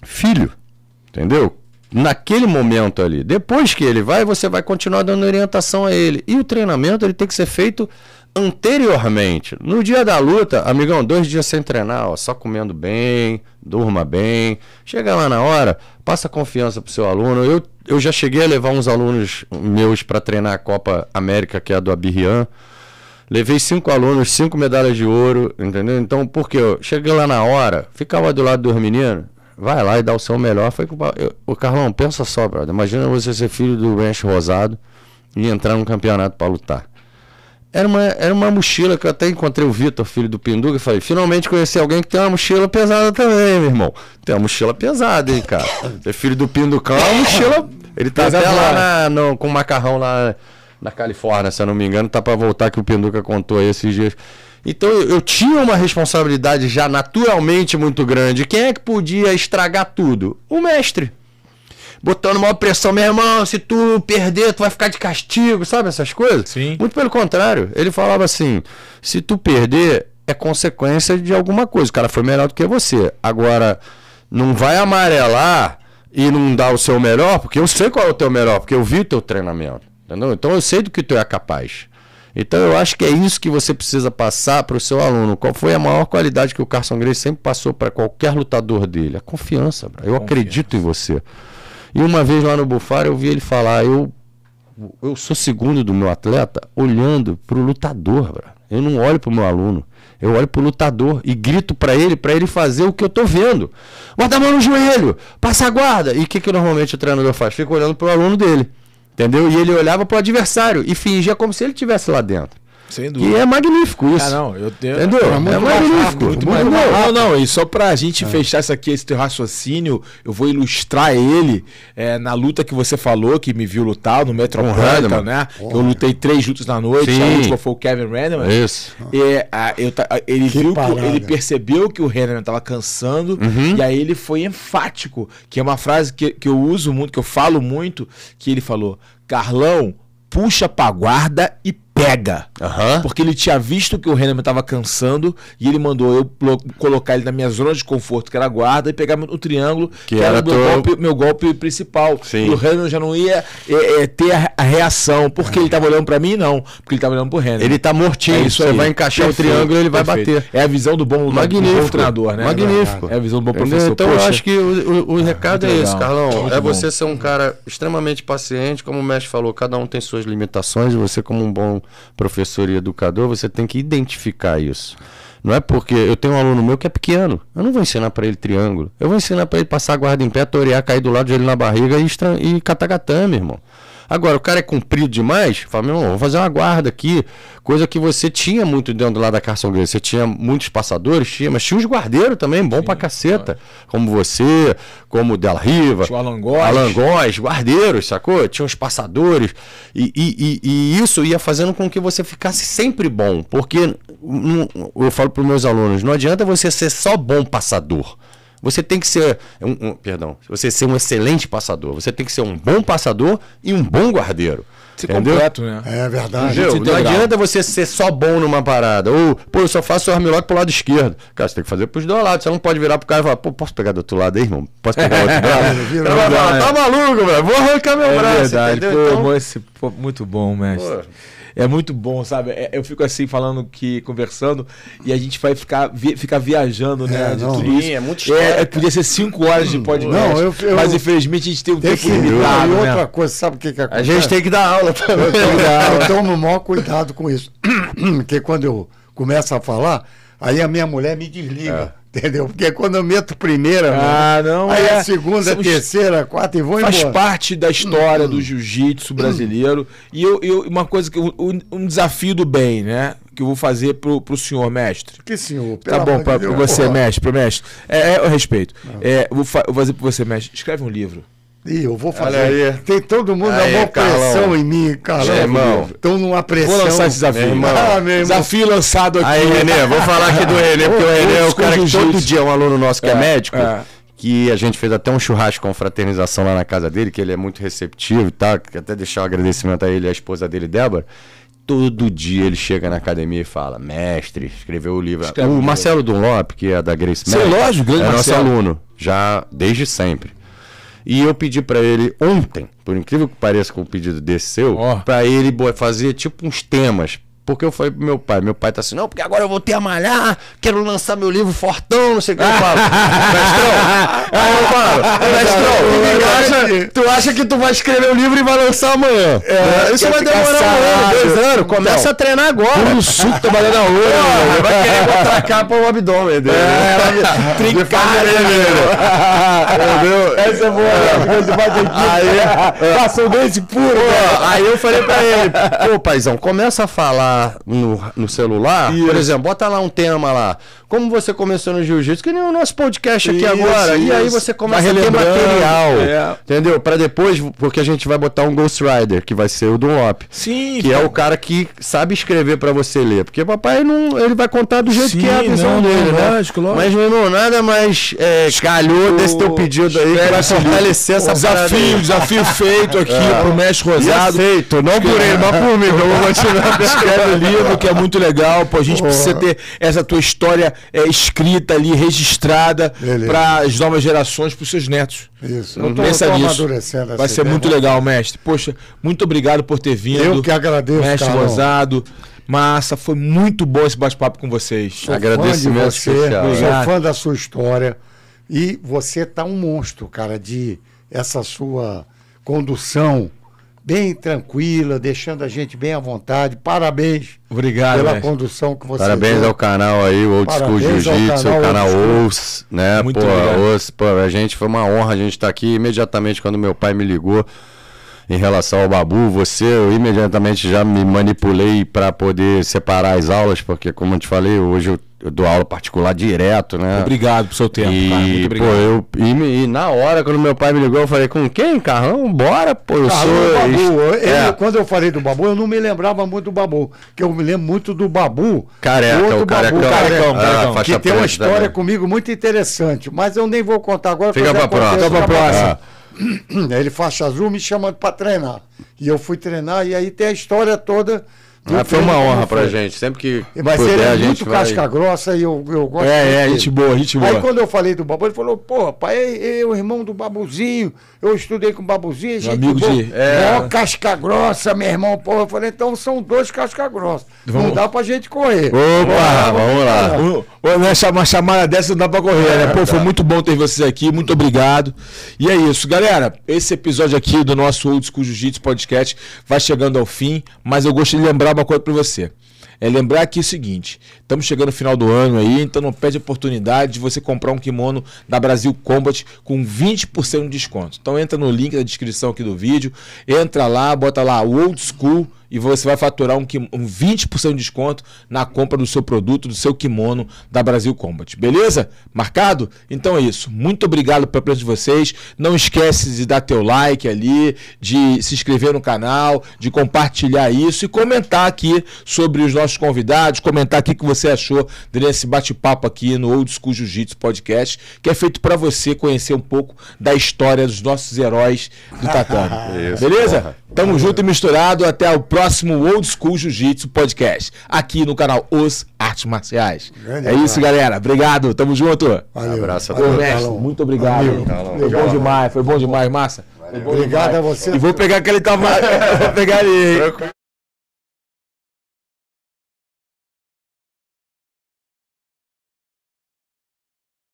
filho, entendeu? naquele momento ali. Depois que ele vai, você vai continuar dando orientação a ele. E o treinamento ele tem que ser feito anteriormente. No dia da luta, amigão, dois dias sem treinar, ó, só comendo bem, durma bem. Chega lá na hora, passa confiança pro seu aluno. Eu, eu já cheguei a levar uns alunos meus para treinar a Copa América, que é a do Abirrian. Levei cinco alunos, cinco medalhas de ouro, entendeu? Então, por eu cheguei lá na hora, ficava do lado dos meninos, vai lá e dá o seu melhor. Foi com o Carlão, pensa só, brother. Imagina você ser filho do Ranch Rosado e entrar num campeonato para lutar. Era uma, era uma mochila que eu até encontrei o Vitor, filho do Pinduca, e falei: finalmente conheci alguém que tem uma mochila pesada também, meu irmão. Tem uma mochila pesada, hein, cara. é filho do Pinducão, é uma mochila. Ele tá até lá na, no, com macarrão lá na Califórnia, se eu não me engano, tá para voltar que o Pinduca contou aí esses dias. Então eu, eu, tinha uma responsabilidade já naturalmente muito grande. Quem é que podia estragar tudo? O mestre botando maior pressão, meu irmão, se tu perder, tu vai ficar de castigo, sabe essas coisas? Sim. Muito pelo contrário, ele falava assim: se tu perder, é consequência de alguma coisa. O cara foi melhor do que você. Agora, não vai amarelar e não dar o seu melhor, porque eu sei qual é o teu melhor, porque eu vi o teu treinamento. Entendeu? Então eu sei do que tu é capaz. Então eu acho que é isso que você precisa passar para o seu aluno. Qual foi a maior qualidade que o Carson Grace sempre passou para qualquer lutador dele? A confiança. Bro. Eu confiança. acredito em você. E uma vez lá no Bufar eu vi ele falar, eu, eu sou segundo do meu atleta olhando pro lutador, bro. eu não olho pro meu aluno. Eu olho pro lutador e grito para ele, para ele fazer o que eu tô vendo. Bota a mão no joelho, passa a guarda. E o que, que normalmente o treinador faz? Fica olhando pro aluno dele, entendeu? E ele olhava pro adversário e fingia como se ele tivesse lá dentro. Sem dúvida. E é magnífico isso. Ah, não, eu tenho. Entendeu? É, é, muito é magnífico. Muito muito não, não, e só pra gente é. fechar isso aqui, esse teu raciocínio, eu vou ilustrar ele é, na luta que você falou, que me viu lutar no Metropolitan, né? Porra. Eu lutei três juntos na noite, Sim. a última foi o Kevin Renneman. Isso. E, a, eu, a, ele que viu que, ele percebeu que o Renneman tava cansando, uhum. e aí ele foi enfático, que é uma frase que, que eu uso muito, que eu falo muito, que ele falou: Carlão, puxa pra guarda e nega. Uhum. Porque ele tinha visto que o Hanneman estava cansando e ele mandou eu colocar ele na minha zona de conforto, que era a guarda, e pegar o triângulo, que, que era, o meu, golpe, meu, golpe, principal. Sim. E o Hanneman já não ia é, é, ter a, reação, porque ele estava olhando para mim, não. Porque ele estava olhando para o Hanneman. Ele está mortinho, é isso você vai encaixar perfeito, o triângulo e ele vai perfeito. bater. É a visão do bom, Magnífico. Do bom treinador, né? Magnífico. É a visão do bom professor. Então Poxa. eu acho que o, o, o ah, recado é esse, Carlão. Muito é bom. você ser um cara extremamente paciente, como o mestre falou, cada um tem suas limitações, e você como um bom professor e educador, você tem que identificar isso. Não é porque eu tenho um aluno meu que é pequeno, eu não vou ensinar para ele triângulo. Eu vou ensinar para ele passar a guarda em pé, torear, cair do lado de na barriga e, estran e catagatame, irmão. Agora, o cara é comprido demais, fala, meu irmão, vou fazer uma guarda aqui. Coisa que você tinha muito dentro lá da Carson Grace. Você tinha muitos passadores, tinha, mas tinha uns guardeiros também, bom Sim, pra caceta. Claro. Como você, como o Del Riva. o Alan Góes. Alan Góes, guardeiros, sacou? Tinha uns passadores. E, e, e, e, isso ia fazendo com que você ficasse sempre bom. Porque eu falo pros meus alunos, não adianta você ser só bom passador. Você tem que ser um, um, perdão, você ser um excelente passador. Você tem que ser um bom passador e um bom guardeiro. Se completo, né? É verdade. Não adianta você ser só bom numa parada. Ou, pô, eu só faço o armlock pro lado esquerdo. Cara, você tem que fazer pros dois lados. Você não pode virar pro cara e falar, pô, posso pegar do outro lado aí, irmão? Posso pegar do outro lado? vai falar, tá maluco, velho? Vou arrancar meu é braço. Verdade, pô, então... esse, pô, muito bom, mestre. Pô é muito bom, sabe? É, eu fico assim falando que conversando e a gente vai ficar, vi, ficar viajando, né? É, de não, tudo isso. é muito é, chato. é, Podia ser cinco horas de hum, podcast. Não, eu, eu, mas infelizmente a gente tem um tem tempo que, limitado. E né? outra né? coisa, sabe o que, que acontece? A gente tem que dar aula também. eu tomo o maior cuidado com isso. Porque quando eu começo a falar, Aí a minha mulher me desliga. É. Entendeu? Porque quando eu meto primeira, ah, mano, né? não, aí é. a segunda, Somos... terceira, quarta e vou embora. Faz parte da história do hum. jiu-jitsu hum. brasileiro. e eu, eu, uma coisa que. Um, um desafio do bem, né? que eu vou fazer pro, pro senhor, mestre. Que senhor? Tá bom, pra, pra você, mestre, pro mestre. É, é o respeito. Ah. É, vou, vou fazer pro você, mestre. Escreve um livro. E eu vou fazer. aí. Tem todo mundo aí, é uma pressão em mim, Carlão. irmão. Estão numa pressão. Vou lançar esse desafio. Irmão. Ah, meu irmão. Desafio lançado aqui. Aí, Renê, vou falar aqui do Renê, porque o Renê é o cara que todo dia é um aluno nosso que é, é médico. É. Que a gente fez até um churrasco com fraternização lá na casa dele, que ele é muito receptivo e tá? tal. Até deixar um agradecimento a ele e a esposa dele, Débora todo dia ele chega na academia e fala: Mestre, escreveu o livro. O Marcelo Dunlop, que é da Grace Sim, lógico, grande é Marcelo. nosso aluno, já desde sempre. E eu pedi para ele ontem, por incrível que pareça com o pedido desse seu, oh. para ele fazer tipo uns temas porque eu falei pro meu pai, meu pai tá assim, não, porque agora eu vou ter a malhar, quero lançar meu livro fortão, não sei o que eu falo. mestrão, aí eu falo, mestrão, tu, acha, tu acha que tu vai escrever o livro e vai lançar amanhã? É, né? isso vai demorar um ano, dois anos, começa a treinar agora. Um suco trabalhando a olho. Vai querer botar a capa no abdômen dele. É, trincada. Né? Entendeu? Essa é boa, é. É. Passou dente puro. Aí eu falei pra ele, pô, paizão, começa a falar no, no celular, Isso. por exemplo, bota lá um tema lá. Como você começou no jiu-jitsu, que nem o nosso podcast aqui Isso, agora. Isso. E aí você começa a ter material. É. Entendeu? Para depois, porque a gente vai botar um Ghost Rider, que vai ser o do Lop. Sim. Que é tá. o cara que sabe escrever para você ler. Porque papai não. Ele vai contar do jeito Sim, que é a visão não, dele, não, né? Lógico, lógico. Mas, meu irmão, nada mais é, calhou desse teu pedido aí que vai fortalecer essa desafio, desafio feito aqui é. pro Mestre Rosado. Feito, não por ele, mas por mim, eu vou continuar. no livro, que é muito legal. Pô, a gente oh. precisa ter essa tua história é, escrita ali, registrada, para as novas gerações, para os seus netos. Isso. Não Pensa nisso. Vai ser ideia, muito né? legal, mestre. Poxa, muito obrigado por ter vindo. Eu que agradeço, Mestre Carol. Gozado. Massa, foi muito bom esse bate-papo com vocês. Sou Agradecimento você, especial. Sou fã da sua história. E você tá um monstro, cara, de essa sua condução bem tranquila, deixando a gente bem à vontade. Parabéns. Obrigado, pela mestre. condução que você Parabéns deu. ao canal aí, o Old School Jiu-Jitsu, o canal Ous, né? Muito pô, Ous, pô, a gente foi uma honra a gente estar tá aqui imediatamente quando meu pai me ligou em relação ao Babu, você eu imediatamente já me manipulei para poder separar as aulas, porque como eu te falei, hoje eu, eu dou aula particular direto, né? Obrigado pelo seu tempo, e, cara, muito obrigado. Pô, eu, e, e, na hora, quando meu pai me ligou, eu falei, com quem, Carrão? Bora, pô, eu Carrão sou... É Babu. é. quando eu falei do Babu, eu não me lembrava muito do Babu, que eu me lembro muito do Babu. Careca, do outro o Careca. Babu, carecão, carecão, ah, que tem uma história também. comigo muito interessante, mas eu nem vou contar agora. Fica pra próxima. Fica pra próxima. Ah ele faixa azul me chamando para treinar. E eu fui treinar, e aí tem a história toda ah, foi uma honra pra gente. Sempre que. Mas puder, ele é muito casca grossa e eu, eu gosto. É, é, gente boa, gente boa. Aí quando eu falei do Babu, ele falou: pô, pai, eu, irmão do Babuzinho, eu estudei com o Babuzinho, gente. amigo de. É... Ó, é. casca grossa, meu irmão, pô. Eu falei: então são dois casca grossa. Vamos... Não dá pra gente correr. Opa, vamos lá. Vamos lá. uma chamada dessa não dá pra correr, é, né? Pô, tá. foi muito bom ter vocês aqui, muito obrigado. E é isso, galera. Esse episódio aqui do nosso Old School Jiu-Jitsu Podcast vai chegando ao fim, mas eu gostaria de lembrar falar uma coisa para você. É lembrar aqui o seguinte: Estamos chegando no final do ano aí, então não perde a oportunidade de você comprar um kimono da Brasil Combat com 20% de desconto. Então entra no link da descrição aqui do vídeo, entra lá, bota lá Old School e você vai faturar um, um 20% de desconto na compra do seu produto, do seu kimono da Brasil Combat. Beleza? Marcado? Então é isso. Muito obrigado pela presença de vocês. Não esquece de dar teu like ali, de se inscrever no canal, de compartilhar isso e comentar aqui sobre os nossos convidados, comentar aqui que você você achou desse bate-papo aqui no Old School Jiu-Jitsu Podcast, que é feito para você conhecer um pouco da história dos nossos heróis do tatame. Beleza? Porra. Tamo Valeu. junto e misturado. Até o próximo Old School Jiu-Jitsu Podcast, aqui no canal Os Artes Marciais. Grande é isso, galera. Obrigado. Tamo junto. Valeu. Um abraço. Valeu, mestre, muito obrigado. Valeu. Foi bom demais. Foi bom demais, massa. Obrigado a você. E vou pegar aquele tamanho. vou pegar ele.